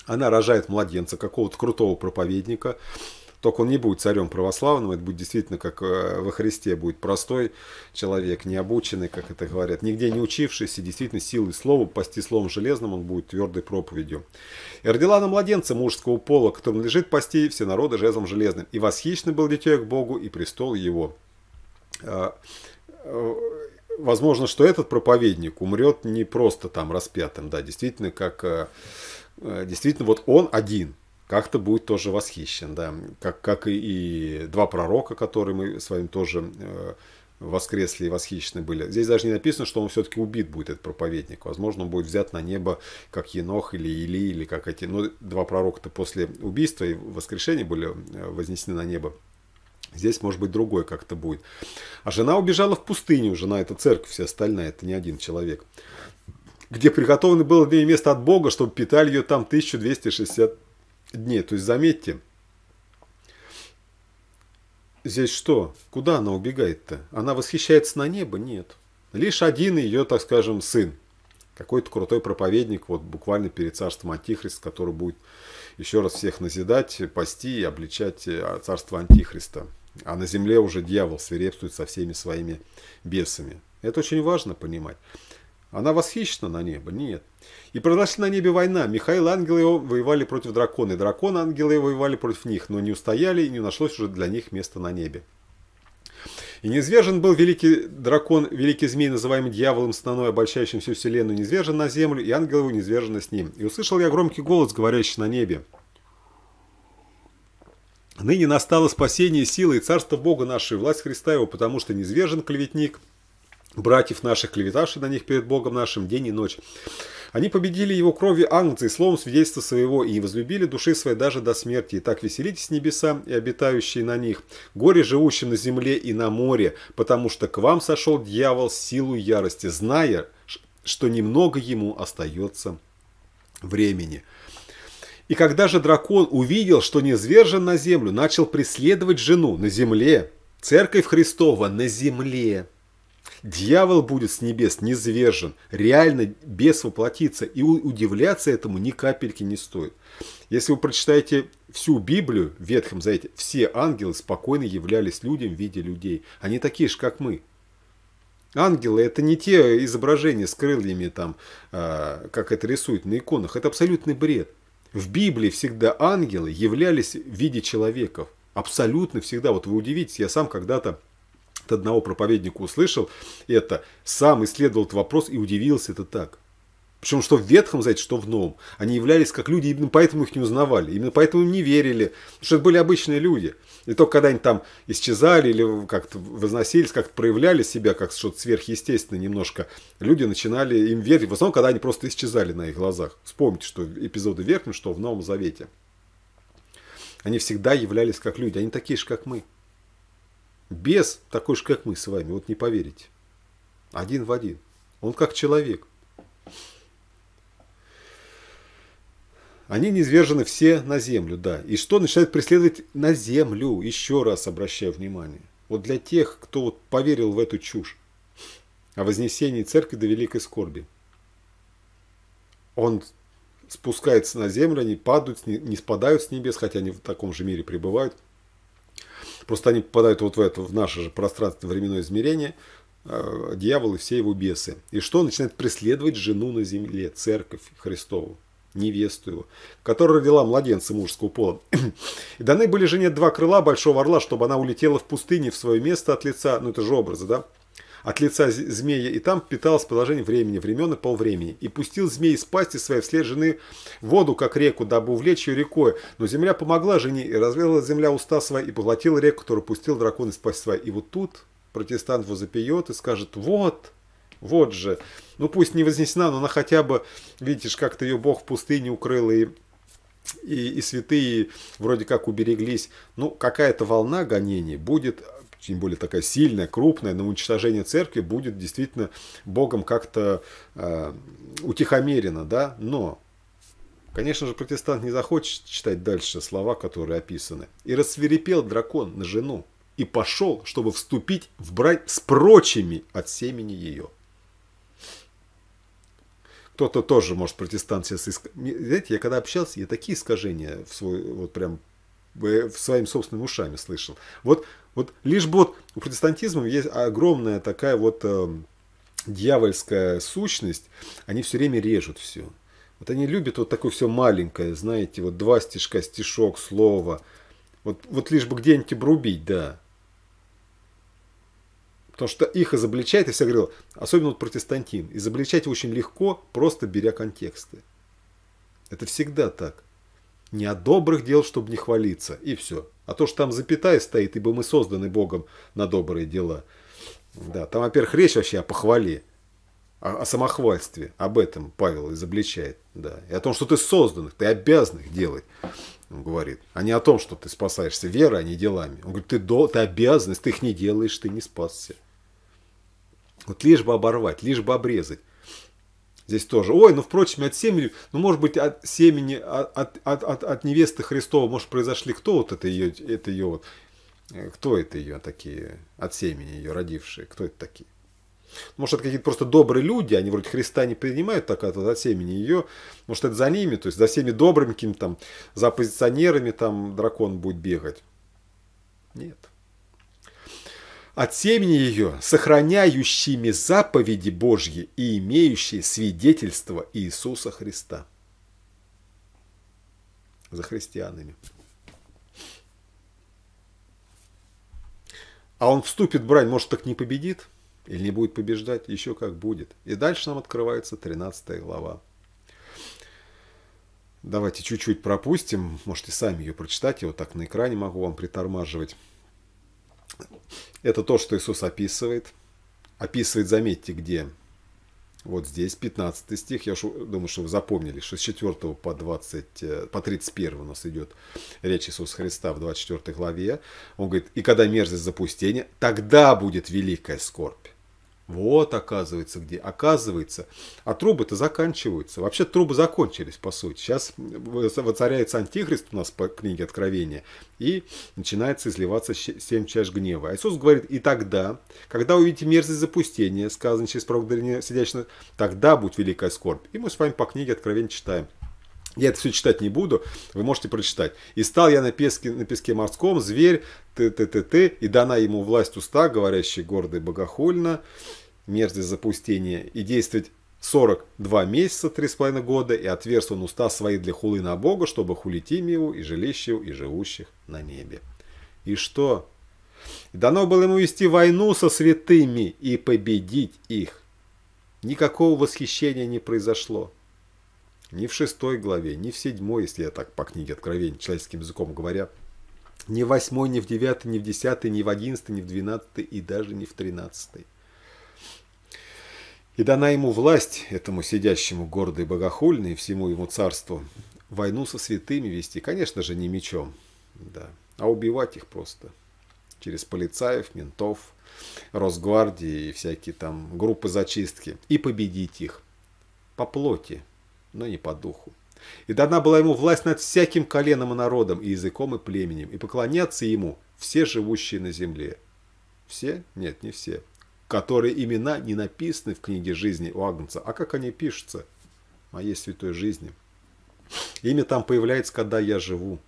Она рожает младенца, какого-то крутого проповедника – только он не будет царем православным, это будет действительно как э, во Христе, будет простой человек, необученный, как это говорят, нигде не учившийся, действительно силой слова, пасти словом железным он будет твердой проповедью. «И родила на младенца мужского пола, которому лежит пасти все народы жезлом железным, и восхищен был дитё к Богу и престол его». А, э, возможно, что этот проповедник умрет не просто там распятым, да, действительно, как э, действительно вот он один – как-то будет тоже восхищен, да, как, как и, и два пророка, которые мы с вами тоже э, воскресли и восхищены были. Здесь даже не написано, что он все-таки убит будет, этот проповедник. Возможно, он будет взят на небо, как Енох или Или, или как эти... Но ну, два пророка-то после убийства и воскрешения были э, вознесены на небо. Здесь, может быть, другое как-то будет. А жена убежала в пустыню. Жена – это церковь, все остальные – это не один человек. Где приготовлено было для нее место от Бога, чтобы питали ее там 1260 дней. То есть заметьте, здесь что? Куда она убегает-то? Она восхищается на небо? Нет. Лишь один ее, так скажем, сын. Какой-то крутой проповедник, вот буквально перед царством Антихриста, который будет еще раз всех назидать, пасти и обличать э, царство Антихриста. А на земле уже дьявол свирепствует со всеми своими бесами. Это очень важно понимать. Она восхищена на небо? Нет. И произошла на небе война. Михаил и ангелы его воевали против дракона, и дракон ангелы воевали против них, но не устояли и не нашлось уже для них места на небе. И неизвержен был великий дракон, великий змей, называемый дьяволом сноной, обольщающим всю вселенную, неизвержен на землю, и ангелы его неизвержены с ним. И услышал я громкий голос, говорящий на небе. Ныне настало спасение, силы и царство Бога нашей, власть Христа его, потому что неизвержен клеветник – братьев наших, клеветавших на них перед Богом нашим день и ночь. Они победили его кровью и словом свидетельства своего, и возлюбили души свои даже до смерти. И так веселитесь небеса и обитающие на них, горе живущим на земле и на море, потому что к вам сошел дьявол силу ярости, зная, что немного ему остается времени. И когда же дракон увидел, что низвержен на землю, начал преследовать жену на земле, церковь Христова на земле, Дьявол будет с небес низвержен, реально бес воплотится, и удивляться этому ни капельки не стоит. Если вы прочитаете всю Библию в Ветхом Завете, все ангелы спокойно являлись людям в виде людей. Они такие же, как мы. Ангелы это не те изображения с крыльями, там, а, как это рисуют на иконах. Это абсолютный бред. В Библии всегда ангелы являлись в виде человеков. Абсолютно всегда. Вот вы удивитесь, я сам когда-то от одного проповедника услышал это, сам исследовал этот вопрос и удивился это так. Причем что в Ветхом знаете что в Новом. Они являлись как люди, именно поэтому их не узнавали, именно поэтому им не верили, потому что это были обычные люди. И только когда они там исчезали или как-то возносились, как-то проявляли себя, как что-то сверхъестественное немножко, люди начинали им верить. В основном, когда они просто исчезали на их глазах. Вспомните, что эпизоды в Ветхом, что в Новом Завете. Они всегда являлись как люди, они такие же, как мы. Бес такой же, как мы с вами, вот не поверите. Один в один. Он как человек. Они низвержены все на землю, да. И что начинает преследовать на землю, еще раз обращаю внимание. Вот для тех, кто вот поверил в эту чушь о вознесении церкви до великой скорби. Он спускается на землю, они падают, не спадают с небес, хотя они в таком же мире пребывают – Просто они попадают вот в это, в наше же пространство временное измерение, э, дьявол и все его бесы. И что начинает преследовать жену на земле, церковь Христову, невесту его, которая родила младенца мужского пола. И даны были жене два крыла большого орла, чтобы она улетела в пустыне в свое место от лица, ну это же образы, да, от лица змея и там питалось положение времени, времен и полвремени. И пустил змей из пасти своей вслед жены воду, как реку, дабы увлечь ее рекой. Но земля помогла жене, и развела земля уста свои, и поглотила реку, которую пустил дракон из пасти своей. И вот тут протестант его запиет и скажет «Вот!» Вот же. Ну пусть не вознесена, но она хотя бы, видишь, как-то ее Бог в пустыне укрыл и, и, и святые вроде как убереглись. Ну, какая-то волна гонений будет тем более такая сильная, крупная, на уничтожение церкви будет действительно Богом как-то э, утихомерено, да, но Конечно же, протестант не захочет читать дальше слова, которые описаны. «И рассверепел дракон на жену, и пошел, чтобы вступить в брань с прочими от семени ее». Кто-то тоже, может, протестант сейчас... Иск... Знаете, я когда общался, я такие искажения в свой, вот прям своими собственными ушами слышал. Вот, вот лишь вот у протестантизма есть огромная такая вот э, дьявольская сущность, они все время режут все. Вот они любят вот такое все маленькое, знаете, вот два стишка, стишок, слово. Вот, вот лишь бы где-нибудь брубить, да. Потому что их изобличать, я всегда говорил, особенно вот протестантин, изобличать очень легко, просто беря контексты. Это всегда так. Не от добрых дел, чтобы не хвалиться, и все. А то, что там запятая стоит, ибо мы созданы Богом на добрые дела. Да, там, во-первых, речь вообще о похвале, о, о самохвальстве. Об этом Павел изобличает. Да. И о том, что ты создан, ты обязан их делать. Он говорит, а не о том, что ты спасаешься верой, а не делами. Он говорит, ты, до, ты обязан, если ты их не делаешь, ты не спасся. Вот лишь бы оборвать, лишь бы обрезать здесь тоже. Ой, ну, впрочем, от семени, ну, может быть, от семени, от, от, от, от невесты Христова, может, произошли кто вот это ее, это ее вот, э, кто это ее такие, от семени ее родившие, кто это такие? Может, это какие-то просто добрые люди, они вроде Христа не принимают так от, от семени ее. Может, это за ними, то есть за всеми добрыми какими-то там, за оппозиционерами там дракон будет бегать. Нет от семени ее, сохраняющими заповеди Божьи и имеющие свидетельство Иисуса Христа. За христианами. А он вступит в брань, может, так не победит? Или не будет побеждать? Еще как будет. И дальше нам открывается 13 глава. Давайте чуть-чуть пропустим. Можете сами ее прочитать. Я вот так на экране могу вам притормаживать. Это то, что Иисус описывает. Описывает, заметьте, где? Вот здесь, 15 стих, я думаю, что вы запомнили, 64 по, 20, э, по 31 у нас идет речь Иисуса Христа в 24 главе. Он говорит, и когда мерзость запустения, тогда будет великая скорбь. Вот оказывается где. Оказывается. А трубы-то заканчиваются. Вообще трубы закончились, по сути. Сейчас воцаряется антихрист у нас по книге Откровения. И начинается изливаться семь чаш гнева. А Иисус говорит, и тогда, когда увидите мерзость запустения, сказано через пророк сидящий, тогда будет великая скорбь. И мы с вами по книге Откровения читаем. Я это все читать не буду, вы можете прочитать. «И стал я на песке, на песке морском, зверь, т-т-т-т, и дана ему власть уста, говорящий гордо богохульно, мерзость запустения, и действовать 42 месяца, 3,5 года, и отверст он уста свои для хулы на Бога, чтобы хулить им его, и жилище его, и живущих на небе». И что? И дано было ему вести войну со святыми и победить их. Никакого восхищения не произошло ни в шестой главе, ни в седьмой, если я так по книге Откровения человеческим языком говоря, ни в восьмой, ни в девятый, ни в десятый, ни в одиннадцатый, ни в двенадцатый и даже не в тринадцатый. И дана ему власть, этому сидящему гордой богохульной, всему ему царству, войну со святыми вести, конечно же, не мечом, да, а убивать их просто через полицаев, ментов, Росгвардии и всякие там группы зачистки, и победить их по плоти, но не по духу. И дана была ему власть над всяким коленом и народом, и языком, и племенем, и поклоняться ему все живущие на земле. Все? Нет, не все. Которые имена не написаны в книге жизни у Агнца, а как они пишутся? Моей святой жизни. Имя там появляется, когда я живу.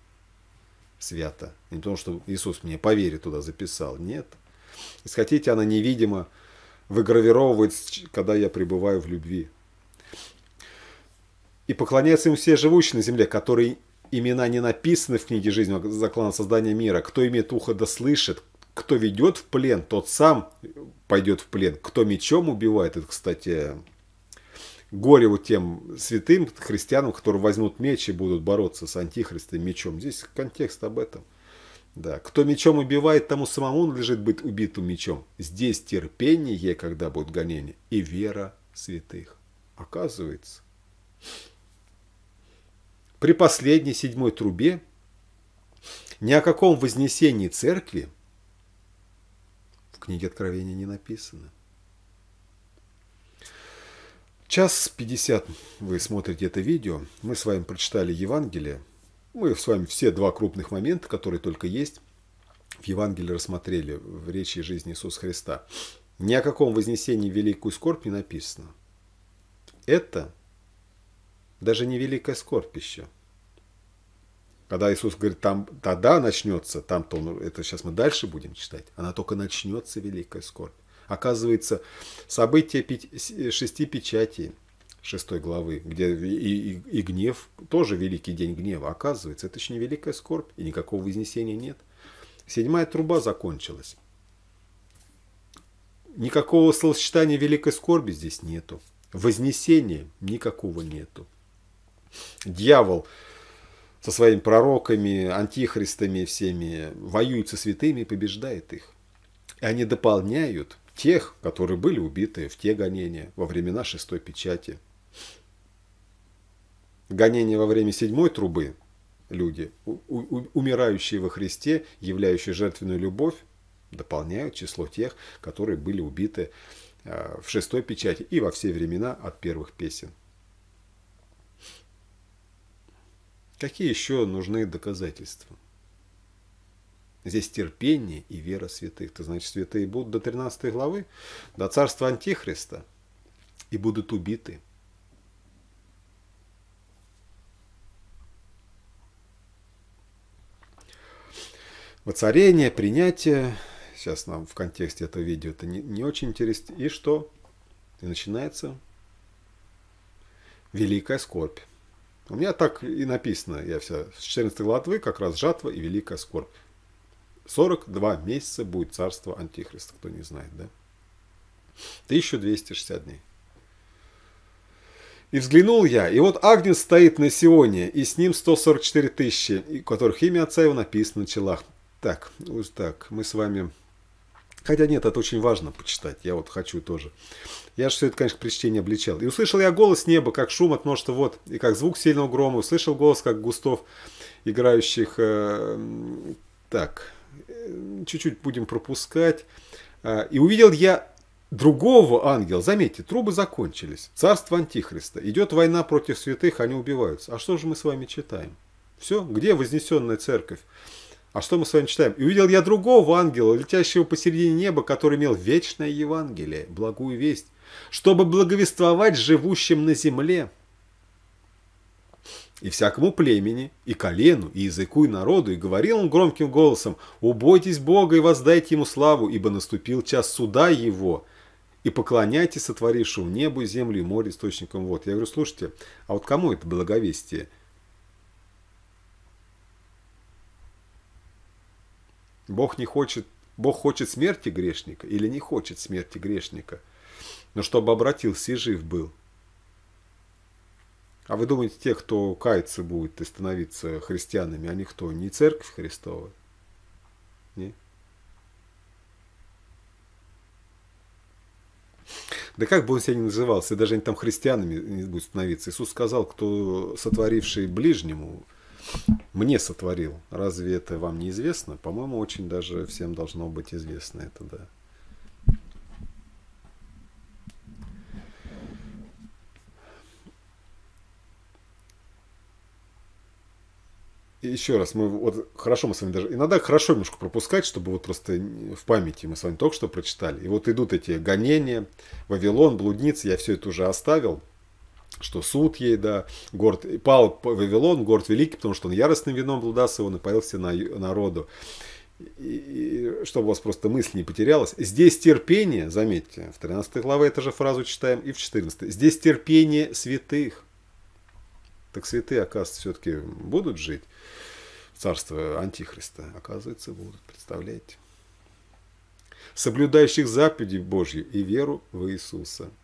Свято. Не потому, что Иисус мне по вере туда записал. Нет. И хотите, она невидимо выгравировывается, когда я пребываю в любви и поклоняются им все живущие на земле, которые имена не написаны в книге жизни за создания мира. Кто имеет ухо да слышит, кто ведет в плен, тот сам пойдет в плен. Кто мечом убивает, это, кстати, горе вот тем святым христианам, которые возьмут меч и будут бороться с антихристом мечом. Здесь контекст об этом. Да. Кто мечом убивает, тому самому надлежит быть убитым мечом. Здесь терпение, когда будут гонения, и вера святых. Оказывается. При последней седьмой трубе ни о каком вознесении церкви в книге Откровения не написано. Час 50 вы смотрите это видео. Мы с вами прочитали Евангелие. Мы с вами все два крупных момента, которые только есть, в Евангелии рассмотрели в речи и жизни Иисуса Христа. Ни о каком вознесении в великую скорбь не написано. Это даже не великая скорбь еще. Когда Иисус говорит, там тогда начнется, там-то он, это сейчас мы дальше будем читать, она только начнется, великая скорбь. Оказывается, события пяти, шести печатей, шестой главы, где и, и, и гнев, тоже великий день гнева, оказывается, это еще не великая скорбь, и никакого вознесения нет. Седьмая труба закончилась. Никакого словосочетания великой скорби здесь нету. Вознесения никакого нету. Дьявол со своими пророками, антихристами всеми воюет со святыми и побеждает их. И они дополняют тех, которые были убиты в те гонения во времена шестой печати. Гонения во время седьмой трубы люди, умирающие во Христе, являющие жертвенную любовь, дополняют число тех, которые были убиты а, в шестой печати и во все времена от первых песен. Какие еще нужны доказательства? Здесь терпение и вера святых. Это значит, святые будут до 13 главы, до царства Антихриста, и будут убиты. Воцарение, принятие. Сейчас нам в контексте этого видео это не, не очень интересно. И что? И начинается великая скорбь. У меня так и написано, я вся с 14 главы, как раз жатва и великая скорбь. 42 месяца будет царство Антихриста, кто не знает, да? 1260 дней. И взглянул я, и вот Агнец стоит на Сионе, и с ним 144 тысячи, у которых имя Отца его написано на челах. Так, вот так, мы с вами Хотя нет, это очень важно почитать. Я вот хочу тоже. Я же все это, конечно, при чтении обличал. И услышал я голос неба, как шум от множества вод, и как звук сильного грома. Услышал голос, как густов, играющих... Э, так, э, чуть-чуть будем пропускать. Э, «И увидел я другого ангела». Заметьте, трубы закончились. Царство Антихриста. Идет война против святых, они убиваются. А что же мы с вами читаем? Все, где вознесенная церковь? А что мы с вами читаем? «И увидел я другого ангела, летящего посередине неба, который имел вечное Евангелие, благую весть, чтобы благовествовать живущим на земле и всякому племени, и колену, и языку, и народу, и говорил он громким голосом, «Убойтесь Бога и воздайте Ему славу, ибо наступил час суда Его, и поклоняйтесь сотворившему небу, землю и море источником вод». Я говорю, слушайте, а вот кому это благовестие? Бог не хочет, Бог хочет смерти грешника или не хочет смерти грешника, но чтобы обратился и жив был. А вы думаете, те, кто каяться будет и становиться христианами, они кто, не церковь Христова? Не? Да как бы он себя ни назывался, даже они там христианами не будут становиться. Иисус сказал, кто сотворивший ближнему, мне сотворил. Разве это вам не известно? По-моему, очень даже всем должно быть известно это, да. И еще раз, мы вот хорошо мы с вами даже иногда хорошо немножко пропускать, чтобы вот просто в памяти мы с вами только что прочитали. И вот идут эти гонения, Вавилон, блудницы, я все это уже оставил что суд ей, да, город, пал Вавилон, город великий, потому что он яростным вином блудался, его напоил все на, народу. И, и, чтобы у вас просто мысль не потерялась. Здесь терпение, заметьте, в 13 главе эту же фразу читаем и в 14. Здесь терпение святых. Так святые, оказывается, все-таки будут жить в царство Антихриста? Оказывается, будут, представляете? Соблюдающих заповеди Божьи и веру в Иисуса –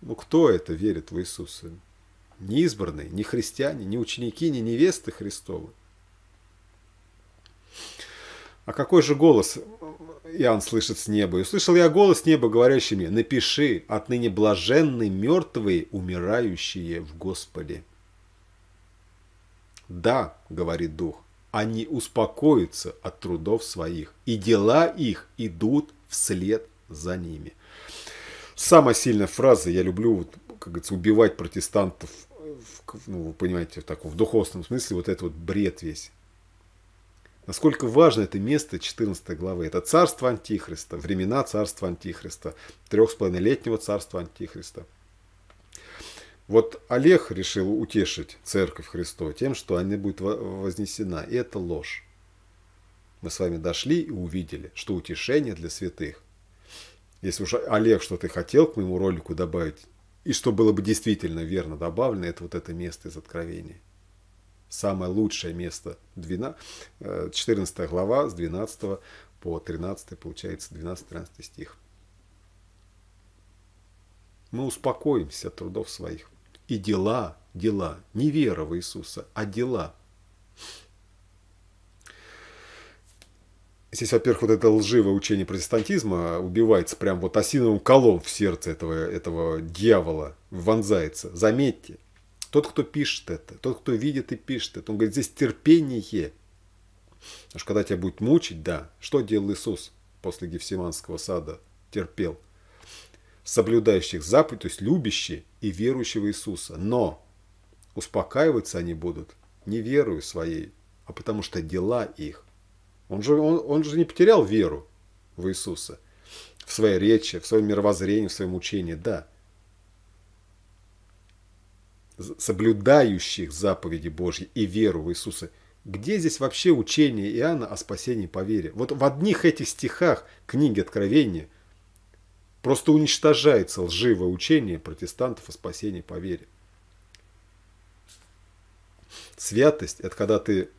ну кто это верит в Иисуса? Ни избранные, ни христиане, ни ученики, ни невесты Христовы. А какой же голос Иоанн слышит с неба? «И услышал я голос неба, говорящий мне, напиши, отныне блаженны мертвые, умирающие в Господе». «Да», — говорит Дух, — «они успокоятся от трудов своих, и дела их идут вслед за ними». Самая сильная фраза, я люблю, вот, как говорится, убивать протестантов, ну, вы понимаете, в таком в духовном смысле, вот этот вот бред весь. Насколько важно это место 14 главы. Это царство Антихриста, времена царства Антихриста, трех с половиной летнего царства Антихриста. Вот Олег решил утешить церковь Христова тем, что она будет вознесена. И это ложь. Мы с вами дошли и увидели, что утешение для святых если уж, Олег, что то хотел к моему ролику добавить, и что было бы действительно верно добавлено, это вот это место из Откровения. Самое лучшее место 12, 14 э, глава с 12 по 13, получается 12-13 стих. Мы успокоимся от трудов своих. И дела, дела, не вера в Иисуса, а дела – Здесь, во-первых, вот это лживое учение протестантизма убивается прям вот осиновым колом в сердце этого, этого дьявола, вонзается. Заметьте, тот, кто пишет это, тот, кто видит и пишет это, он говорит, здесь терпение. Потому что когда тебя будет мучить, да, что делал Иисус после Гефсиманского сада? Терпел. Соблюдающих заповедь, то есть любящие и верующего Иисуса. Но успокаиваться они будут не верою своей, а потому что дела их он же, он, он же не потерял веру в Иисуса, в своей речи, в своем мировоззрении, в своем учении, да. Соблюдающих заповеди Божьи и веру в Иисуса. Где здесь вообще учение Иоанна о спасении по вере? Вот в одних этих стихах книги Откровения просто уничтожается лживое учение протестантов о спасении по вере. Святость – это когда ты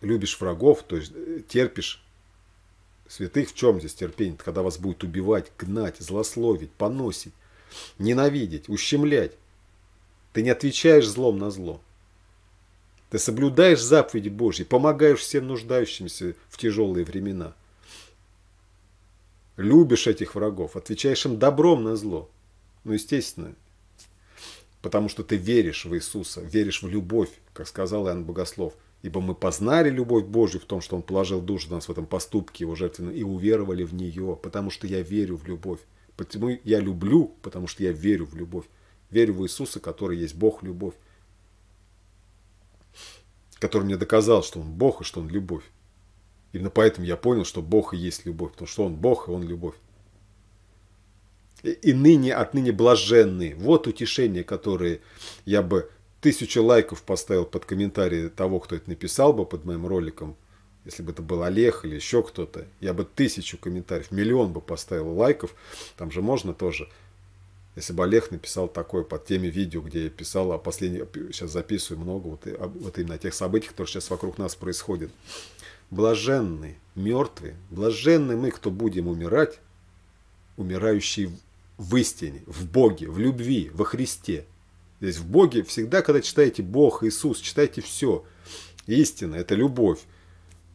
любишь врагов, то есть э, терпишь святых, в чем здесь терпение? -то? Когда вас будет убивать, гнать, злословить, поносить, ненавидеть, ущемлять. Ты не отвечаешь злом на зло. Ты соблюдаешь заповеди Божьи, помогаешь всем нуждающимся в тяжелые времена. Любишь этих врагов, отвечаешь им добром на зло. Ну, естественно, потому что ты веришь в Иисуса, веришь в любовь, как сказал Иоанн Богослов – Ибо мы познали любовь Божью в том, что Он положил душу нас в этом поступке Его жертвенном и уверовали в нее, потому что я верю в любовь. Потому я люблю, потому что я верю в любовь. Верю в Иисуса, который есть Бог любовь. Который мне доказал, что Он Бог и что Он любовь. Именно поэтому я понял, что Бог и есть любовь, потому что Он Бог и Он любовь. И, и ныне, отныне блаженные. Вот утешение, которое я бы тысячу лайков поставил под комментарии того, кто это написал бы под моим роликом, если бы это был Олег или еще кто-то, я бы тысячу комментариев, миллион бы поставил лайков, там же можно тоже. Если бы Олег написал такое под теми видео, где я писал, а последний, сейчас записываю много, вот, а, вот именно о тех событиях, которые сейчас вокруг нас происходят. Блаженны, мертвые, блаженны мы, кто будем умирать, умирающие в истине, в Боге, в любви, во Христе, Здесь в Боге всегда, когда читаете Бог, Иисус, читайте все. Истина – это любовь.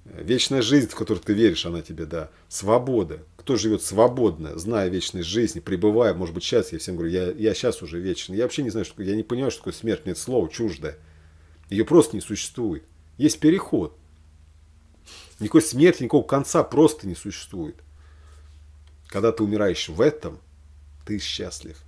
Э, вечная жизнь, в которую ты веришь, она тебе, да. Свобода. Кто живет свободно, зная вечность жизни, пребывая, может быть, сейчас, я всем говорю, я, я сейчас уже вечный. Я вообще не знаю, что я не понимаю, что такое смерть. нет слова слово чуждо. Ее просто не существует. Есть переход. Никакой смерти, никакого конца просто не существует. Когда ты умираешь в этом, ты счастлив.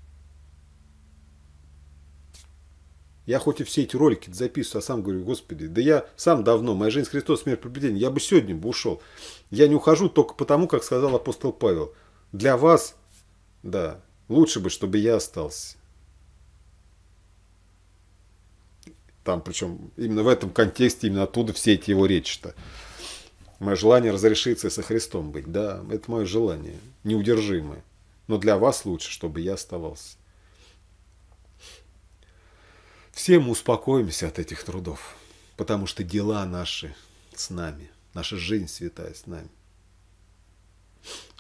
Я хоть и все эти ролики записываю, а сам говорю, господи, да я сам давно, моя жизнь Христос, смерть, победение, я бы сегодня бы ушел. Я не ухожу только потому, как сказал апостол Павел. Для вас, да, лучше бы, чтобы я остался. Там, причем, именно в этом контексте, именно оттуда все эти его речи-то. Мое желание разрешиться со Христом быть, да, это мое желание, неудержимое. Но для вас лучше, чтобы я оставался. Все мы успокоимся от этих трудов, потому что дела наши с нами, наша жизнь святая с нами.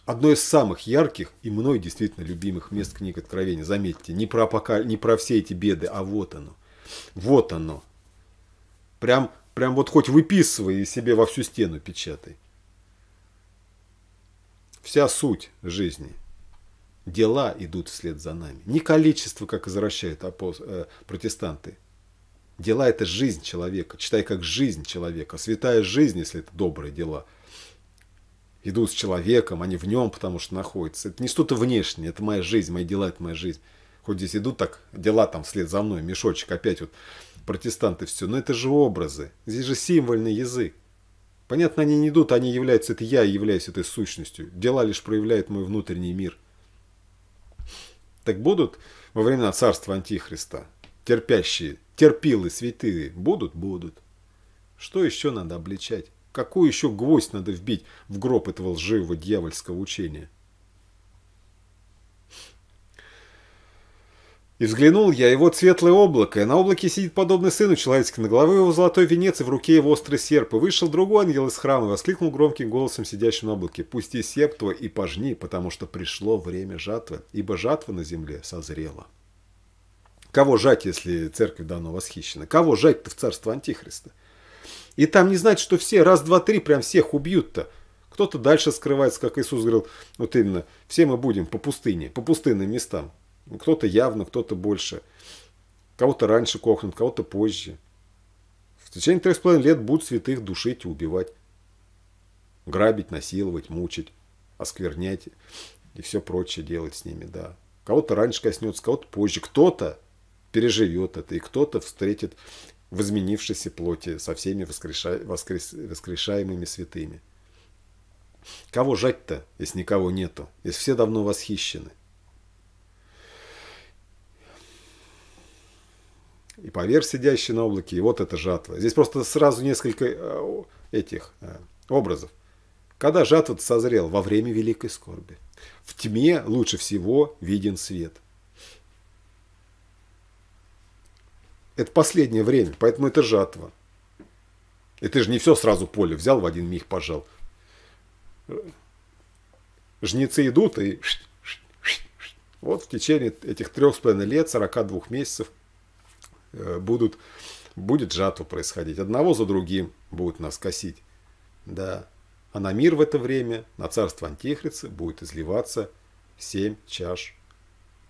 Одно из самых ярких и мной действительно любимых мест книг Откровения. Заметьте, не про, апокаль... не про все эти беды, а вот оно. Вот оно. Прям, прям вот хоть выписывай и себе во всю стену печатай. Вся суть жизни – дела идут вслед за нами. Не количество, как возвращают апост... э, протестанты. Дела – это жизнь человека. Читай, как жизнь человека. Святая жизнь, если это добрые дела. Идут с человеком, они в нем, потому что находятся. Это не что-то внешнее, это моя жизнь, мои дела – это моя жизнь. Хоть здесь идут так, дела там вслед за мной, мешочек опять вот, протестанты все. Но это же образы, здесь же символьный язык. Понятно, они не идут, а они являются, это я являюсь этой сущностью. Дела лишь проявляют мой внутренний мир – так будут во времена царства Антихриста терпящие, терпилы святые? Будут? Будут. Что еще надо обличать? Какой еще гвоздь надо вбить в гроб этого лживого дьявольского учения? И взглянул я, его вот светлое облако, и на облаке сидит подобный сыну человеческий, на голове его золотой венец, и в руке его острый серп. И вышел другой ангел из храма и воскликнул громким голосом сидящим на облаке, «Пусти серп твой и пожни, потому что пришло время жатвы, ибо жатва на земле созрела». Кого жать, если церковь давно восхищена? Кого жать-то в царство Антихриста? И там не знать, что все раз, два, три прям всех убьют-то. Кто-то дальше скрывается, как Иисус говорил, вот именно, все мы будем по пустыне, по пустынным местам. Кто-то явно, кто-то больше. Кого-то раньше кохнут, кого-то позже. В течение трех с половиной лет будут святых душить и убивать. Грабить, насиловать, мучить, осквернять и все прочее делать с ними, да. Кого-то раньше коснется, кого-то позже. Кто-то переживет это, и кто-то встретит в изменившейся плоти со всеми воскреша... воскрес... воскрешаемыми святыми. Кого жать-то, если никого нету, если все давно восхищены? и поверх сидящий на облаке, и вот эта жатва. Здесь просто сразу несколько э, этих э, образов. Когда жатва созрел? Во время великой скорби. В тьме лучше всего виден свет. Это последнее время, поэтому это жатва. И ты же не все сразу поле взял, в один миг пожал. Жнецы идут и... Вот в течение этих трех с половиной лет, 42 месяцев – Э, будут, будет жатва происходить. Одного за другим будут нас косить. Да. А на мир в это время, на царство Антихрицы, будет изливаться семь чаш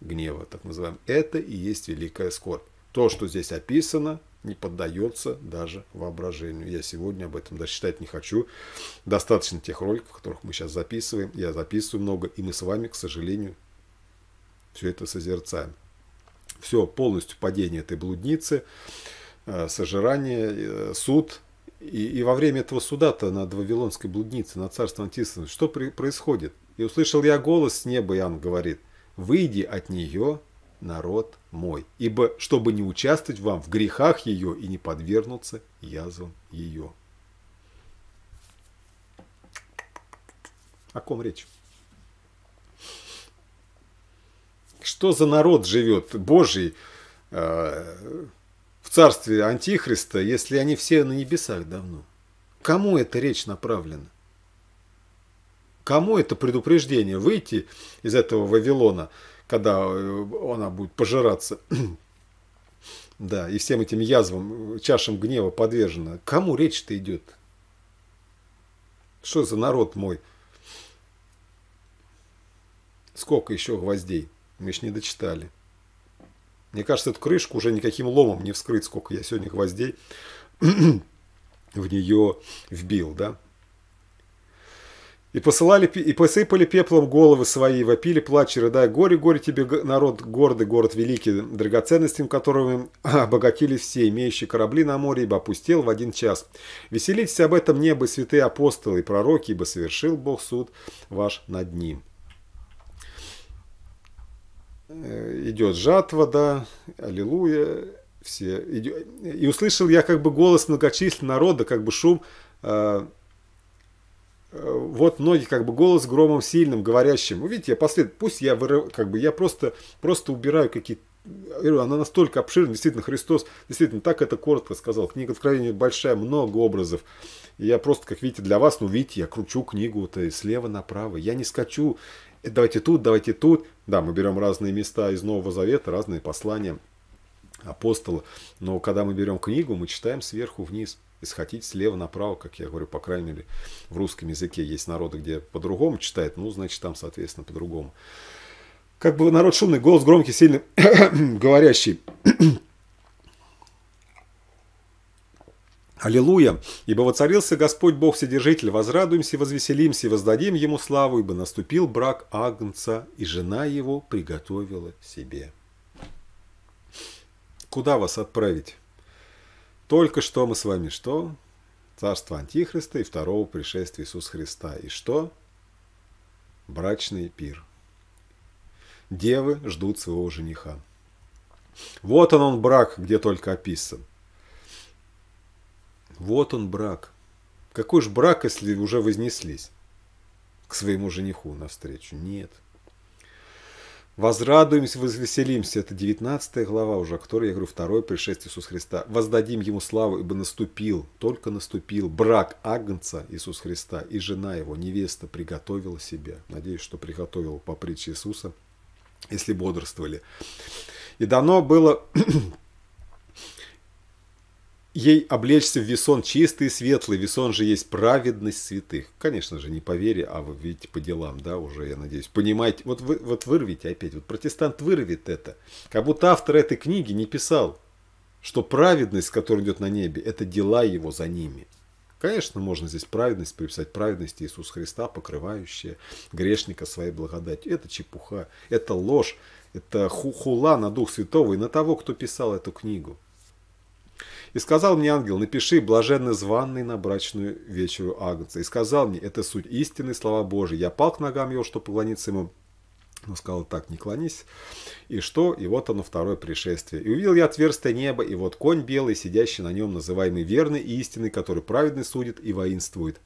гнева, так называемый. Это и есть великая скорбь. То, что здесь описано, не поддается даже воображению. Я сегодня об этом даже читать не хочу. Достаточно тех роликов, которых мы сейчас записываем. Я записываю много, и мы с вами, к сожалению, все это созерцаем. Все, полностью падение этой блудницы, э, сожирание, э, суд. И, и во время этого суда-то над Вавилонской блудницей, над царством Антисоном, что при, происходит? И услышал я голос с неба, и он говорит, «Выйди от нее, народ мой, ибо чтобы не участвовать вам в грехах ее и не подвернуться язвам ее». О ком речь? Что за народ живет Божий э, в царстве Антихриста, если они все на небесах давно? Кому эта речь направлена? Кому это предупреждение выйти из этого Вавилона, когда э, она будет пожираться? да, и всем этим язвам, чашам гнева подвержена. Кому речь-то идет? Что за народ мой? Сколько еще гвоздей? Мы еще не дочитали. Мне кажется, эту крышку уже никаким ломом не вскрыть, сколько я сегодня гвоздей в нее вбил, да? И, посылали, и посыпали пеплом головы свои, вопили, плачи, рыдая, горе, горе тебе, народ гордый, город великий, драгоценностям которого обогатились все имеющие корабли на море, ибо опустел в один час. Веселитесь об этом небо, святые апостолы и пророки, ибо совершил Бог суд ваш над ним». Э, идет жатва, да, аллилуйя, все. И услышал я как бы голос многочисленного народа, как бы шум. Э, э, вот многие как бы голос громом сильным, говорящим. увидите я послед... пусть я вырыв... как бы я просто, просто убираю какие-то она настолько обширна, действительно, Христос, действительно, так это коротко сказал. Книга Откровения большая, много образов. я просто, как видите, для вас, ну, видите, я кручу книгу-то слева направо. Я не скачу давайте тут, давайте тут. Да, мы берем разные места из Нового Завета, разные послания апостола. Но когда мы берем книгу, мы читаем сверху вниз. Если хотите, слева направо, как я говорю, по крайней мере, в русском языке есть народы, где по-другому читают, ну, значит, там, соответственно, по-другому. Как бы народ шумный, голос громкий, сильно говорящий. Аллилуйя! Ибо воцарился Господь Бог Вседержитель, возрадуемся возвеселимся, воздадим Ему славу, ибо наступил брак Агнца, и жена его приготовила себе. Куда вас отправить? Только что мы с вами что? Царство Антихриста и второго пришествия Иисуса Христа. И что? Брачный пир. Девы ждут своего жениха. Вот он он брак, где только описан – вот он брак. Какой ж брак, если уже вознеслись к своему жениху навстречу? Нет. Возрадуемся, возвеселимся. Это 19 глава уже, о которой я говорю, второе пришествие Иисуса Христа. Воздадим Ему славу, ибо наступил, только наступил брак Агнца Иисуса Христа, и жена Его, невеста, приготовила себя. Надеюсь, что приготовила по притче Иисуса, если бодрствовали. И дано было ей облечься в весон чистый и светлый. Весон же есть праведность святых. Конечно же, не по вере, а вы видите по делам, да, уже, я надеюсь. Понимаете, вот, вы, вот вырвите опять, вот протестант вырвет это. Как будто автор этой книги не писал, что праведность, которая идет на небе, это дела его за ними. Конечно, можно здесь праведность приписать, праведность Иисуса Христа, покрывающая грешника своей благодатью. Это чепуха, это ложь, это хула на Дух Святого и на того, кто писал эту книгу. И сказал мне ангел, напиши блаженно званный на брачную вечеру Агнца. И сказал мне, это суть истины, слова Божии. Я пал к ногам его, чтобы поклониться ему. Но сказал так, не клонись. И что? И вот оно второе пришествие. И увидел я отверстие неба, и вот конь белый, сидящий на нем, называемый верный и истинный, который праведный судит и воинствует.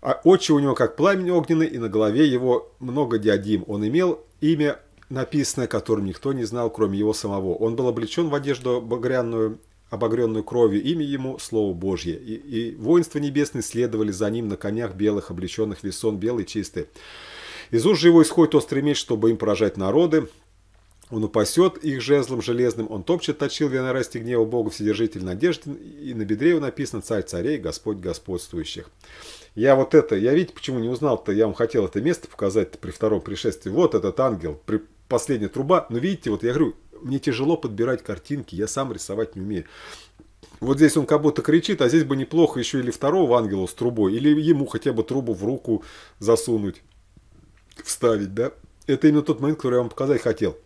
А очи у него как пламень огненный, и на голове его много диадим. Он имел имя написанное, которым никто не знал, кроме его самого. Он был облечен в одежду багряную, обогренную кровью, имя ему – Слово Божье. И, и воинства небесные следовали за ним на конях белых, облеченных весон белый чистый. Из уж же его исходит острый меч, чтобы им поражать народы. Он упасет их жезлом железным, он топчет точил винорасти гнева Бога вседержитель надежды, и на бедре его написано «Царь царей, Господь господствующих». Я вот это, я видите, почему не узнал-то, я вам хотел это место показать при втором пришествии. Вот этот ангел, при, последняя труба. Но видите, вот я говорю, мне тяжело подбирать картинки, я сам рисовать не умею. Вот здесь он как будто кричит, а здесь бы неплохо еще или второго ангела с трубой, или ему хотя бы трубу в руку засунуть, вставить, да? Это именно тот момент, который я вам показать хотел.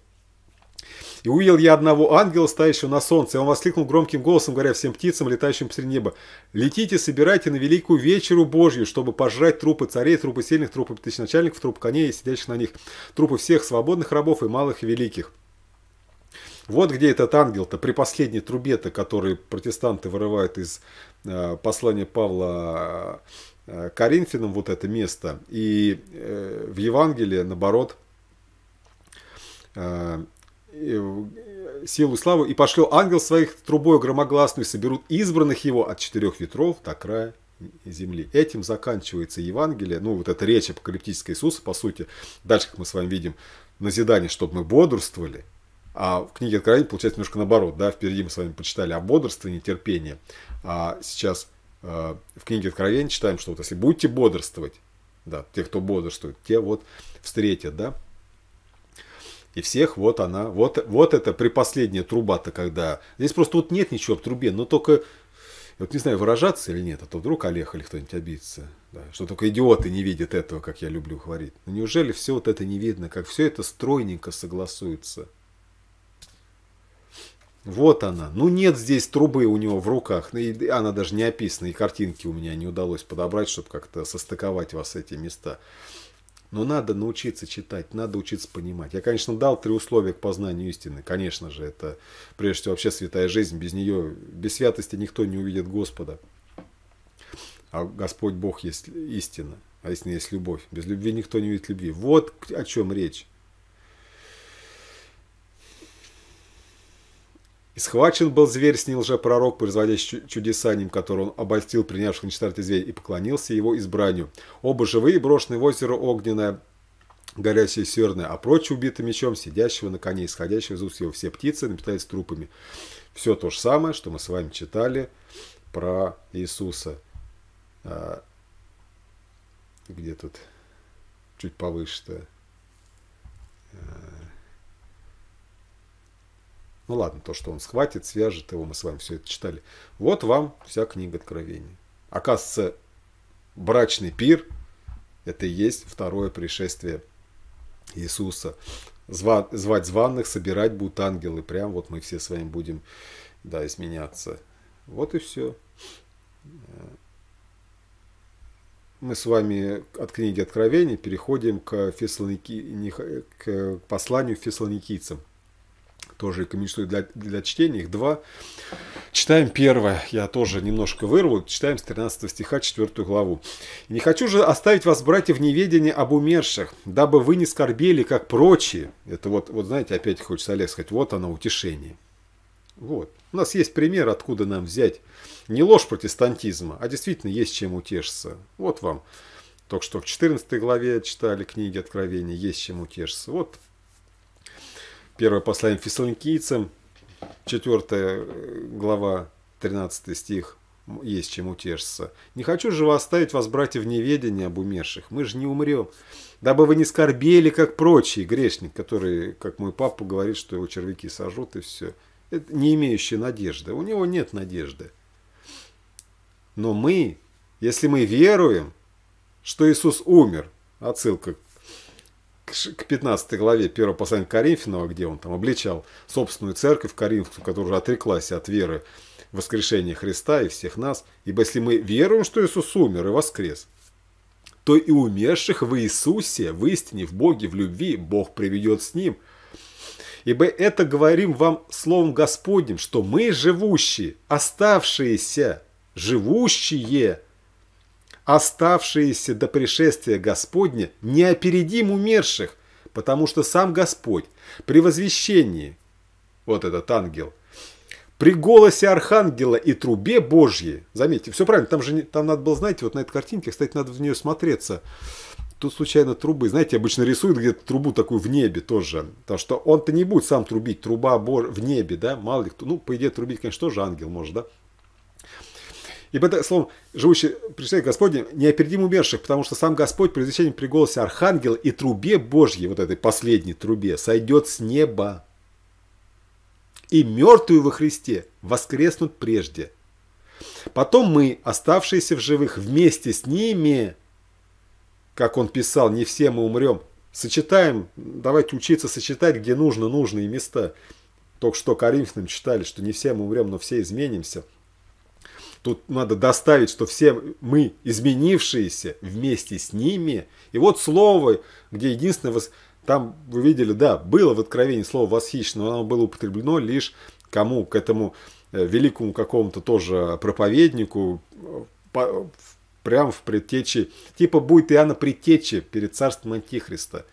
И увидел я одного ангела, стоящего на солнце, и он воскликнул громким голосом, говоря всем птицам, летающим посреди неба, «Летите, собирайте на великую вечеру Божью, чтобы пожрать трупы царей, трупы сильных, трупы тысяч начальников, трупы коней сидящих на них, трупы всех свободных рабов и малых и великих». Вот где этот ангел-то, при последней трубе-то, который протестанты вырывают из э, послания Павла э, Коринфянам, вот это место. И э, в Евангелии, наоборот, э, Э, силу и славу, и пошлю ангел своих трубой громогласную, соберут избранных его от четырех ветров до края земли. Этим заканчивается Евангелие, ну вот эта речь апокалиптического Иисуса, по сути, дальше, как мы с вами видим, назидание, чтобы мы бодрствовали, а в книге Откровения получается немножко наоборот, да, впереди мы с вами почитали о бодрствовании, терпении, а сейчас э, в книге Откровения читаем, что вот если будете бодрствовать, да, те, кто бодрствует, те вот встретят, да, и всех вот она, вот, вот это припоследняя труба-то когда. Здесь просто вот нет ничего в трубе, но только, вот не знаю, выражаться или нет, а то вдруг Олег или кто-нибудь обидится. Да, что только идиоты не видят этого, как я люблю говорить. Но ну, неужели все вот это не видно, как все это стройненько согласуется? Вот она. Ну нет здесь трубы у него в руках. Ну, и она даже не описана, и картинки у меня не удалось подобрать, чтобы как-то состыковать вас эти места. Но надо научиться читать, надо учиться понимать. Я, конечно, дал три условия к познанию истины. Конечно же, это прежде всего вообще святая жизнь. Без нее, без святости никто не увидит Господа. А Господь Бог есть истина, а истина есть любовь. Без любви никто не увидит любви. Вот о чем речь. И схвачен был зверь, с же пророк, производящий чудеса, ним который он обольстил принявших на четвертый зверь, и поклонился его избранию. Оба живые, брошенные в озеро огненное, горящее серное, а прочие убиты мечом, сидящего на коне, исходящего из уст его. Все птицы напитались трупами. Все то же самое, что мы с вами читали про Иисуса. А, где тут? Чуть повыше-то. А, ну ладно, то, что он схватит, свяжет его, мы с вами все это читали. Вот вам вся книга Откровения. Оказывается, брачный пир – это и есть второе пришествие Иисуса. Зва, звать званных, собирать будут ангелы. Прям вот мы все с вами будем да, изменяться. Вот и все. Мы с вами от книги Откровения переходим к, к посланию фессалоникийцам тоже рекомендую для, для чтения. Их два. Читаем первое. Я тоже немножко вырву. Читаем с 13 стиха 4 главу. «Не хочу же оставить вас, братья, в неведении об умерших, дабы вы не скорбели, как прочие». Это вот, вот знаете, опять хочется Олег сказать, вот оно, утешение. Вот. У нас есть пример, откуда нам взять не ложь протестантизма, а действительно есть чем утешиться. Вот вам. Только что в 14 главе читали книги Откровения, есть чем утешиться. Вот Первое послание фессалоникийцам, 4 э, глава, 13 стих, есть чем утешиться. «Не хочу же вас оставить вас, братья, в неведении об умерших, мы же не умрем, дабы вы не скорбели, как прочие грешник, который, как мой папа, говорит, что его червяки сожжут и все». Это не имеющий надежды, у него нет надежды. Но мы, если мы веруем, что Иисус умер, отсылка к 15 главе первого послания Коринфянова, где он там обличал собственную церковь Коринфскую, которая отреклась от веры в воскрешение Христа и всех нас. Ибо если мы веруем, что Иисус умер и воскрес, то и умерших в Иисусе, в истине, в Боге, в любви Бог приведет с Ним. Ибо это говорим вам Словом Господним, что мы живущие, оставшиеся, живущие – оставшиеся до пришествия Господня, не опередим умерших, потому что сам Господь при возвещении, вот этот ангел, при голосе архангела и трубе Божьей, заметьте, все правильно, там же там надо было, знаете, вот на этой картинке, кстати, надо в нее смотреться, тут случайно трубы, знаете, обычно рисуют где-то трубу такую в небе тоже, потому что он-то не будет сам трубить, труба в небе, да, мало ли кто, ну, по идее, трубить, конечно, тоже ангел может, да, Ибо это словом, живущий пришли Господне, не опередим умерших, потому что сам Господь при извещении при голосе Архангела и трубе Божьей, вот этой последней трубе, сойдет с неба. И мертвые во Христе воскреснут прежде. Потом мы, оставшиеся в живых, вместе с ними, как он писал, не все мы умрем, сочетаем, давайте учиться сочетать, где нужно нужные места. Только что Коринфянам читали, что не все мы умрем, но все изменимся – Тут надо доставить, что все мы изменившиеся вместе с ними. И вот слово, где единственное, вос... там вы видели, да, было в откровении слово восхищено, но оно было употреблено лишь кому, к этому э, великому какому-то тоже проповеднику, э, по, прям в предтече, типа будет Иоанна предтечи перед царством Антихриста,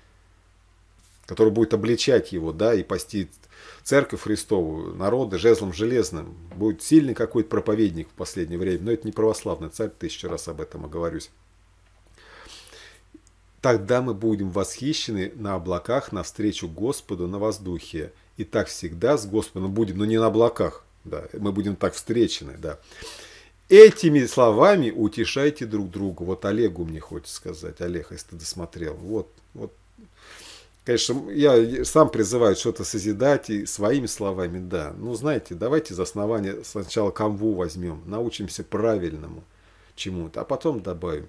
который будет обличать его, да, и пасти церковь Христову, народы жезлом железным. Будет сильный какой-то проповедник в последнее время, но это не православный царь, тысячу раз об этом оговорюсь. Тогда мы будем восхищены на облаках навстречу Господу на воздухе. И так всегда с Господом будем, но не на облаках, да, мы будем так встречены, да. Этими словами утешайте друг друга. Вот Олегу мне хочется сказать. Олег, если ты досмотрел. Вот Конечно, я сам призываю что-то созидать и своими словами, да. Ну, знаете, давайте за основание сначала камву возьмем, научимся правильному чему-то, а потом добавим.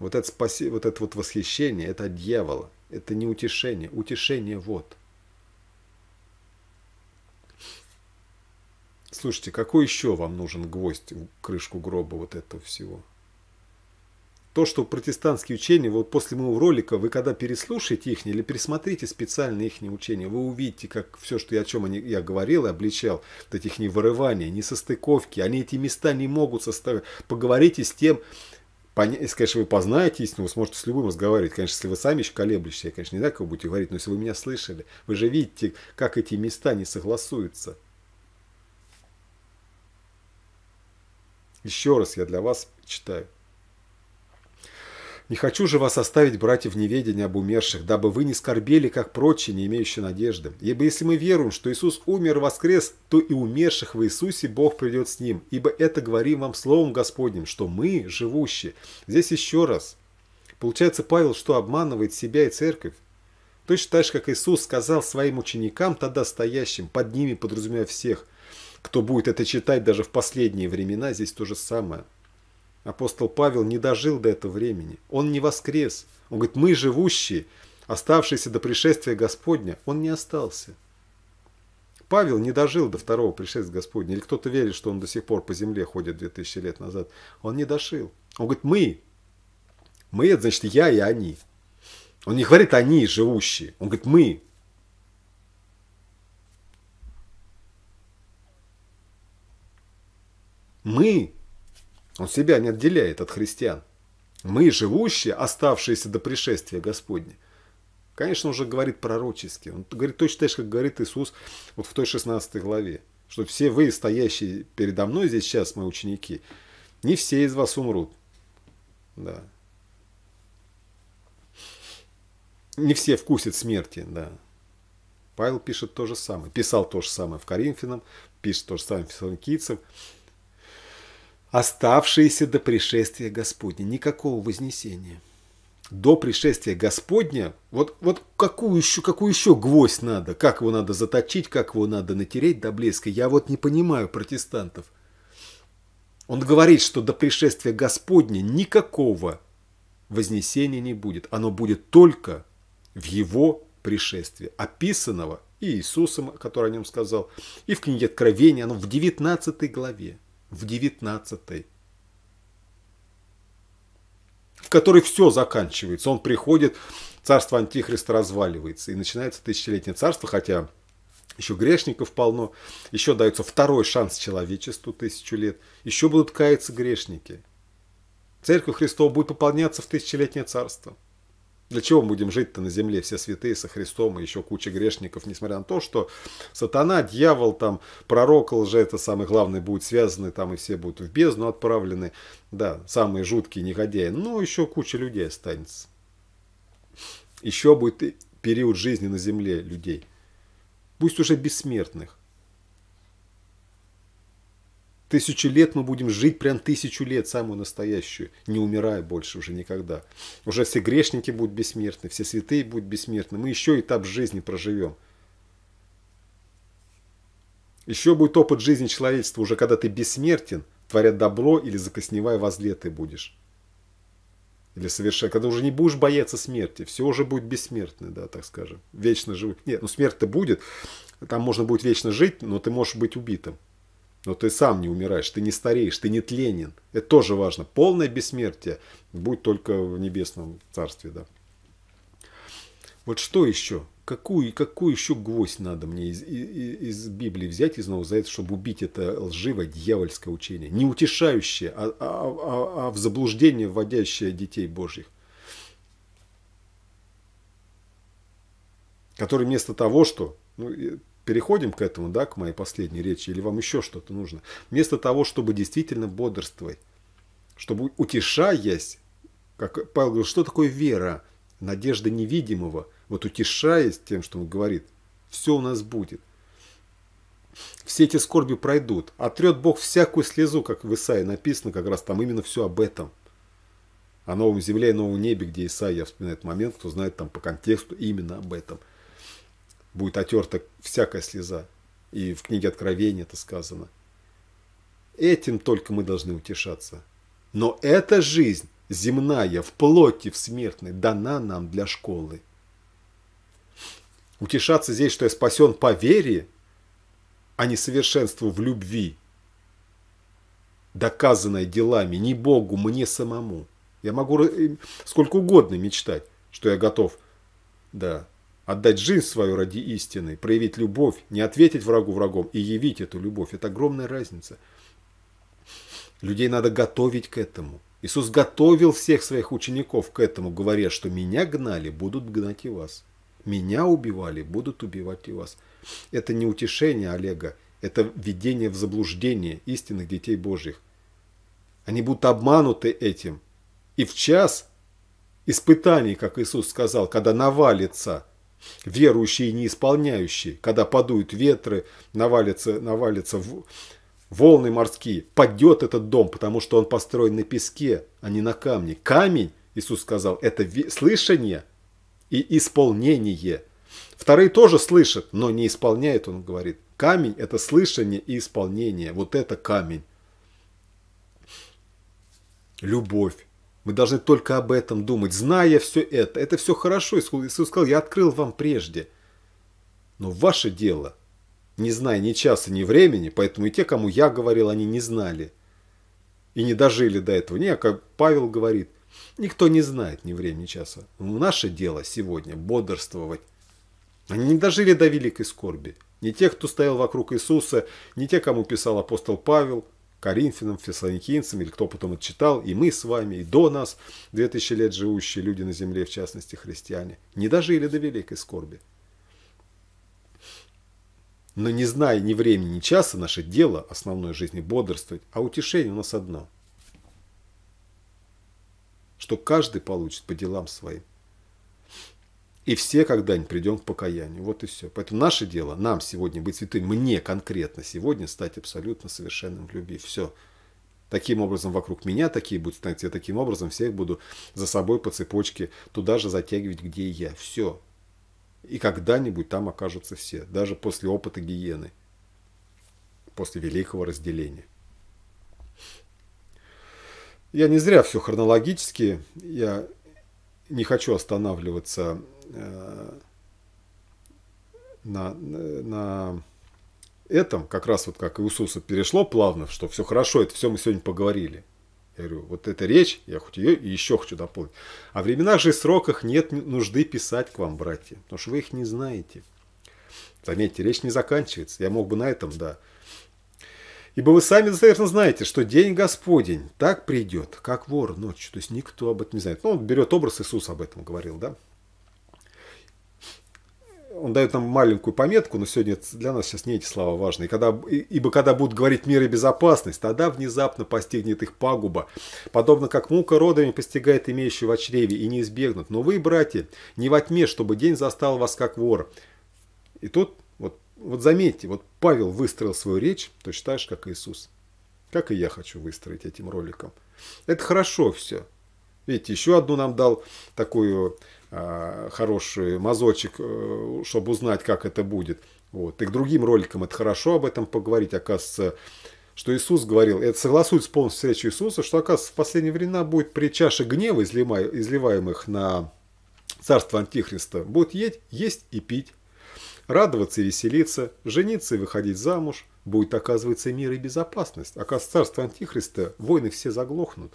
Вот это, спаси, вот это вот восхищение, это от дьявола. Это не утешение. Утешение вот. Слушайте, какой еще вам нужен гвоздь, крышку гроба вот этого всего? То, что протестантские учения, вот после моего ролика, вы когда переслушаете их или пересмотрите специально их учения, вы увидите, как все, что я, о чем они, я говорил и обличал, вот этих не вырывания, не состыковки, они эти места не могут составить. Поговорите с тем, если, конечно, вы познаете истину, вы сможете с любым разговаривать. Конечно, если вы сами еще колеблешься, я, конечно, не знаю, как вы будете говорить, но если вы меня слышали, вы же видите, как эти места не согласуются. Еще раз я для вас читаю. Не хочу же вас оставить, братья, в неведении об умерших, дабы вы не скорбели, как прочие, не имеющие надежды. Ибо если мы веруем, что Иисус умер и воскрес, то и умерших в Иисусе Бог придет с Ним. Ибо это говорим вам Словом Господним, что мы живущие. Здесь еще раз. Получается, Павел что, обманывает себя и церковь? Точно так же, как Иисус сказал своим ученикам, тогда стоящим, под ними подразумевая всех, кто будет это читать даже в последние времена, здесь то же самое – Апостол Павел не дожил до этого времени. Он не воскрес. Он говорит, мы живущие, оставшиеся до пришествия Господня, он не остался. Павел не дожил до второго пришествия Господня. Или кто-то верит, что он до сих пор по земле ходит 2000 лет назад. Он не дошил. Он говорит, мы. Мы, это значит я и они. Он не говорит они, живущие. Он говорит, мы, мы он себя не отделяет от христиан. Мы, живущие, оставшиеся до пришествия Господня. Конечно, он же говорит пророчески. Он говорит точно так же, как говорит Иисус вот в той 16 главе. Что все вы, стоящие передо мной здесь сейчас, мои ученики, не все из вас умрут. Да. Не все вкусят смерти, да. Павел пишет то же самое. Писал то же самое в Коринфянам, пишет то же самое в Фессалоникийцам оставшиеся до пришествия Господня. Никакого вознесения. До пришествия Господня, вот, вот какую, еще, какую еще гвоздь надо, как его надо заточить, как его надо натереть до блеска, я вот не понимаю протестантов. Он говорит, что до пришествия Господня никакого вознесения не будет. Оно будет только в его пришествии, описанного и Иисусом, который о нем сказал, и в книге Откровения, оно в 19 главе в девятнадцатой, в которой все заканчивается. Он приходит, царство Антихриста разваливается, и начинается тысячелетнее царство, хотя еще грешников полно, еще дается второй шанс человечеству тысячу лет, еще будут каяться грешники. Церковь Христова будет пополняться в тысячелетнее царство – для чего мы будем жить-то на земле все святые со Христом и еще куча грешников, несмотря на то, что сатана, дьявол, там, пророк, лже, это самое главное, будет связаны, там, и все будут в бездну отправлены, да, самые жуткие негодяи, но ну, еще куча людей останется. Еще будет период жизни на земле людей. Пусть уже бессмертных. Тысячу лет мы будем жить, прям тысячу лет, самую настоящую, не умирая больше уже никогда. Уже все грешники будут бессмертны, все святые будут бессмертны. Мы еще этап жизни проживем. Еще будет опыт жизни человечества, уже когда ты бессмертен, творя добро или закосневая возле ты будешь. Или совершая, когда уже не будешь бояться смерти, все уже будет бессмертно, да, так скажем, вечно живут. Нет, ну смерть-то будет, там можно будет вечно жить, но ты можешь быть убитым. Но ты сам не умираешь, ты не стареешь, ты не тленен. Это тоже важно. Полное бессмертие, будет только в небесном царстве. Да. Вот что еще? Какую, какую еще гвоздь надо мне из, из, из Библии взять, из Нового Завета, чтобы убить это лживое дьявольское учение? Не утешающее, а, а, а, а в заблуждение вводящее детей Божьих. Который вместо того, что... Ну, переходим к этому, да, к моей последней речи, или вам еще что-то нужно. Вместо того, чтобы действительно бодрствовать, чтобы утешаясь, как Павел говорил, что такое вера, надежда невидимого, вот утешаясь тем, что он говорит, все у нас будет. Все эти скорби пройдут. Отрет Бог всякую слезу, как в Исаии написано, как раз там именно все об этом. О новом земле и новом небе, где Исаия вспоминает момент, кто знает там по контексту именно об этом – будет отерта всякая слеза. И в книге Откровения это сказано. Этим только мы должны утешаться. Но эта жизнь земная, в плоти, в смертной, дана нам для школы. Утешаться здесь, что я спасен по вере, а не совершенству в любви, доказанное делами, не Богу, мне самому. Я могу э, сколько угодно мечтать, что я готов, да, Отдать жизнь свою ради истины, проявить любовь, не ответить врагу врагом и явить эту любовь – это огромная разница. Людей надо готовить к этому. Иисус готовил всех своих учеников к этому, говоря, что «меня гнали, будут гнать и вас». «Меня убивали, будут убивать и вас». Это не утешение Олега, это введение в заблуждение истинных детей Божьих. Они будут обмануты этим. И в час испытаний, как Иисус сказал, когда навалится – верующий и неисполняющий, когда подуют ветры, навалятся, навалятся волны морские, падет этот дом, потому что он построен на песке, а не на камне. Камень, Иисус сказал, это слышание и исполнение. Вторые тоже слышат, но не исполняет, он говорит. Камень – это слышание и исполнение. Вот это камень. Любовь. Мы должны только об этом думать, зная все это. Это все хорошо. Иисус сказал, я открыл вам прежде. Но ваше дело, не зная ни часа, ни времени, поэтому и те, кому я говорил, они не знали. И не дожили до этого. Не, а как Павел говорит, никто не знает ни времени, ни часа. Но наше дело сегодня бодрствовать. Они не дожили до великой скорби. Не те, кто стоял вокруг Иисуса, не те, кому писал апостол Павел – Коринфянам, фессалоникийцам, или кто потом это читал, и мы с вами, и до нас, 2000 лет живущие люди на земле, в частности христиане, не дожили до великой скорби. Но не зная ни времени, ни часа, наше дело основной жизни бодрствовать, а утешение у нас одно. Что каждый получит по делам своим. И все когда-нибудь придем к покаянию. Вот и все. Поэтому наше дело, нам сегодня быть святым, мне конкретно сегодня стать абсолютно совершенным в любви. Все. Таким образом вокруг меня такие будут становиться, я таким образом всех буду за собой по цепочке туда же затягивать, где я. Все. И когда-нибудь там окажутся все, даже после опыта гиены, после великого разделения. Я не зря все хронологически, я не хочу останавливаться Э, на, на этом, как раз вот как и у перешло плавно, что все хорошо, это все мы сегодня поговорили. Я говорю, вот эта речь, я хоть ее и еще хочу дополнить. О временах же и сроках нет нужды писать к вам, братья, потому что вы их не знаете. Заметьте, речь не заканчивается. Я мог бы на этом, да. Ибо вы сами достоверно знаете, что день Господень так придет, как вор ночью. То есть никто об этом не знает. Ну, он берет образ Иисус об этом говорил, да? он дает нам маленькую пометку, но сегодня для нас сейчас не эти слова важны. И когда, ибо когда будут говорить мир и безопасность, тогда внезапно постигнет их пагуба, подобно как мука родами постигает имеющую в чреве и не избегнут. Но вы, братья, не во тьме, чтобы день застал вас как вор. И тут, вот, вот заметьте, вот Павел выстроил свою речь, то считаешь, как Иисус. Как и я хочу выстроить этим роликом. Это хорошо все. Видите, еще одну нам дал такую Э, хороший мазочек, э, чтобы узнать, как это будет. Вот. И к другим роликам это хорошо об этом поговорить, оказывается, что Иисус говорил, это согласуется полностью встречи Иисуса, что, оказывается, в последние времена будет при чаше гнева, изливаемых на царство Антихриста, будет есть, есть и пить, радоваться и веселиться, жениться и выходить замуж, будет, оказывается, мир и безопасность. Оказывается, царство Антихриста, войны все заглохнут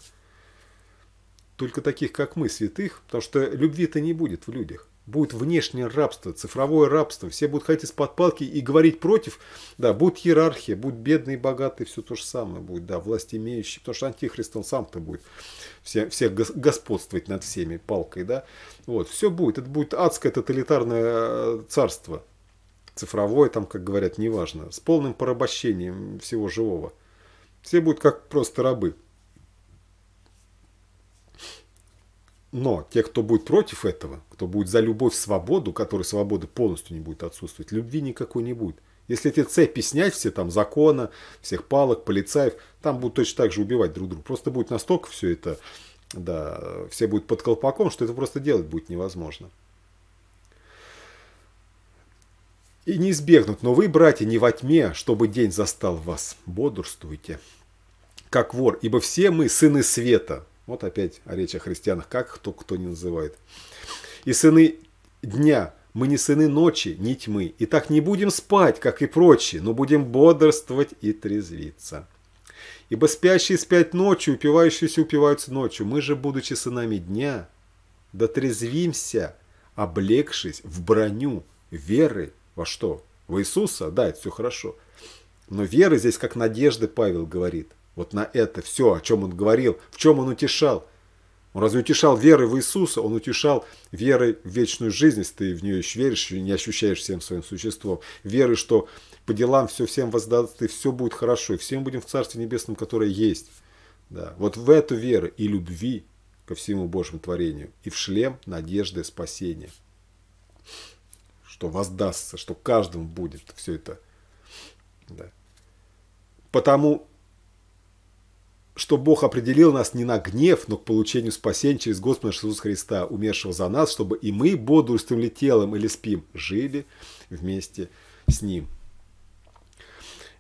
только таких, как мы, святых, потому что любви-то не будет в людях. Будет внешнее рабство, цифровое рабство. Все будут ходить из-под палки и говорить против. Да, будет иерархия, будет бедные и богатые, все то же самое будет. Да, власть имеющие, потому что антихрист, он сам-то будет всех, всех господствовать над всеми палкой. Да? Вот, все будет. Это будет адское тоталитарное э, царство. Цифровое, там, как говорят, неважно. С полным порабощением всего живого. Все будут как просто рабы. Но те, кто будет против этого, кто будет за любовь, свободу, которой свободы полностью не будет отсутствовать, любви никакой не будет. Если эти цепи снять, все там закона, всех палок, полицаев, там будут точно так же убивать друг друга. Просто будет настолько все это, да, все будет под колпаком, что это просто делать будет невозможно. И не избегнут, но вы, братья, не во тьме, чтобы день застал вас. Бодрствуйте, как вор, ибо все мы сыны света. Вот опять речь о христианах, как кто кто не называет. «И сыны дня, мы не сыны ночи, не тьмы, и так не будем спать, как и прочие, но будем бодрствовать и трезвиться». Ибо спящие спят ночью, упивающиеся упиваются ночью. Мы же, будучи сынами дня, дотрезвимся, облегшись в броню веры во что? В Иисуса? Да, это все хорошо. Но вера здесь, как надежды, Павел говорит – вот на это все, о чем он говорил, в чем он утешал. Он разве утешал верой в Иисуса? Он утешал верой в вечную жизнь, если ты в нее еще веришь и не ощущаешь всем своим существом. Верой, что по делам все всем воздаст, и все будет хорошо, и все мы будем в Царстве Небесном, которое есть. Да. Вот в эту веру и любви ко всему Божьему творению, и в шлем надежды спасения. Что воздастся, что каждому будет все это. Да. Потому что Бог определил нас не на гнев, но к получению спасения через Господа Иисуса Христа, умершего за нас, чтобы и мы, бодрствуем ли телом или спим, жили вместе с Ним.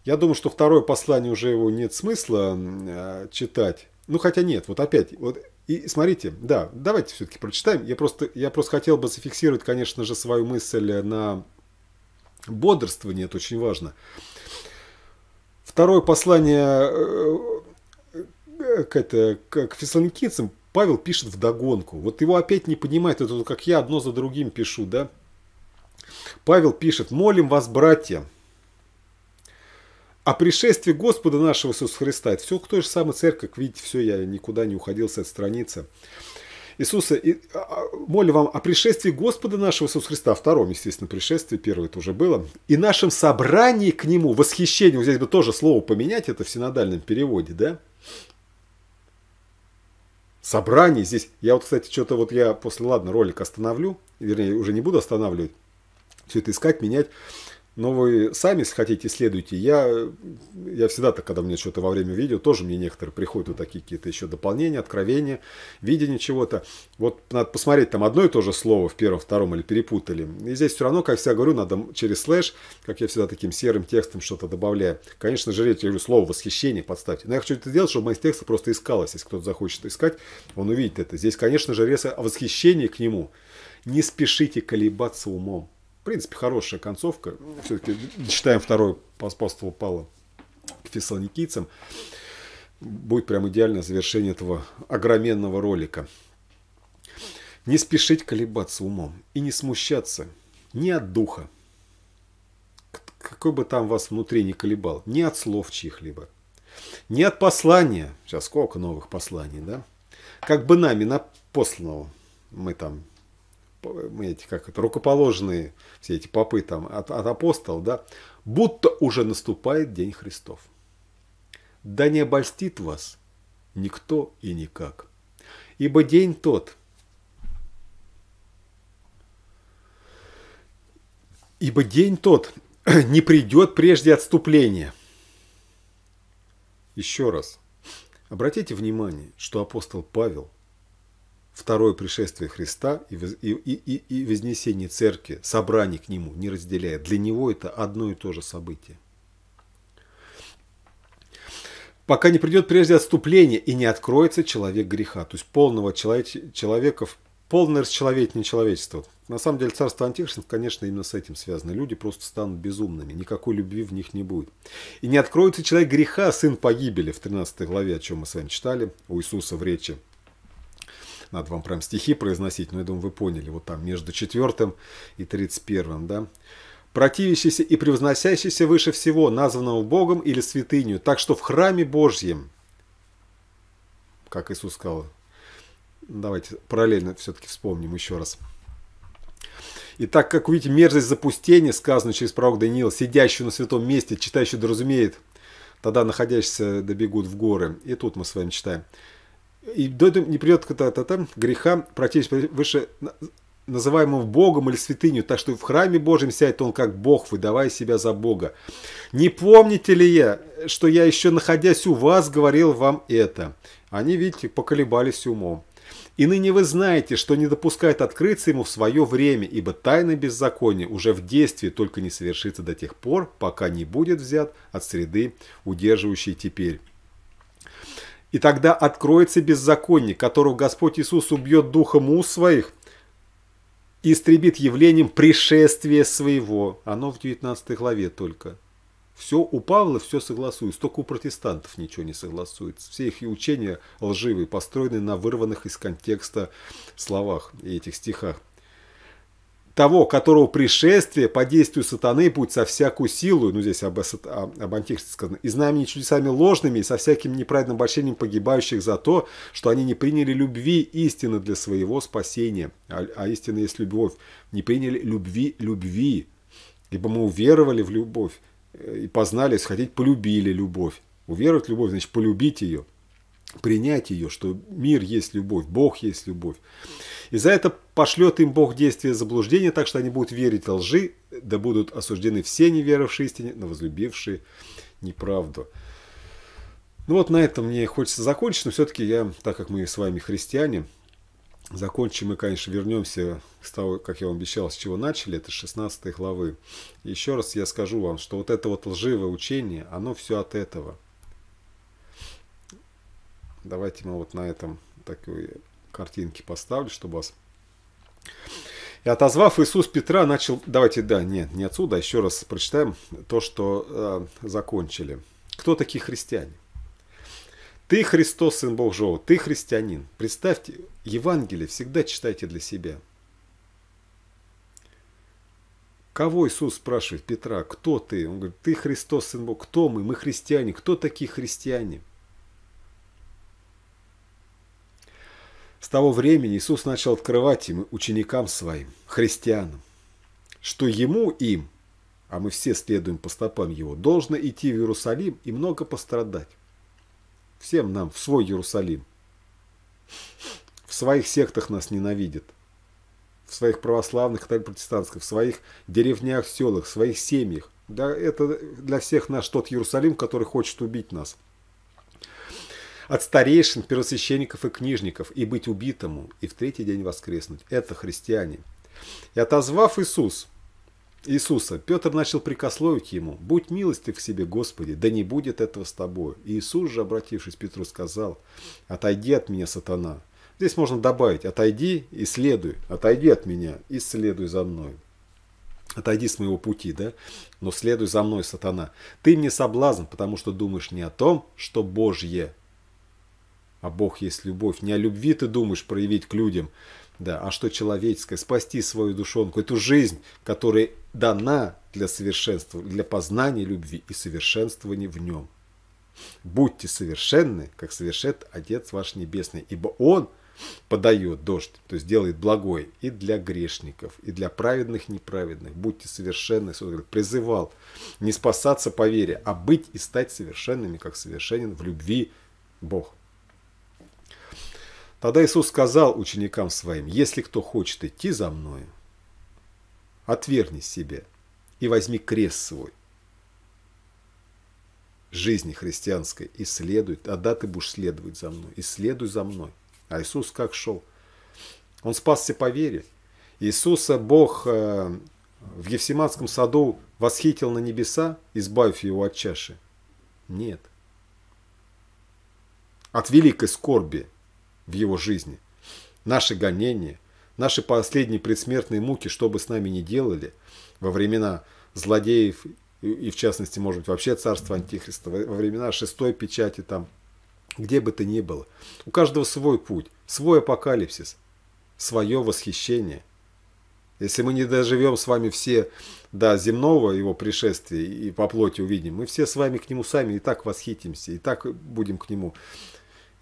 Я думаю, что второе послание уже его нет смысла э, читать. Ну, хотя нет, вот опять, вот и смотрите, да, давайте все-таки прочитаем. Я просто, я просто хотел бы зафиксировать, конечно же, свою мысль на бодрствование, это очень важно. Второе послание э, к, это, к, фессалоникийцам Павел пишет вдогонку. Вот его опять не понимает, это как я одно за другим пишу, да? Павел пишет, молим вас, братья, о пришествии Господа нашего Иисуса Христа. Это все к той же самой церкви, как видите, все, я никуда не уходил с этой страницы. Иисуса, и, а, а молю вам о пришествии Господа нашего Иисуса Христа, втором, естественно, пришествии, первое это уже было, и нашем собрании к Нему, восхищению вот здесь бы тоже слово поменять, это в синодальном переводе, да, Собрание здесь. Я вот, кстати, что-то вот я после, ладно, ролик остановлю, вернее, уже не буду останавливать, все это искать, менять. Но вы сами, если хотите, следуйте. Я, я всегда так, когда мне что-то во время видео, тоже мне некоторые приходят вот такие какие-то еще дополнения, откровения, видение чего-то. Вот надо посмотреть, там одно и то же слово в первом, втором или перепутали. И здесь все равно, как всегда говорю, надо через слэш, как я всегда таким серым текстом что-то добавляю. Конечно же, речь, я говорю, слово восхищение подставьте. Но я хочу это сделать, чтобы мои тексты просто искалось. Если кто-то захочет искать, он увидит это. Здесь, конечно же, резко о восхищении к нему. Не спешите колебаться умом. В принципе, хорошая концовка. Все-таки читаем второй апостола Павла к фессалоникийцам. Будет прям идеальное завершение этого огроменного ролика. Не спешить колебаться умом и не смущаться ни от духа, какой бы там вас внутри не колебал, ни от слов чьих-либо, ни от послания, сейчас сколько новых посланий, да, как бы нами напосланного, мы там эти, как это, рукоположные все эти попы там от, от апостолов, да, будто уже наступает день Христов. Да не обольстит вас никто и никак. Ибо день тот, ибо день тот не придет прежде отступления. Еще раз. Обратите внимание, что апостол Павел – второе пришествие Христа и, и, и, и вознесение церкви, собрание к нему, не разделяя. Для него это одно и то же событие. Пока не придет прежде отступление и не откроется человек греха, то есть полного человеч- человеков, полное расчеловечение человечества. На самом деле царство Антихристов, конечно, именно с этим связано. Люди просто станут безумными, никакой любви в них не будет. И не откроется человек греха, сын погибели, в 13 главе, о чем мы с вами читали, у Иисуса в речи надо вам прям стихи произносить, но я думаю, вы поняли. Вот там между четвертым и тридцать первым, да? противящийся и превозносящийся выше всего, названного Богом или святыню, так что в храме Божьем, как Иисус сказал, давайте параллельно все-таки вспомним еще раз. И так как видите мерзость запустения, сказанную через пророк Даниил, сидящую на святом месте, читающую, доразумеет, тогда находящиеся добегут в горы. И тут мы с вами читаем. И не придет к то там -та, греха практически выше называемого Богом или святыню, так что в храме Божьем сядет он как Бог, выдавая себя за Бога. Не помните ли я, что я еще находясь у вас, говорил вам это? Они, видите, поколебались умом. И ныне вы знаете, что не допускает открыться ему в свое время, ибо тайна беззакония уже в действии только не совершится до тех пор, пока не будет взят от среды, удерживающей теперь. И тогда откроется беззаконник, которого Господь Иисус убьет духом у своих и истребит явлением пришествия своего. Оно в 19 главе только. Все у Павла все согласуется, только у протестантов ничего не согласуется. Все их учения лживые, построены на вырванных из контекста словах и этих стихах того, которого пришествие по действию сатаны будет со всякую силу, ну здесь об, об антихристе сказано, и знаменами чудесами ложными, и со всяким неправедным обольщением погибающих за то, что они не приняли любви истины для своего спасения, а, а истина есть любовь, не приняли любви любви, ибо мы уверовали в любовь э, и познали, если хотите, полюбили любовь. Уверовать в любовь, значит, полюбить ее – принять ее, что мир есть любовь, Бог есть любовь. И за это пошлет им Бог действие заблуждения, так что они будут верить лжи, да будут осуждены все неверовшие, истине, но возлюбившие неправду. Ну вот на этом мне хочется закончить, но все-таки я, так как мы с вами христиане, закончим и, конечно, вернемся с того, как я вам обещал, с чего начали, это 16 главы. Еще раз я скажу вам, что вот это вот лживое учение, оно все от этого – Давайте мы вот на этом такой картинке поставлю, чтобы вас... И отозвав Иисус Петра, начал... Давайте, да, нет, не отсюда, а еще раз прочитаем то, что э, закончили. Кто такие христиане? Ты Христос, Сын Бог Жова, ты христианин. Представьте, Евангелие всегда читайте для себя. Кого Иисус спрашивает Петра? Кто ты? Он говорит, ты Христос, Сын Бог. Кто мы? Мы христиане. Кто такие христиане? С того времени Иисус начал открывать им, ученикам своим, христианам, что ему, им, а мы все следуем по стопам его, должно идти в Иерусалим и много пострадать. Всем нам в свой Иерусалим. В своих сектах нас ненавидят. В своих православных, так и протестантских, в своих деревнях, селах, в своих семьях. Да, это для всех наш тот Иерусалим, который хочет убить нас – от старейшин, первосвященников и книжников, и быть убитому, и в третий день воскреснуть. Это христиане. И отозвав Иисус, Иисуса, Петр начал прикословить ему, «Будь милостив к себе, Господи, да не будет этого с тобой». И Иисус же, обратившись к Петру, сказал, «Отойди от меня, сатана». Здесь можно добавить, «Отойди и следуй, отойди от меня и следуй за мной». Отойди с моего пути, да? Но следуй за мной, сатана. Ты мне соблазн, потому что думаешь не о том, что Божье, а Бог есть любовь. Не о любви ты думаешь проявить к людям, да, а что человеческое, спасти свою душонку, эту жизнь, которая дана для совершенства, для познания любви и совершенствования в нем. Будьте совершенны, как совершит Отец ваш Небесный, ибо Он подает дождь, то есть делает благой и для грешников, и для праведных, неправедных. Будьте совершенны, Иисус говорит, призывал не спасаться по вере, а быть и стать совершенными, как совершенен в любви Бог. Тогда Иисус сказал ученикам своим, «Если кто хочет идти за Мною, отверни себе и возьми крест свой». Жизни христианской исследует, а да, ты будешь следовать за мной, исследуй за мной. А Иисус как шел? Он спасся по вере. Иисуса Бог э, в Евсиманском саду восхитил на небеса, избавив его от чаши? Нет. От великой скорби – в его жизни. Наши гонения, наши последние предсмертные муки, что бы с нами ни делали, во времена злодеев и в частности, может быть, вообще царство Антихриста, во времена шестой печати, там, где бы то ни было. У каждого свой путь, свой апокалипсис, свое восхищение. Если мы не доживем с вами все до земного его пришествия и по плоти увидим, мы все с вами к нему сами и так восхитимся, и так будем к нему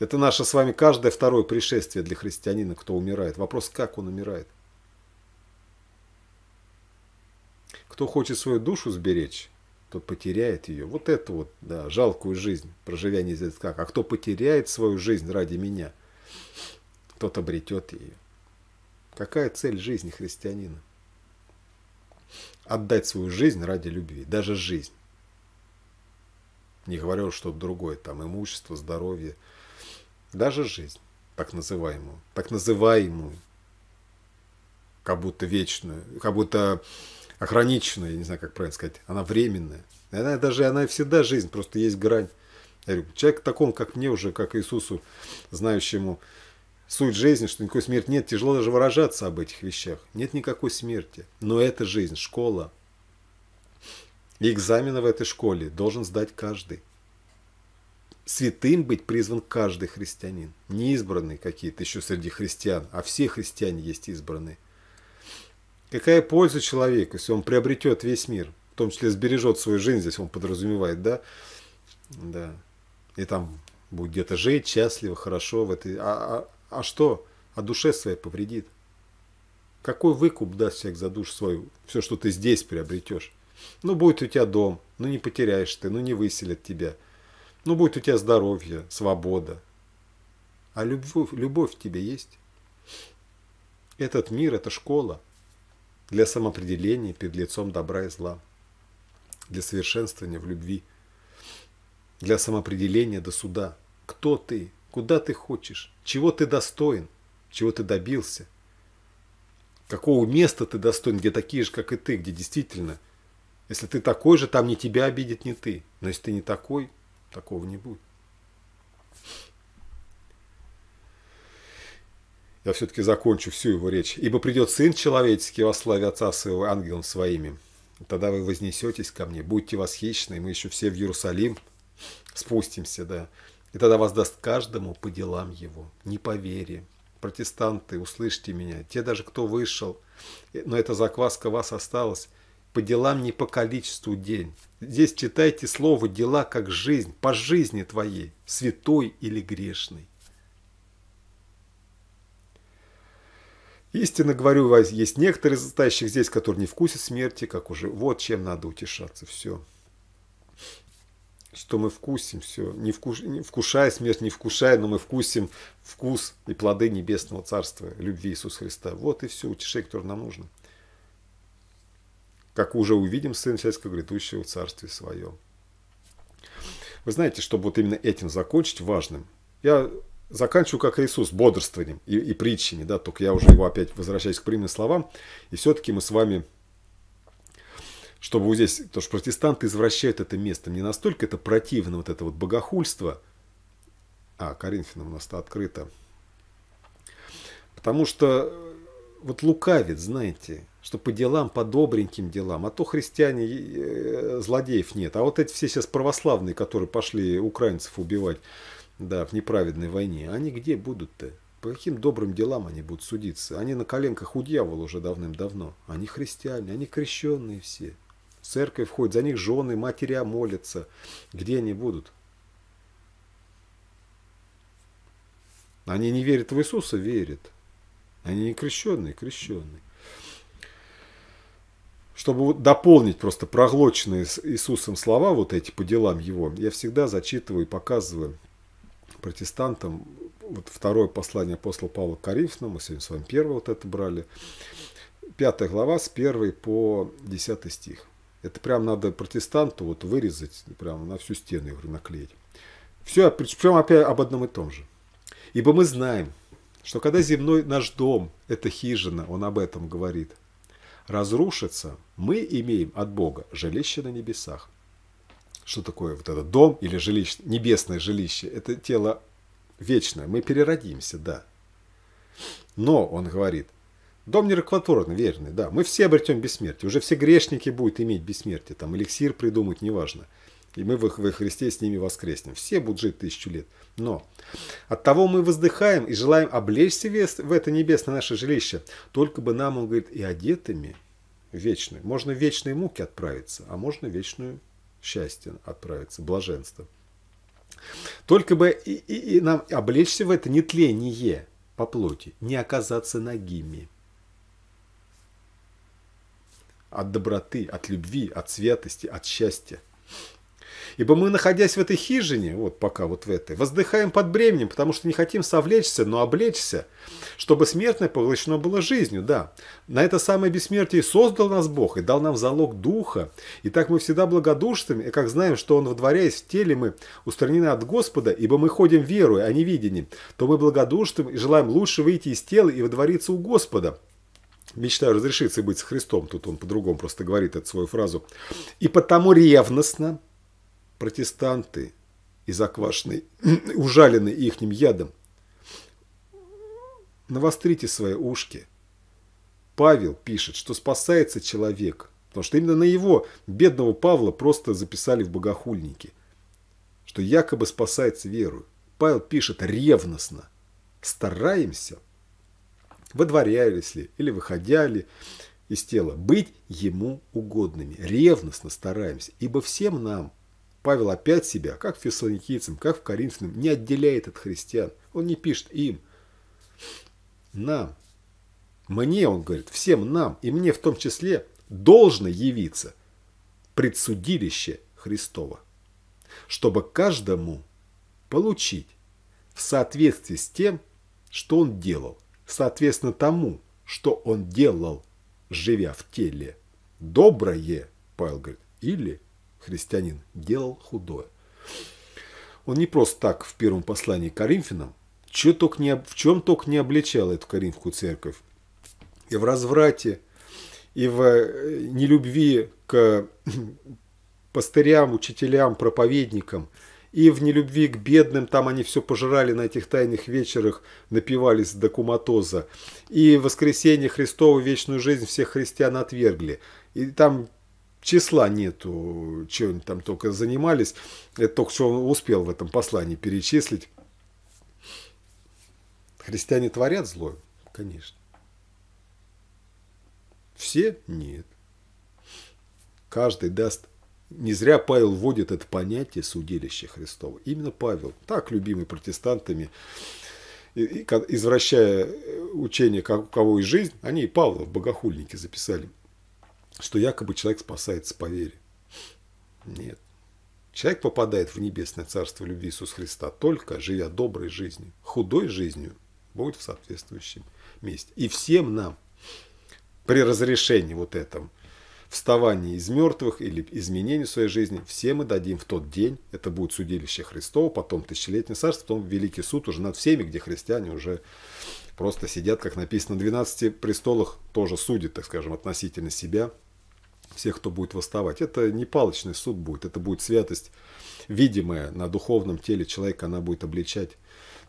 это наше с вами каждое второе пришествие для христианина, кто умирает. Вопрос, как он умирает. Кто хочет свою душу сберечь, тот потеряет ее. Вот это вот, да, жалкую жизнь, проживя не как. А кто потеряет свою жизнь ради меня, тот обретет ее. Какая цель жизни христианина? Отдать свою жизнь ради любви, даже жизнь. Не говоря что-то другое, там имущество, здоровье – даже жизнь, так называемую, так называемую, как будто вечную, как будто ограниченную, я не знаю, как правильно сказать, она временная. Она даже, она всегда жизнь, просто есть грань. Я говорю, человек такому, как мне уже, как Иисусу, знающему суть жизни, что никакой смерти нет, тяжело даже выражаться об этих вещах. Нет никакой смерти, но это жизнь, школа. И экзамены в этой школе должен сдать каждый святым быть призван каждый христианин. Не избранные какие-то еще среди христиан, а все христиане есть избранные. Какая польза человеку, если он приобретет весь мир, в том числе сбережет свою жизнь, здесь он подразумевает, да? Да. И там будет где-то жить счастливо, хорошо. В этой... а, а, а что? А душе своей повредит. Какой выкуп даст человек за душу свою? Все, что ты здесь приобретешь. Ну, будет у тебя дом, ну не потеряешь ты, ну не выселят тебя – ну, будет у тебя здоровье, свобода. А любовь, любовь в тебе есть? Этот мир – это школа для самоопределения перед лицом добра и зла, для совершенствования в любви, для самоопределения до суда. Кто ты? Куда ты хочешь? Чего ты достоин? Чего ты добился? Какого места ты достоин, где такие же, как и ты, где действительно, если ты такой же, там не тебя обидит, не ты. Но если ты не такой – Такого не будет. Я все-таки закончу всю его речь. «Ибо придет Сын Человеческий во славе Отца Своего ангелом своими. Тогда вы вознесетесь ко мне, будьте восхищены, мы еще все в Иерусалим спустимся, да. И тогда воздаст каждому по делам его, не по вере. Протестанты, услышьте меня, те даже, кто вышел, но эта закваска вас осталась, по делам не по количеству день. Здесь читайте слово «дела» как жизнь, по жизни твоей, святой или грешной. Истинно говорю вас, есть некоторые из стоящих здесь, которые не вкусят смерти, как уже. Вот чем надо утешаться, все. Что мы вкусим, все. Не, вкуш... не вкушая смерть, не вкушая, но мы вкусим вкус и плоды небесного царства, любви Иисуса Христа. Вот и все утешение, которое нам нужно как уже увидим сына Человеческого, грядущего в Царстве Своем. Вы знаете, чтобы вот именно этим закончить, важным, я заканчиваю, как Иисус, бодрствованием и, и притчами, да, только я уже его опять возвращаюсь к прямым словам, и все-таки мы с вами чтобы вот здесь, потому что протестанты извращают это место. не настолько это противно, вот это вот богохульство. А, Коринфянам у нас-то открыто. Потому что вот лукавит, знаете, что по делам, по добреньким делам, а то христиане э, злодеев нет. А вот эти все сейчас православные, которые пошли украинцев убивать, да, в неправедной войне, они где будут-то? По каким добрым делам они будут судиться? Они на коленках у дьявола уже давным-давно. Они христиане, они крещенные все. В церковь входят, за них жены, матеря молятся. Где они будут? Они не верят в Иисуса, верят. Они не крещенные, крещенные. Чтобы вот дополнить просто проглоченные с Иисусом слова, вот эти по делам его, я всегда зачитываю и показываю протестантам вот второе послание апостола Павла к Коринфянам, мы сегодня с вами первое вот это брали, пятая глава с 1 по 10 стих. Это прям надо протестанту вот вырезать, прям на всю стену говорю наклеить. Все, причем опять об одном и том же. Ибо мы знаем, что когда земной наш дом – это хижина, он об этом говорит, разрушится, мы имеем от Бога жилище на небесах. Что такое вот этот дом или жилище, небесное жилище? Это тело вечное, мы переродимся, да. Но, он говорит, дом нерекватурный, верный, да, мы все обретем бессмертие, уже все грешники будут иметь бессмертие, там эликсир придумать, неважно – и мы во Христе с ними воскреснем. Все будут жить тысячу лет. Но от того мы воздыхаем и желаем облечься в это небесное наше жилище. Только бы нам, он говорит, и одетыми вечную. Можно в вечные муки отправиться, а можно в вечную счастье отправиться, блаженство. Только бы и, и, и нам облечься в это нетление по плоти, не оказаться нагими. От доброты, от любви, от святости, от счастья – Ибо мы, находясь в этой хижине, вот пока вот в этой, воздыхаем под бременем, потому что не хотим совлечься, но облечься, чтобы смертное поглощено было жизнью, да. На это самое бессмертие создал нас Бог и дал нам залог Духа. И так мы всегда благодушны, и как знаем, что Он водворяясь в теле мы устранены от Господа, ибо мы ходим верой, а не видением, то мы благодушны и желаем лучше выйти из тела и водвориться у Господа, мечтаю разрешиться быть с Христом, тут он по-другому просто говорит эту свою фразу, и потому ревностно, протестанты и заквашенный, ужаленный ихним ядом. Навострите свои ушки. Павел пишет, что спасается человек, потому что именно на его, бедного Павла, просто записали в богохульники, что якобы спасается веру. Павел пишет ревностно. Стараемся, выдворялись ли или выходя ли из тела, быть ему угодными. Ревностно стараемся, ибо всем нам – Павел опять себя, как в фессалоникийцам, как в коринфянам, не отделяет от христиан. Он не пишет им, нам, мне, он говорит, всем нам, и мне в том числе, должно явиться предсудилище Христова, чтобы каждому получить в соответствии с тем, что он делал, соответственно тому, что он делал, живя в теле, доброе, Павел говорит, или христианин, делал худое. Он не просто так в первом послании к Коринфянам, че только не, в чем только не обличал эту Коринфскую церковь. И в разврате, и в э, нелюбви к пастырям, учителям, проповедникам, и в нелюбви к бедным, там они все пожирали на этих тайных вечерах, напивались до куматоза. И в воскресенье Христова вечную жизнь всех христиан отвергли. И там числа нету, чем они там только занимались. Это только что он успел в этом послании перечислить. Христиане творят зло? Конечно. Все? Нет. Каждый даст. Не зря Павел вводит это понятие судилища Христова. Именно Павел, так любимый протестантами, извращая э, учение как у кого и жизнь, они и Павла в богохульнике записали – что якобы человек спасается по вере. Нет. Человек попадает в небесное царство любви Иисуса Христа только живя доброй жизнью, худой жизнью будет в соответствующем месте. И всем нам при разрешении вот этом вставании из мертвых или изменении своей жизни, все мы дадим в тот день, это будет судилище Христово, потом тысячелетнее царство, потом Великий суд уже над всеми, где христиане уже просто сидят, как написано, на 12 престолах тоже судят, так скажем, относительно себя всех, кто будет восставать. Это не палочный суд будет, это будет святость видимая на духовном теле человека, она будет обличать.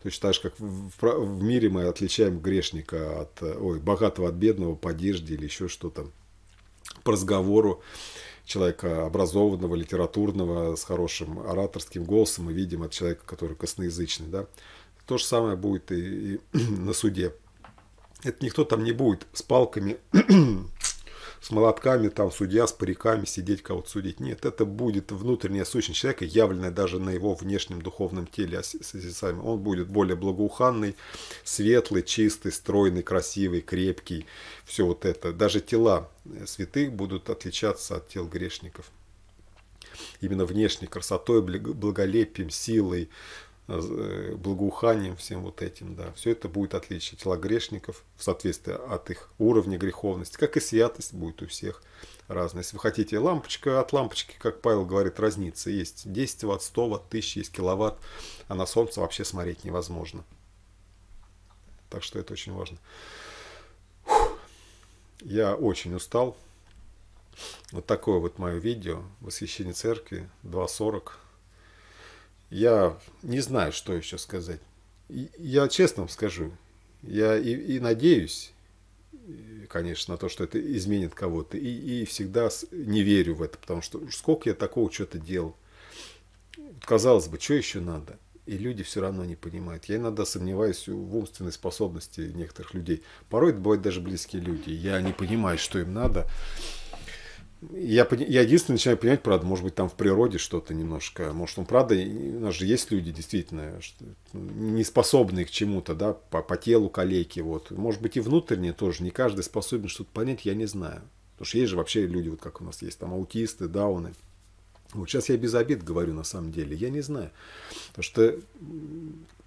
Точно так же, как в, в, мире мы отличаем грешника от, ой, богатого от бедного по одежде или еще что-то, по разговору человека образованного, литературного, с хорошим ораторским голосом мы видим от человека, который косноязычный. Да? То же самое будет и, и на суде. Это никто там не будет с палками с молотками, там, судья, с париками, сидеть кого-то судить. Нет, это будет внутренняя сущность человека, явленная даже на его внешнем духовном теле созерцаем. Он будет более благоуханный, светлый, чистый, стройный, красивый, крепкий. Все вот это. Даже тела э, святых будут отличаться от тел грешников именно внешней красотой, благолепием, силой, Э, благоуханием, всем вот этим, да. Все это будет отличие тела грешников в соответствии от их уровня греховности, как и святость будет у всех разная. Если вы хотите лампочка от лампочки, как Павел говорит, разнится. Есть 10 ватт, 100 ватт, 1000, есть киловатт, а на солнце вообще смотреть невозможно. Так что это очень важно. Фух. Я очень устал. Вот такое вот мое видео. Восхищение церкви 240. Я не знаю, что еще сказать. Я честно вам скажу, я и, и надеюсь, конечно, на то, что это изменит кого-то. И, и всегда не верю в это, потому что сколько я такого что-то делал. Казалось бы, что еще надо? И люди все равно не понимают. Я иногда сомневаюсь в умственной способности некоторых людей. Порой это бывают даже близкие люди. Я не понимаю, что им надо я, я единственное начинаю понимать, правда, может быть, там в природе что-то немножко, может, он правда, у нас же есть люди действительно что, ну, не способные к чему-то, да, по, по телу калейки, вот. Может быть, и внутренне тоже, не каждый способен что-то понять, я не знаю. Потому что есть же вообще люди, вот как у нас есть, там аутисты, дауны. Вот сейчас я без обид говорю на самом деле, я не знаю. Потому что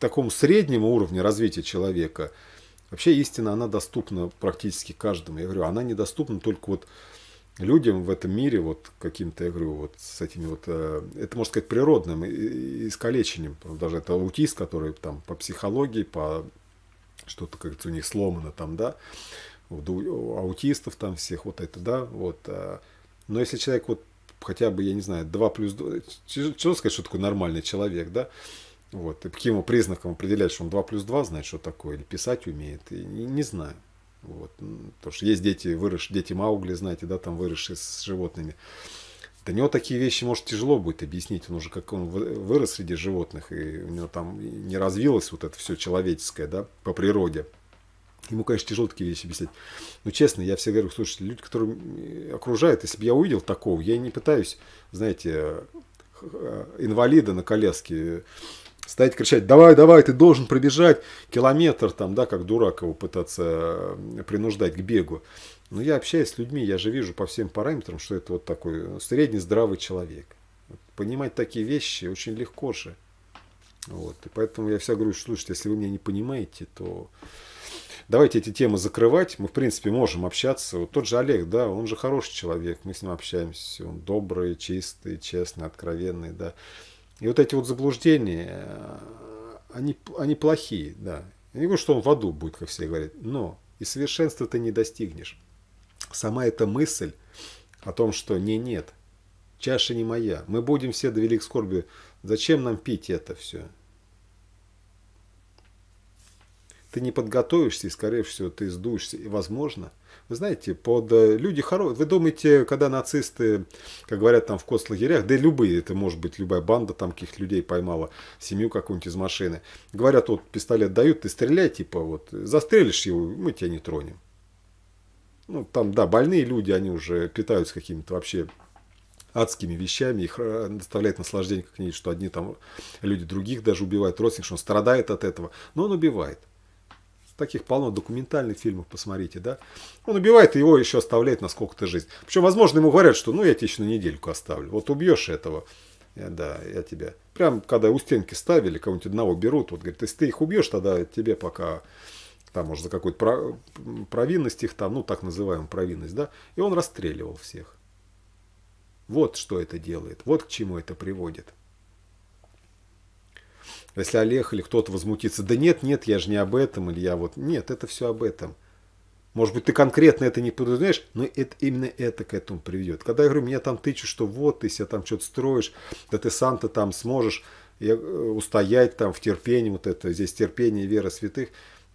такому среднему уровню развития человека вообще истина, она доступна практически каждому. Я говорю, она недоступна только вот людям в этом мире, вот каким-то, я говорю, вот с этими вот, э, это, можно сказать, природным искалечением. Даже это аутист, который там по психологии, по что-то, как говорится, у них сломано там, да, у аутистов там всех вот это, да, вот. Э. Но если человек вот хотя бы, я не знаю, 2 плюс 2, тяжело сказать, что такое нормальный человек, да, вот, и по каким признакам определять, что он 2 плюс 2 знает, что такое, или писать умеет, и не, не знаю. Вот. Потому что есть дети, выросшие, дети Маугли, знаете, да, там выросшие с животными. До него такие вещи, может, тяжело будет объяснить. Он уже как он вырос среди животных, и у него там не развилось вот это все человеческое, да, по природе. Ему, конечно, тяжело такие вещи объяснять Но честно, я все говорю, слушайте, люди, которые окружают, если бы я увидел такого, я не пытаюсь, знаете, инвалида на коляске стоять кричать, давай, давай, ты должен пробежать километр, там, да, как дурак его пытаться принуждать к бегу. Но я общаюсь с людьми, я же вижу по всем параметрам, что это вот такой средний здравый человек. Понимать такие вещи очень легко же. Вот. И поэтому я вся говорю, слушайте, если вы меня не понимаете, то давайте эти темы закрывать. Мы, в принципе, можем общаться. Вот тот же Олег, да, он же хороший человек. Мы с ним общаемся. Он добрый, чистый, честный, откровенный, да. И вот эти вот заблуждения, они, они плохие, да. Я не говорю, что он в аду будет, как все говорят, но и совершенства ты не достигнешь. Сама эта мысль о том, что не нет, чаша не моя, мы будем все до велик скорби, зачем нам пить это все? Ты не подготовишься, и, скорее всего, ты сдуешься. И, возможно, вы знаете, под э, люди хорошие. Вы думаете, когда нацисты, как говорят там в концлагерях, да и любые, это может быть любая банда там каких-то людей поймала, семью какую-нибудь из машины. Говорят, вот пистолет дают, ты стреляй, типа вот, застрелишь его, мы тебя не тронем. Ну, там, да, больные люди, они уже питаются какими-то вообще адскими вещами, их э, доставляет наслаждение как нибудь что одни там люди других даже убивают, родственников, что он страдает от этого, но он убивает таких полно документальных фильмов, посмотрите, да. Он убивает, и его еще оставляет на сколько-то жизнь. Причем, возможно, ему говорят, что ну я тебе еще на недельку оставлю. Вот убьешь этого, я, э, да, я тебя. Прям когда у стенки ставили, кого-нибудь одного берут, вот говорит, если ты их убьешь, тогда тебе пока там уже за какую-то про... провинность их там, ну так называемую провинность, да. И он расстреливал всех. Вот что это делает, вот к чему это приводит. Если Олег или кто-то возмутится, да нет, нет, я же не об этом, или я вот... Нет, это все об этом. Может быть, ты конкретно это не подразумеваешь, но это, именно это к этому приведет. Когда я говорю, меня там тычут, что вот, ты себя там что-то строишь, да ты сам-то там сможешь э, устоять там в терпении, вот это здесь терпение и вера святых.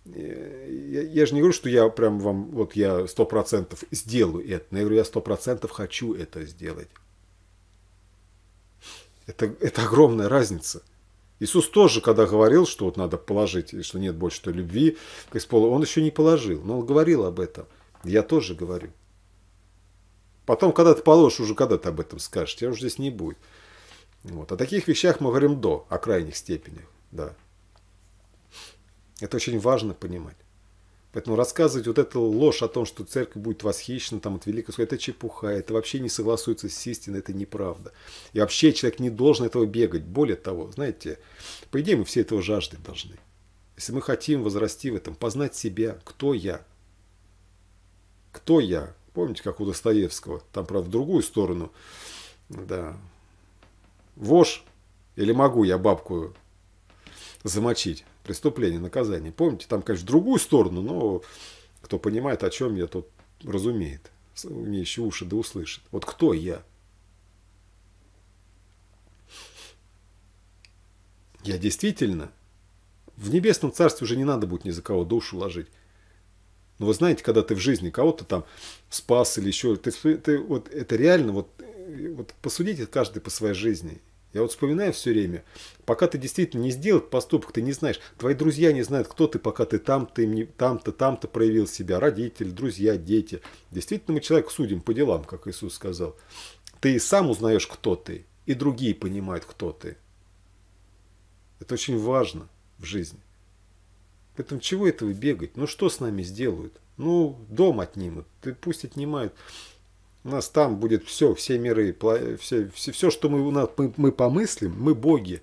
Э, я, я же не говорю, что я прям вам, вот я сто процентов сделаю это, но я говорю, я сто процентов хочу это сделать. Это, это огромная разница. Иисус тоже, когда говорил, что вот надо положить, и что нет больше той любви к исполу, он еще не положил, но он говорил об этом. Я тоже говорю. Потом, когда ты положишь, уже когда ты об этом скажешь, тебя уже здесь не будет. Вот. О таких вещах мы говорим до, о крайних степенях. Да. Это очень важно понимать. Поэтому рассказывать вот эту ложь о том, что церковь будет восхищена там, от великого это чепуха, это вообще не согласуется с истиной, это неправда. И вообще человек не должен этого бегать. Более того, знаете, по идее мы все этого жажды должны. Если мы хотим возрасти в этом, познать себя, кто я, кто я. Помните, как у Достоевского, там, правда, в другую сторону, да, вож или могу я бабку замочить преступление, наказание. Помните, там, конечно, в другую сторону, но кто понимает, о чем я, тут, разумеет, умеющий уши да услышит. Вот кто я? Я действительно в небесном царстве уже не надо будет ни за кого душу ложить. Но вы знаете, когда ты в жизни кого-то там спас или еще, ты, ты вот это реально, вот, э, вот посудите каждый по своей жизни. Я вот вспоминаю все время, пока ты действительно не сделал поступок, ты не знаешь. Твои друзья не знают, кто ты, пока ты там, ты там-то, там-то проявил себя. Родители, друзья, дети. Действительно, мы человек судим по делам, как Иисус сказал. Ты сам узнаешь, кто ты, и другие понимают, кто ты. Это очень важно в жизни. Поэтому чего этого бегать? Ну что с нами сделают? Ну, дом отнимут, пусть отнимают у нас там будет все, все миры, все, все, все что мы, у нас, мы, мы помыслим, мы боги.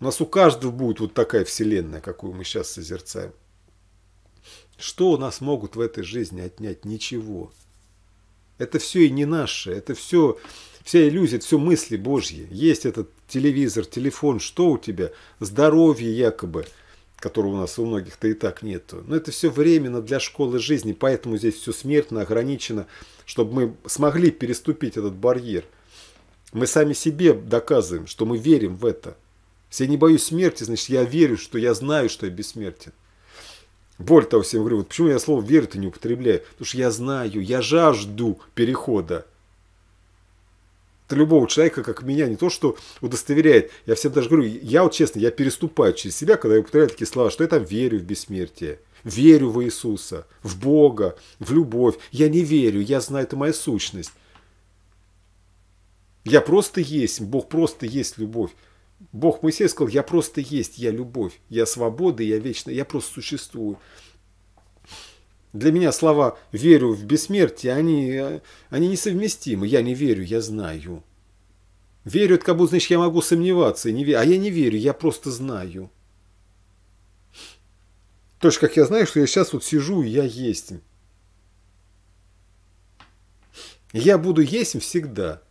У нас у каждого будет вот такая вселенная, какую мы сейчас созерцаем. Что у нас могут в этой жизни отнять? Ничего. Это все и не наше, это все, вся иллюзия, все мысли Божьи. Есть этот телевизор, телефон, что у тебя? Здоровье якобы, которого у нас у многих-то и так нету. Но это все временно для школы жизни, поэтому здесь все смертно ограничено чтобы мы смогли переступить этот барьер. Мы сами себе доказываем, что мы верим в это. Если я не боюсь смерти, значит, я верю, что я знаю, что я бессмертен. Боль того всем говорю, вот почему я слово верю-то не употребляю? Потому что я знаю, я жажду перехода. Это любого человека, как меня, не то что удостоверяет. Я всем даже говорю, я вот честно, я переступаю через себя, когда я употребляю такие слова, что я там верю в бессмертие верю в Иисуса, в Бога, в любовь. Я не верю, я знаю, это моя сущность. Я просто есть, Бог просто есть любовь. Бог Моисей сказал, я просто есть, я любовь, я свобода, я вечная, я просто существую. Для меня слова «верю в бессмертие», они, они несовместимы. Я не верю, я знаю. Верю, это как будто, значит, я могу сомневаться. Не верю. А я не верю, я просто знаю. То есть, как я знаю, что я сейчас вот сижу, и я есть. Я буду есть всегда.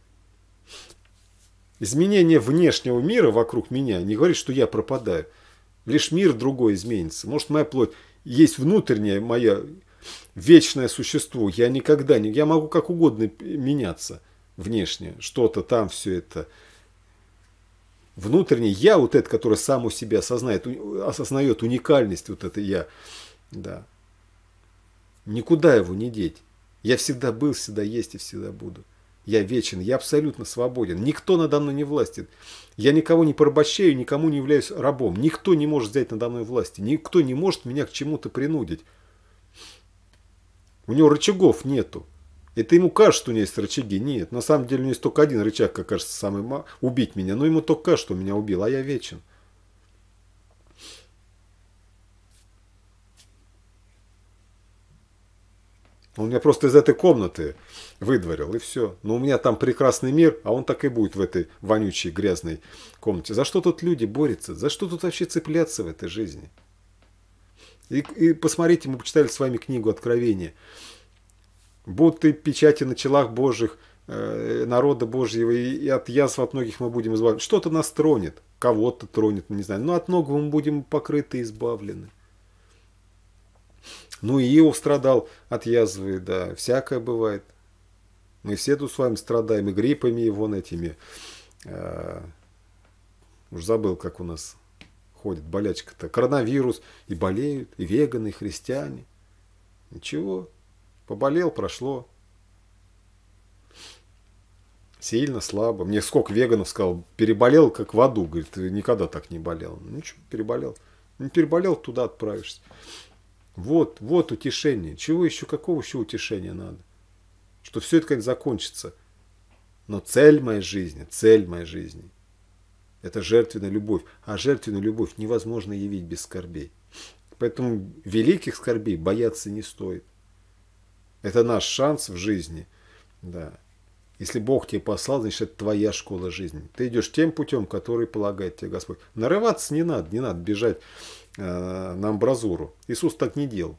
Изменение внешнего мира вокруг меня не говорит, что я пропадаю. Лишь мир другой изменится. Может, моя плоть есть внутреннее мое вечное существо. Я никогда не... Я могу как угодно меняться внешне. Что-то там все это внутреннее я, вот это, которое сам у себя осознает, осознает уникальность вот это я, да, никуда его не деть. Я всегда был, всегда есть и всегда буду. Я вечен, я абсолютно свободен. Никто надо мной не властит. Я никого не порабощаю, никому не являюсь рабом. Никто не может взять надо мной власти. Никто не может меня к чему-то принудить. У него рычагов нету. И ты ему кажешь, что у меня есть рычаги. Нет, на самом деле у него есть только один рычаг, как кажется, самый ма... убить меня. Но ему только кажется, что меня убил, а я вечен. Он меня просто из этой комнаты выдворил, и все. Но у меня там прекрасный мир, а он так и будет в этой вонючей, грязной комнате. За что тут люди борются? За что тут вообще цепляться в этой жизни? И, и посмотрите, мы почитали с вами книгу «Откровение» будто печати на челах Божьих, э, народа Божьего, и от язв от многих мы будем избавлены. Что-то нас тронет, кого-то тронет, не знаю, но от ног мы будем покрыты и избавлены. Ну, и Иов страдал от язвы, да, всякое бывает. Мы все тут с вами страдаем и гриппами, и вон этими. Э, уж забыл, как у нас ходит болячка-то. Коронавирус, и болеют, и веганы, и христиане. Ничего, Поболел, прошло. Сильно, слабо. Мне сколько веганов сказал, переболел как в аду. Говорит, никогда так не болел. Ну что, переболел. Не ну, переболел, туда отправишься. Вот, вот утешение. Чего еще, какого еще утешения надо? Что все это как закончится. Но цель моей жизни, цель моей жизни – это жертвенная любовь. А жертвенную любовь невозможно явить без скорбей. Поэтому великих скорбей бояться не стоит. Это наш шанс в жизни. Да. Если Бог тебе послал, значит, это твоя школа жизни. Ты идешь тем путем, который полагает тебе Господь. Нарываться не надо, не надо бежать э, на амбразуру. Иисус так не делал.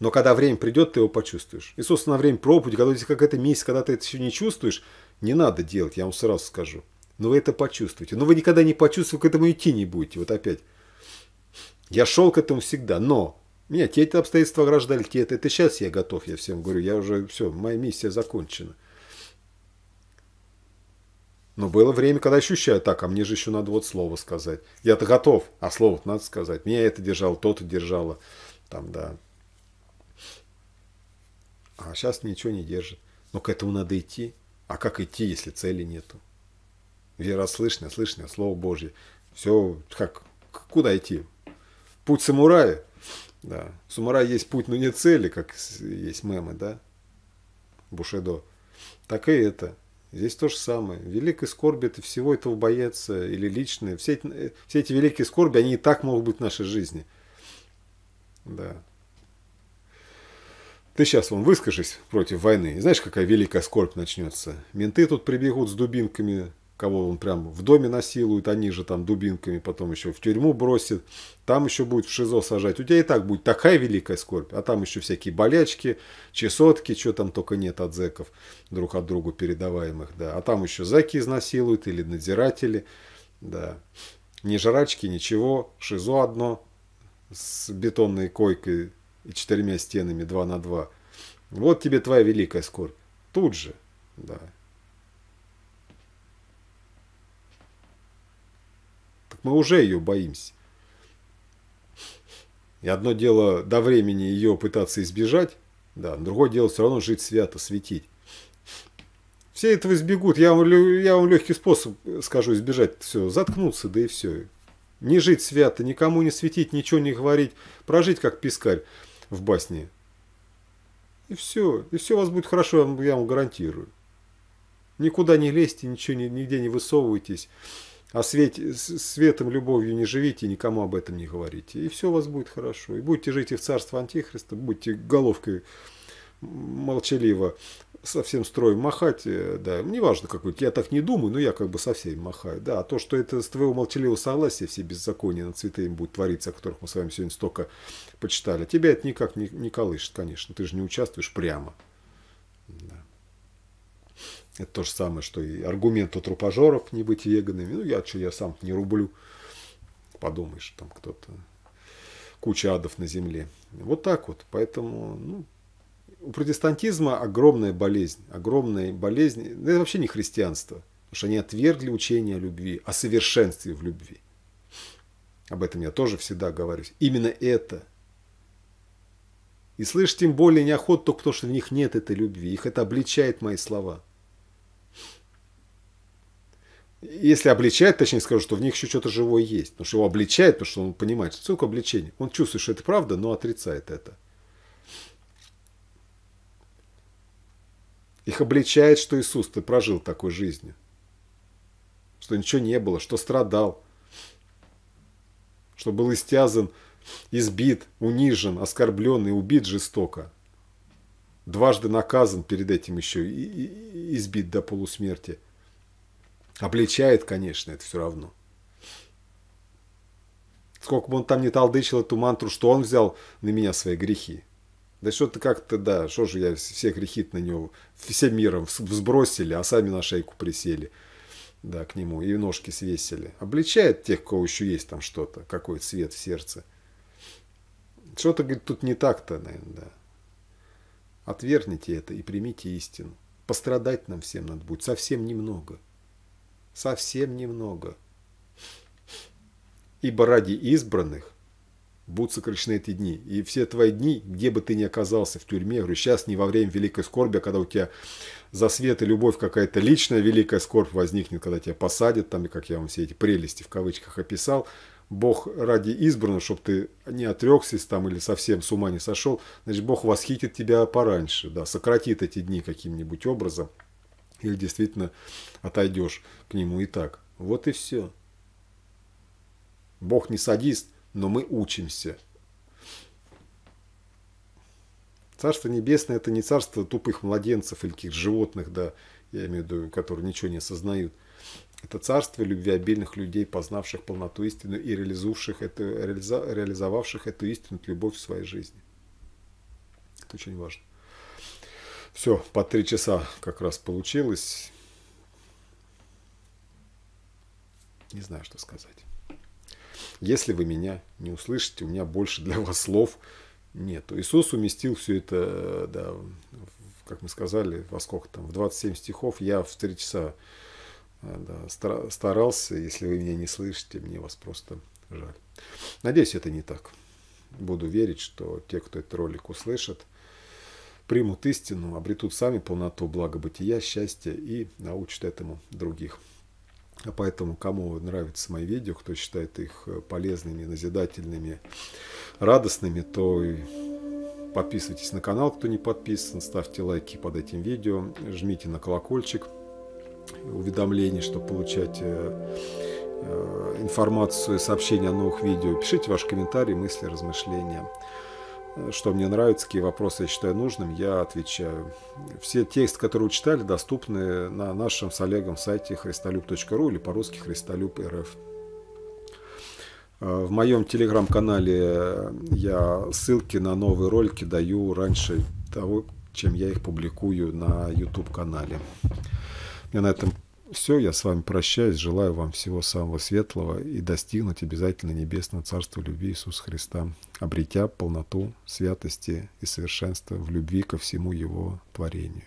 Но когда время придет, ты его почувствуешь. Иисус на время проповеди, когда у тебя какая-то месть, когда ты это все не чувствуешь, не надо делать, я вам сразу скажу. Но вы это почувствуете. Но вы никогда не почувствуете, к этому идти не будете. Вот опять. Я шел к этому всегда, но меня те это обстоятельства ограждали, те это. Это сейчас я готов, я всем говорю. Я уже, все, моя миссия закончена. Но было время, когда ощущаю, так, а мне же еще надо вот слово сказать. Я-то готов, а слово надо сказать. Меня это держало, то-то держало. Там, да. А сейчас ничего не держит. Но к этому надо идти. А как идти, если цели нету? Вера слышно, слышно, Слово Божье. Все, как, куда идти? Путь самурая – да. Самурай есть путь, но не цели, как есть мемы, да? Бушедо. Так и это. Здесь то же самое. Великой скорби это всего этого бояться или личное. Все эти, э, все эти великие скорби, они и так могут быть в нашей жизни. Да. Ты сейчас вон выскажись против войны. И знаешь, какая великая скорбь начнется? Менты тут прибегут с дубинками, кого он прям в доме насилует, они же там дубинками потом еще в тюрьму бросит, там еще будет в ШИЗО сажать. У тебя и так будет такая великая скорбь, а там еще всякие болячки, чесотки, что там только нет от зэков друг от друга передаваемых, да. А там еще зэки изнасилуют или надзиратели, да. Ни жрачки, ничего, ШИЗО одно с бетонной койкой и четырьмя стенами 2 на 2. Вот тебе твоя великая скорбь. Тут же, да. Мы уже ее боимся. И одно дело до времени ее пытаться избежать, да, другое дело все равно жить свято, светить. Все этого избегут. Я вам, я вам легкий способ скажу избежать. Все, заткнуться, да и все. Не жить свято, никому не светить, ничего не говорить. Прожить как пискарь в басне. И все. И все у вас будет хорошо, я вам, гарантирую. Никуда не лезьте, ничего, нигде не высовывайтесь а свете, светом любовью не живите, никому об этом не говорите. И все у вас будет хорошо. И будете жить и в царство Антихриста, будете головкой молчаливо совсем строем махать, э, да, неважно какой, я так не думаю, но я как бы со всеми махаю, да, а то, что это с твоего молчаливого согласия все беззакония над святыми будут твориться, о которых мы с вами сегодня столько почитали, тебя это никак не, не колышет, конечно, ты же не участвуешь прямо, это то же самое, что и аргумент у трупожоров не быть веганами. Ну, я что, я сам не рублю. Подумаешь, там кто-то... Куча адов на земле. Вот так вот. Поэтому, ну, у протестантизма огромная болезнь. Огромная болезнь. это вообще не христианство. Потому что они отвергли учение о любви, о совершенстве в любви. Об этом я тоже всегда говорю. Именно это. И слышь тем более неохоту, потому что в них нет этой любви. Их это обличает мои слова. Если обличает, точнее скажу, что в них еще что-то живое есть. Потому что его обличает, потому что он понимает, что такое обличение. Он чувствует, что это правда, но отрицает это. Их обличает, что Иисус, ты прожил такой жизнью. Что ничего не было, что страдал. Что был истязан, избит, унижен, оскорблен и убит жестоко. Дважды наказан перед этим еще и избит до полусмерти. Обличает, конечно, это все равно. Сколько бы он там не талдычил эту мантру, что он взял на меня свои грехи. Да что-то как-то, да, что же я все грехи на него, всем миром сбросили, а сами на шейку присели, да, к нему, и ножки свесили. Обличает тех, у кого еще есть там что-то, какой цвет в сердце. Что-то, говорит, тут не так-то, наверное, да. Отвергните это и примите истину. Пострадать нам всем надо будет совсем немного совсем немного. Ибо ради избранных будут сокращены эти дни. И все твои дни, где бы ты ни оказался, в тюрьме, говорю, сейчас не во время великой скорби, а когда у тебя за свет и любовь какая-то личная великая скорбь возникнет, когда тебя посадят, там, и как я вам все эти прелести в кавычках описал, Бог ради избранного, чтобы ты не отрекся там или совсем с ума не сошел, значит, Бог восхитит тебя пораньше, да, сократит эти дни каким-нибудь образом – или действительно отойдешь к нему и так. Вот и все. Бог не садист, но мы учимся. Царство Небесное – это не царство тупых младенцев или каких-то животных, да, я имею в виду, которые ничего не осознают. Это царство любвеобильных людей, познавших полноту истины и реализовавших эту, реализовавших эту истину, любовь в своей жизни. Это очень важно. Все, по три часа как раз получилось. Не знаю, что сказать. Если вы меня не услышите, у меня больше для вас слов нет. Иисус уместил все это, да, как мы сказали, во сколько там, в 27 стихов. Я в три часа э, да, старался. Если вы меня не слышите, мне вас просто жаль. Надеюсь, это не так. Буду верить, что те, кто этот ролик услышит, примут истину, обретут сами полноту блага бытия, счастья и научат этому других. А поэтому, кому нравятся мои видео, кто считает их э, полезными, назидательными, радостными, то подписывайтесь на канал, кто не подписан, ставьте лайки под этим видео, жмите на колокольчик уведомлений, чтобы получать э, э, информацию, сообщения о новых видео. Пишите ваши комментарии, мысли, размышления что мне нравится, какие вопросы я считаю нужным, я отвечаю. Все тексты, которые вы читали, доступны на нашем с Олегом сайте христолюб.ру или по-русски христолюб.рф. Э, в моем телеграм-канале я ссылки на новые ролики даю раньше того, чем я их публикую на YouTube-канале. Мне на этом все, я с вами прощаюсь, желаю вам всего самого светлого и достигнуть обязательно небесного Царства любви Иисуса Христа, обретя полноту святости и совершенства в любви ко всему Его творению.